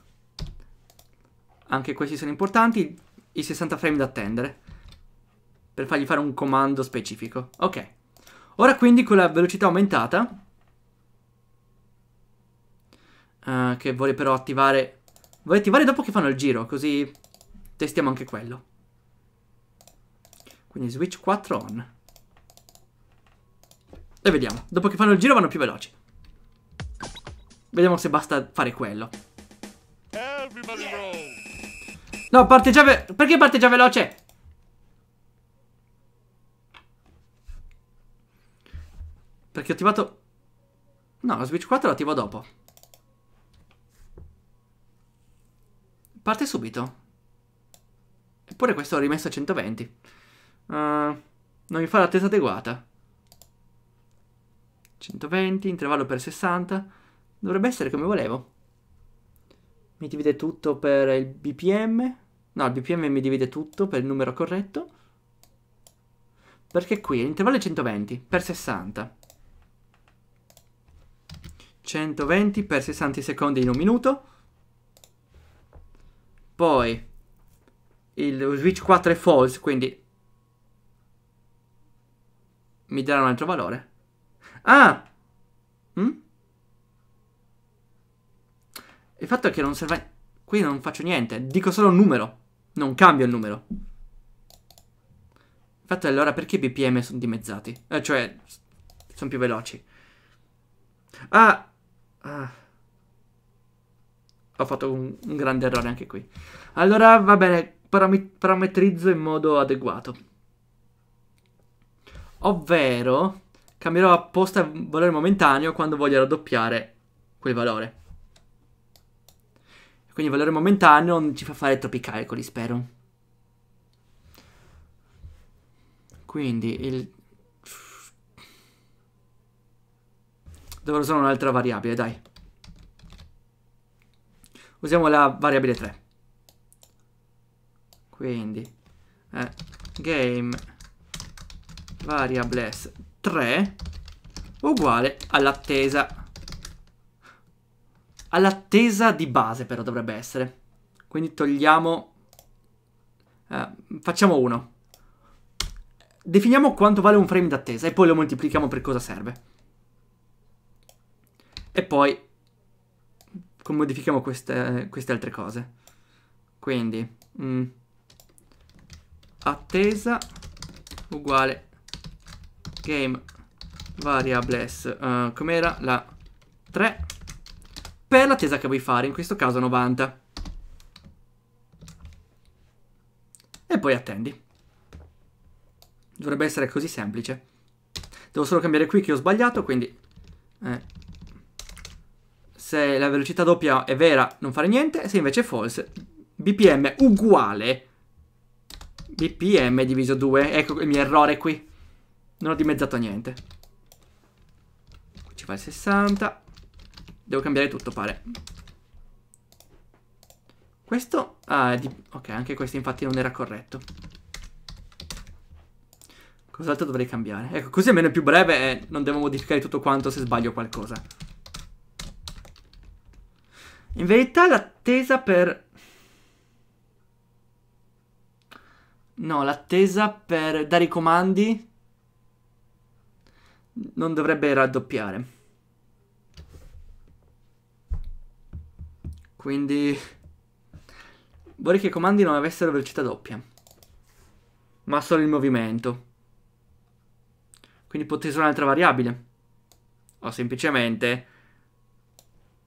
[SPEAKER 1] Anche questi sono importanti. I 60 frame da attendere. Per fargli fare un comando specifico. Ok. Ora quindi con la velocità aumentata. Uh, che vorrei però attivare... Vorrei attivare dopo che fanno il giro, così testiamo anche quello. Quindi switch 4 on. E vediamo. Dopo che fanno il giro vanno più veloci. Vediamo se basta fare quello.
[SPEAKER 2] Everybody roll.
[SPEAKER 1] No, parte già veloce. Perché parte già veloce? Perché ho attivato... No, la Switch 4 la attivo dopo. Parte subito. Eppure questo l'ho rimesso a 120. Uh, eh, non mi fa l'attesa adeguata. 120, intervallo per 60. Dovrebbe essere come volevo. Mi divide tutto per il BPM. No, il BPM mi divide tutto per il numero corretto. Perché qui l'intervallo è 120 per 60. 120 per 60 secondi in un minuto. Poi il switch 4 è false, quindi mi darà un altro valore. Ah! Mm? Il fatto è che non serve... Qui non faccio niente, dico solo un numero. Non cambio il numero. Infatti allora perché i BPM sono dimezzati? Eh, cioè, sono più veloci. Ah! ah. Ho fatto un, un, grande errore anche qui. Allora, va bene, param parametrizzo in modo adeguato. Ovvero, cambierò apposta il valore momentaneo quando voglio raddoppiare quel valore. Quindi il valore momentaneo non ci fa fare troppi calcoli, spero. Quindi il... Dovrò usare un'altra variabile, dai. Usiamo la variabile 3. Quindi eh, game variables 3 uguale all'attesa All'attesa di base però dovrebbe essere. Quindi togliamo... Eh, facciamo 1. Definiamo quanto vale un frame d'attesa e poi lo moltiplichiamo per cosa serve. E poi modifichiamo queste, queste altre cose. Quindi... Mm, attesa uguale game variables uh, com'era la 3 per l'attesa che vuoi fare, in questo caso 90. E poi attendi. Dovrebbe essere così semplice. Devo solo cambiare qui che ho sbagliato, quindi... Eh, se la velocità doppia è vera, non fare niente. Se invece è false, bpm uguale bpm diviso 2. Ecco il mio errore qui. Non ho dimezzato niente. Qui ci fa il 60. Devo cambiare tutto, pare. Questo... Ah, di... ok, anche questo infatti non era corretto. Cos'altro dovrei cambiare? Ecco, così almeno è più breve e non devo modificare tutto quanto se sbaglio qualcosa. In verità l'attesa per... No, l'attesa per dare i comandi non dovrebbe raddoppiare. Quindi vorrei che i comandi non avessero velocità doppia, ma solo il movimento. Quindi potete usare un'altra variabile. O semplicemente,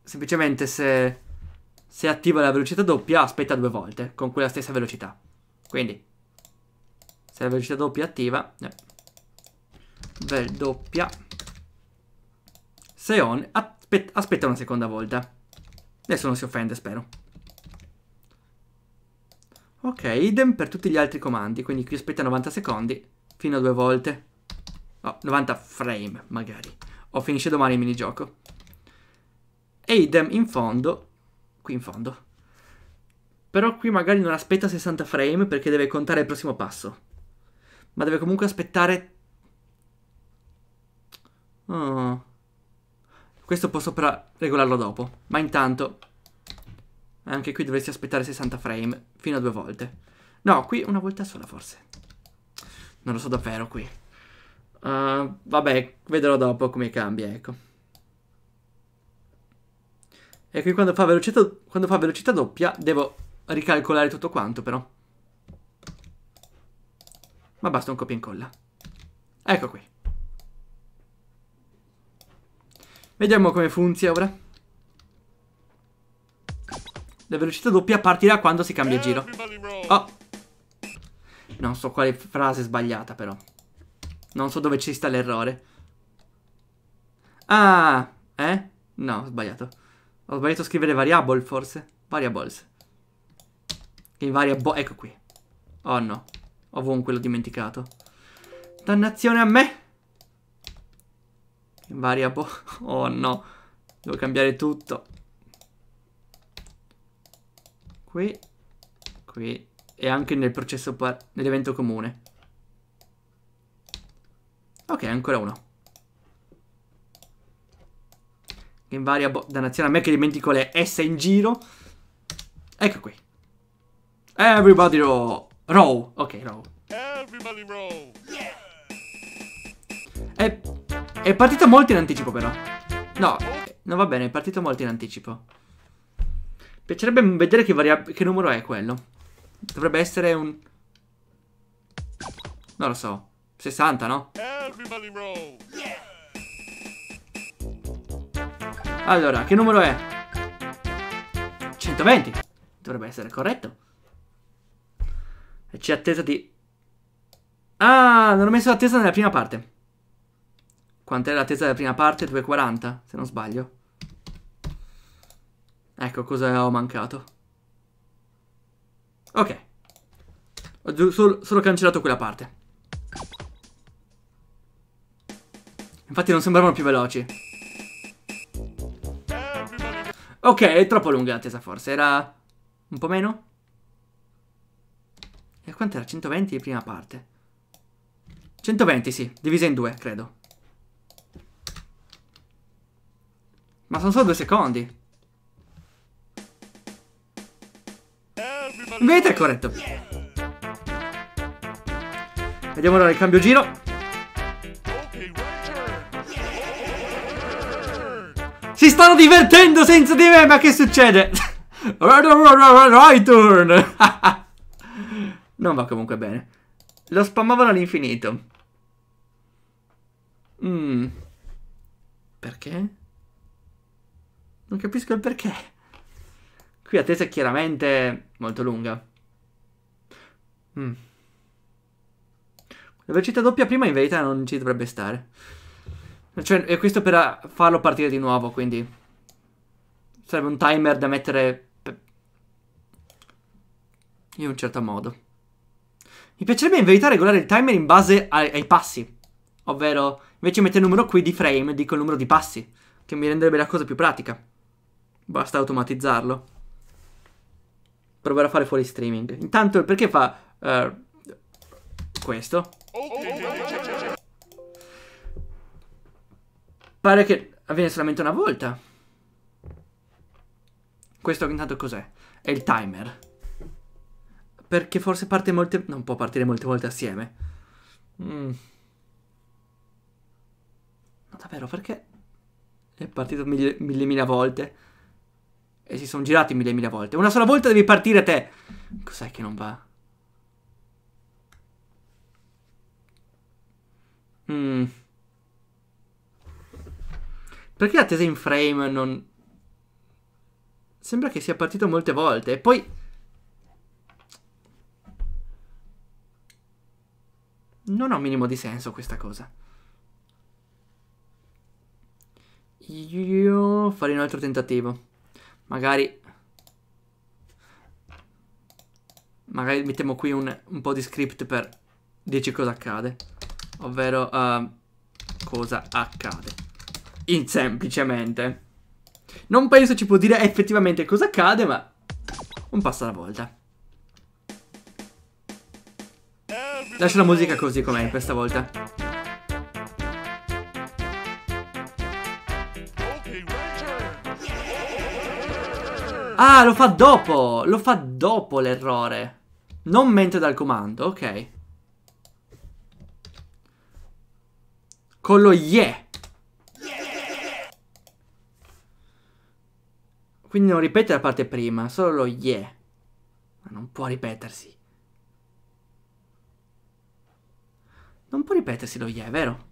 [SPEAKER 1] semplicemente se, se attiva la velocità doppia aspetta due volte con quella stessa velocità. Quindi se la velocità doppia è attiva, eh, vel doppia, se on aspetta una seconda volta. Adesso non si offende, spero. Ok, idem per tutti gli altri comandi, quindi qui aspetta 90 secondi, fino a due volte. Oh, 90 frame, magari. O finisce domani il minigioco. E idem in fondo, qui in fondo. Però qui magari non aspetta 60 frame perché deve contare il prossimo passo. Ma deve comunque aspettare... Oh. Questo posso però regolarlo dopo. Ma intanto... Anche qui dovresti aspettare 60 frame. Fino a due volte. No, qui una volta sola forse. Non lo so davvero qui. Uh, vabbè, vedrò dopo come cambia, ecco. E qui quando fa, velocità, quando fa velocità doppia devo ricalcolare tutto quanto però. Ma basta un copia e incolla. Ecco qui. Vediamo come funziona ora. La velocità doppia partirà quando si cambia giro. Oh. Non so quale frase sbagliata però. Non so dove ci sta l'errore. Ah, eh? No, ho sbagliato. Ho sbagliato a scrivere variable forse. Variables. In variable... Ecco qui. Oh no. Ovunque l'ho dimenticato. Dannazione a me! variable. Oh no, devo cambiare tutto. Qui, qui e anche nel processo nell'evento comune. Ok, ancora uno. Game variable, dannazione, a me che dimentico le S in giro. Ecco qui. Everybody row. Row, ok, row. Everybody row. Yeah. E è partito molto in anticipo però. No, non va bene, è partito molto in anticipo. Piacerebbe vedere che, che numero è quello. Dovrebbe essere un... Non lo so. 60, no? Allora, che numero è? 120. Dovrebbe essere corretto. E c'è attesa di... Ah, non ho messo l'attesa nella prima parte. Quant'è tesa della prima parte? 2.40, se non sbaglio. Ecco cosa ho mancato. Ok. Ho solo, solo cancellato quella parte. Infatti non sembravano più veloci. Ok, è troppo lunga l'attesa forse. Era un po' meno? E quant'era? era? 120 prima parte. 120, sì. Divisa in due, credo. Ma sono solo due secondi. Vedete, è corretto. Vediamo ora il cambio giro. Si stanno divertendo senza di me, ma che succede? Right turn! non va comunque bene. Lo spammavano all'infinito. Mm. Perché? Non capisco il perché. Qui l'attesa è chiaramente molto lunga. Mm. La velocità doppia prima in verità non ci dovrebbe stare. Cioè, è questo per farlo partire di nuovo, quindi... Sarebbe un timer da mettere... In un certo modo. Mi piacerebbe in verità regolare il timer in base ai, ai passi. Ovvero, invece mettere il numero qui di frame, dico il numero di passi. Che mi renderebbe la cosa più pratica. Basta automatizzarlo. Proverò a fare fuori streaming. Intanto, perché fa... Uh, questo? Pare che avviene solamente una volta. Questo intanto cos'è? È il timer. Perché forse parte molte... Non può partire molte volte assieme. Mm. No, davvero, perché... È partito mille, millemila volte. E si sono girati mille mille volte. Una sola volta devi partire te. Cos'è che non va? Mm. Perché l'attesa in frame non... Sembra che sia partito molte volte. E poi... Non ha un minimo di senso questa cosa. Io farei un altro tentativo. Magari... Magari mettiamo qui un, un po' di script per dirci cosa accade. Ovvero... Uh, cosa accade. In semplicemente. Non penso ci può dire effettivamente cosa accade, ma... Un passo alla volta. Lascio la musica così com'è questa volta. Ah, lo fa dopo. Lo fa dopo l'errore. Non mentre dal comando, ok. Con lo yeah. Quindi non ripete la parte prima, solo lo yeah. Ma non può ripetersi. Non può ripetersi lo yeah, vero?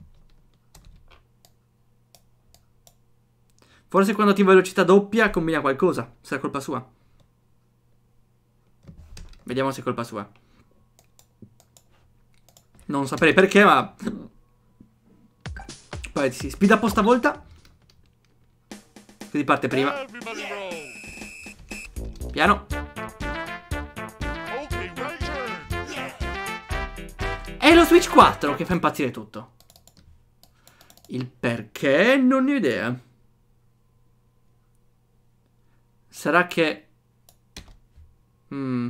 [SPEAKER 1] Forse quando attiva velocità doppia combina qualcosa. Sarà colpa sua. Vediamo se è colpa sua. Non saprei perché, ma... Poi si speed up posta volta. Così parte prima. Piano. È lo Switch 4 che fa impazzire tutto. Il perché non ne ho idea. Sarà che... Mm.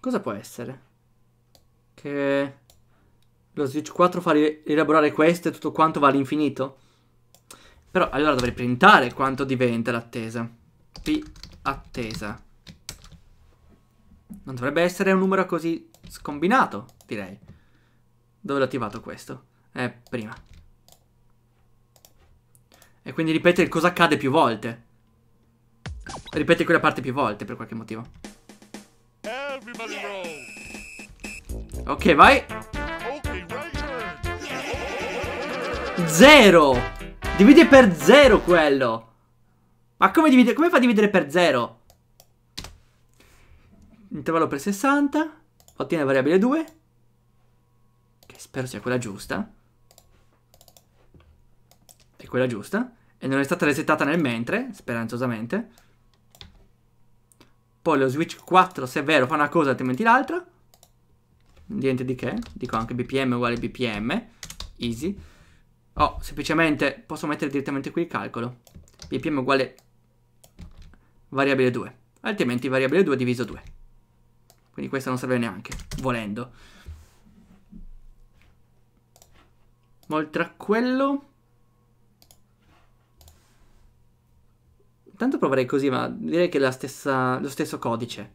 [SPEAKER 1] Cosa può essere? Che lo Switch 4 fa rielaborare questo e tutto quanto va all'infinito? Però allora dovrei printare quanto diventa l'attesa. P attesa. Non dovrebbe essere un numero così scombinato, direi. Dove l'ho attivato questo? Eh, prima. E quindi ripete cosa accade più volte. Ripete quella parte più volte per qualche motivo. Ok, vai. Zero! Divide per zero quello! Ma come, divide, come fa a dividere per zero? Intervallo per 60. Ottiene variabile 2 spero sia quella giusta. È quella giusta. E non è stata resettata nel mentre, speranzosamente. Poi lo switch 4, se è vero, fa una cosa, altrimenti l'altra. Niente di che. Dico anche bpm uguale bpm. Easy. Oh, semplicemente posso mettere direttamente qui il calcolo. bpm uguale variabile 2. Altrimenti variabile 2 diviso 2. Quindi questo non serve neanche, volendo. Ma oltre a quello... Tanto proverei così, ma direi che è stessa, lo stesso codice.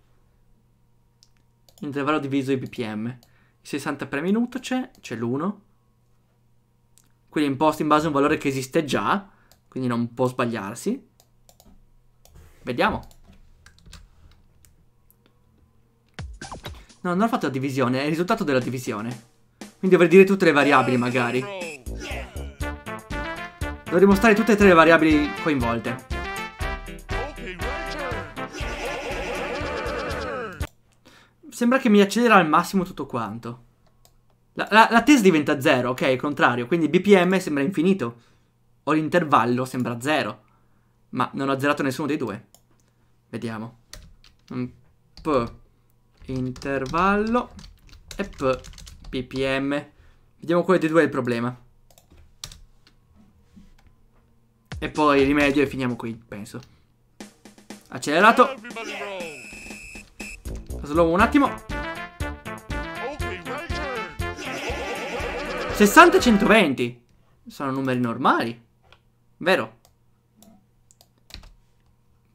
[SPEAKER 1] Intervallo diviso i bpm. 60 per minuto c'è, c'è l'1. Quindi è imposto in base a un valore che esiste già, quindi non può sbagliarsi. Vediamo. No, non ho fatto la divisione, è il risultato della divisione. Quindi dovrei dire tutte le variabili magari. Devo dimostrare tutte e tre le variabili coinvolte. Sembra che mi accelera al massimo tutto quanto. La, la, la test diventa zero, ok, il contrario. Quindi BPM sembra infinito. O l'intervallo sembra zero. Ma non ho azzerato nessuno dei due. Vediamo. P intervallo e P BPM. Vediamo quale dei due è il problema. E poi rimedio e finiamo qui, penso. Accelerato. Slow un attimo. 60 e 120. Sono numeri normali. Vero?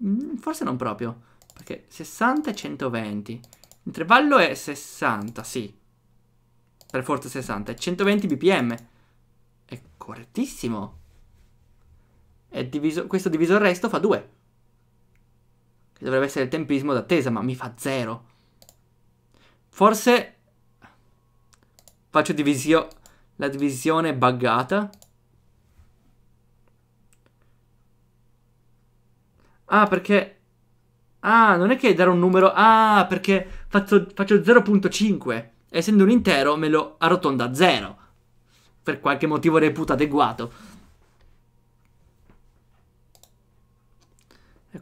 [SPEAKER 1] Mm, forse non proprio. Perché 60 e 120. Intervallo è 60, sì. Per forza 60. E 120 bpm. È correttissimo diviso, questo diviso il resto fa 2. Che dovrebbe essere il tempismo d'attesa, ma mi fa 0. Forse faccio divisio, la divisione buggata. Ah, perché... Ah, non è che dare un numero... Ah, perché faccio, faccio 0.5. Essendo un intero, me lo arrotonda a 0. Per qualche motivo reputo adeguato.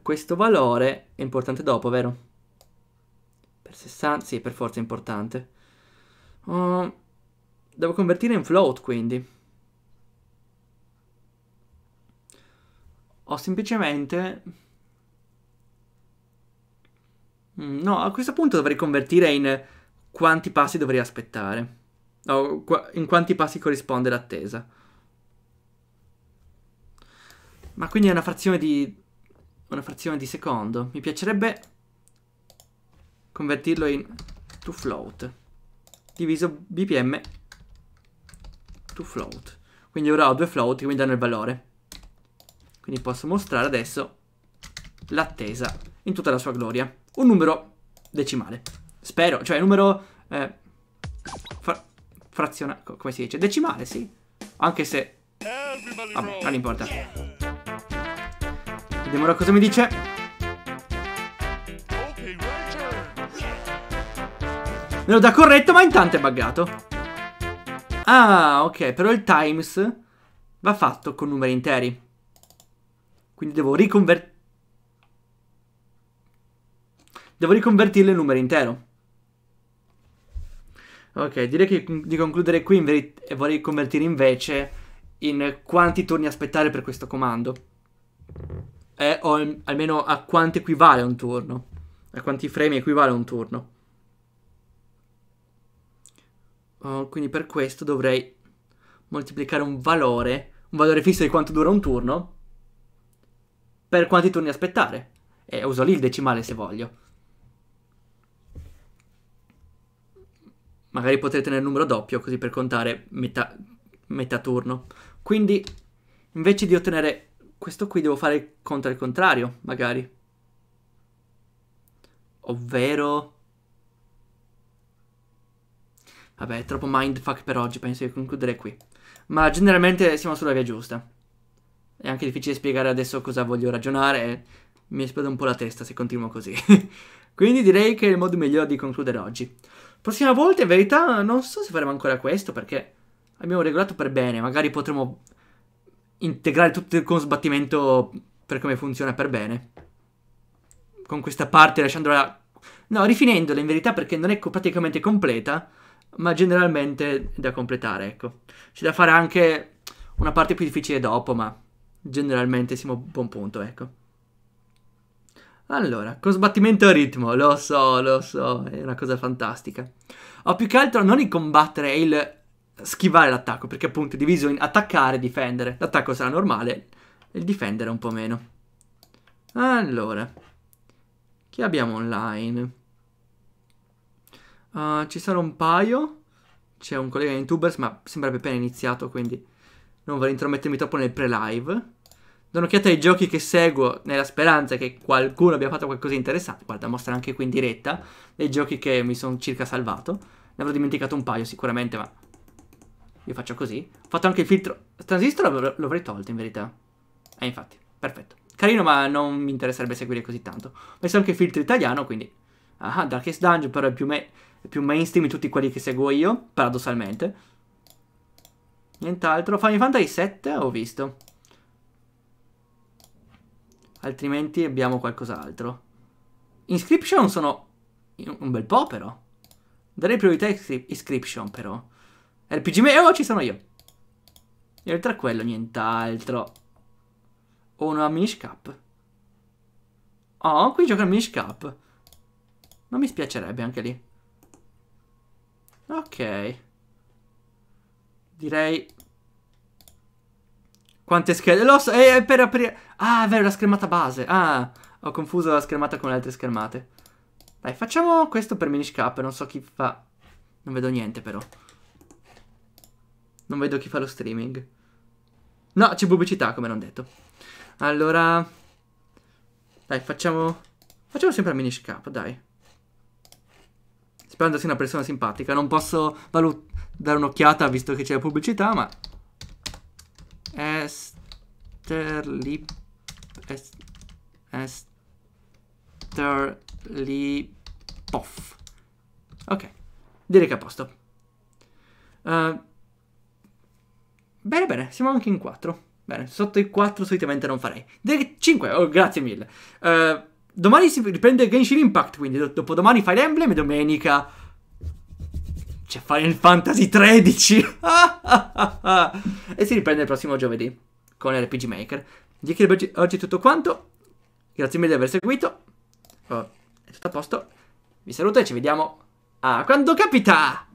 [SPEAKER 1] Questo valore è importante dopo, vero? Per 60, sì, per forza è importante. Uh, devo convertire in float, quindi. O semplicemente... Mm, no, a questo punto dovrei convertire in quanti passi dovrei aspettare. O in quanti passi corrisponde l'attesa. Ma quindi è una frazione di una frazione di secondo. Mi piacerebbe convertirlo in to float diviso bpm to float. Quindi ora ho due float che mi danno il valore. Quindi posso mostrare adesso l'attesa in tutta la sua gloria. Un numero decimale. Spero, cioè un numero eh, fra frazionale, come si dice? Decimale, sì. Anche se... Vabbè, ah, non importa. Vediamo ora cosa mi dice. Me lo dà corretto, ma intanto è buggato. Ah, ok, però il times va fatto con numeri interi. Quindi devo riconvertire... Devo riconvertirlo in numero intero. Ok, direi che di concludere qui e vorrei convertire invece in quanti turni aspettare per questo comando eh, o almeno a quanto equivale un turno, a quanti frame equivale un turno. Oh, quindi per questo dovrei moltiplicare un valore, un valore fisso di quanto dura un turno, per quanti turni aspettare. E uso lì il decimale se voglio. Magari potrei tenere il numero doppio così per contare metà, metà turno. Quindi invece di ottenere questo qui devo fare contro il contrario, magari. Ovvero... Vabbè, è troppo mindfuck per oggi, penso di concludere qui. Ma generalmente siamo sulla via giusta. È anche difficile spiegare adesso cosa voglio ragionare. Mi esplode un po' la testa se continuo così. Quindi direi che è il modo migliore di concludere oggi. Prossima volta, in verità, non so se faremo ancora questo perché abbiamo regolato per bene. Magari potremo integrare tutto il con sbattimento per come funziona per bene. Con questa parte lasciandola... No, rifinendola in verità perché non è praticamente completa, ma generalmente è da completare, ecco. C'è da fare anche una parte più difficile dopo, ma generalmente siamo a buon punto, ecco. Allora, con sbattimento a ritmo, lo so, lo so, è una cosa fantastica. Ho più che altro non il combattere, è il schivare l'attacco, perché appunto è diviso in attaccare e difendere. L'attacco sarà normale, il difendere un po' meno. Allora, chi abbiamo online? Uh, ci sono un paio. C'è un collega in tubers, ma sembra appena iniziato, quindi non vorrei intromettermi troppo nel pre-live. Do un'occhiata ai giochi che seguo nella speranza che qualcuno abbia fatto qualcosa di interessante. Guarda, mostra anche qui in diretta dei giochi che mi sono circa salvato. Ne avrò dimenticato un paio sicuramente, ma io faccio così. Ho fatto anche il filtro. transistor l'avrei tolto in verità. Eh, infatti, perfetto. Carino, ma non mi interesserebbe seguire così tanto. Ho messo anche il filtro italiano, quindi... Ah, Darkest Dungeon, però è più, me... più mainstream di tutti quelli che seguo io, paradossalmente. Nient'altro. Final Fantasy 7 ho visto. Altrimenti abbiamo qualcos'altro. Inscription sono un bel po' però. Darei priorità a Inscription però. RPG Meo oh, ci sono io. E oltre a quello, nient'altro. Ho una Minish Cup. Oh, qui gioca il Minish Cup. Non mi spiacerebbe anche lì. Ok. Direi... Quante schede? Lo so, eh, è per aprire... Ah, vero, la schermata base. Ah, ho confuso la schermata con le altre schermate. Dai, facciamo questo per Minish Cup. Non so chi fa... Non vedo niente, però. Non vedo chi fa lo streaming. No, c'è pubblicità, come non detto. Allora... Dai, facciamo... Facciamo sempre a Minish cap, dai. Sperando sia una persona simpatica. Non posso dare un'occhiata visto che c'è la pubblicità, ma... Esterlip... Est... Esterlipoff. Ok. Direi che è a posto. Uh, Bene, bene, siamo anche in 4. Bene, sotto i 4 solitamente non farei. 5, oh, grazie mille. Uh, domani si riprende Genshin Impact, quindi do dopodomani Fire Emblem e domenica... C'è Final Fantasy 13. e si riprende il prossimo giovedì con RPG Maker. Di che oggi, oggi è tutto quanto. Grazie mille di aver seguito. Oh, è tutto a posto. Vi saluto e ci vediamo a quando capita!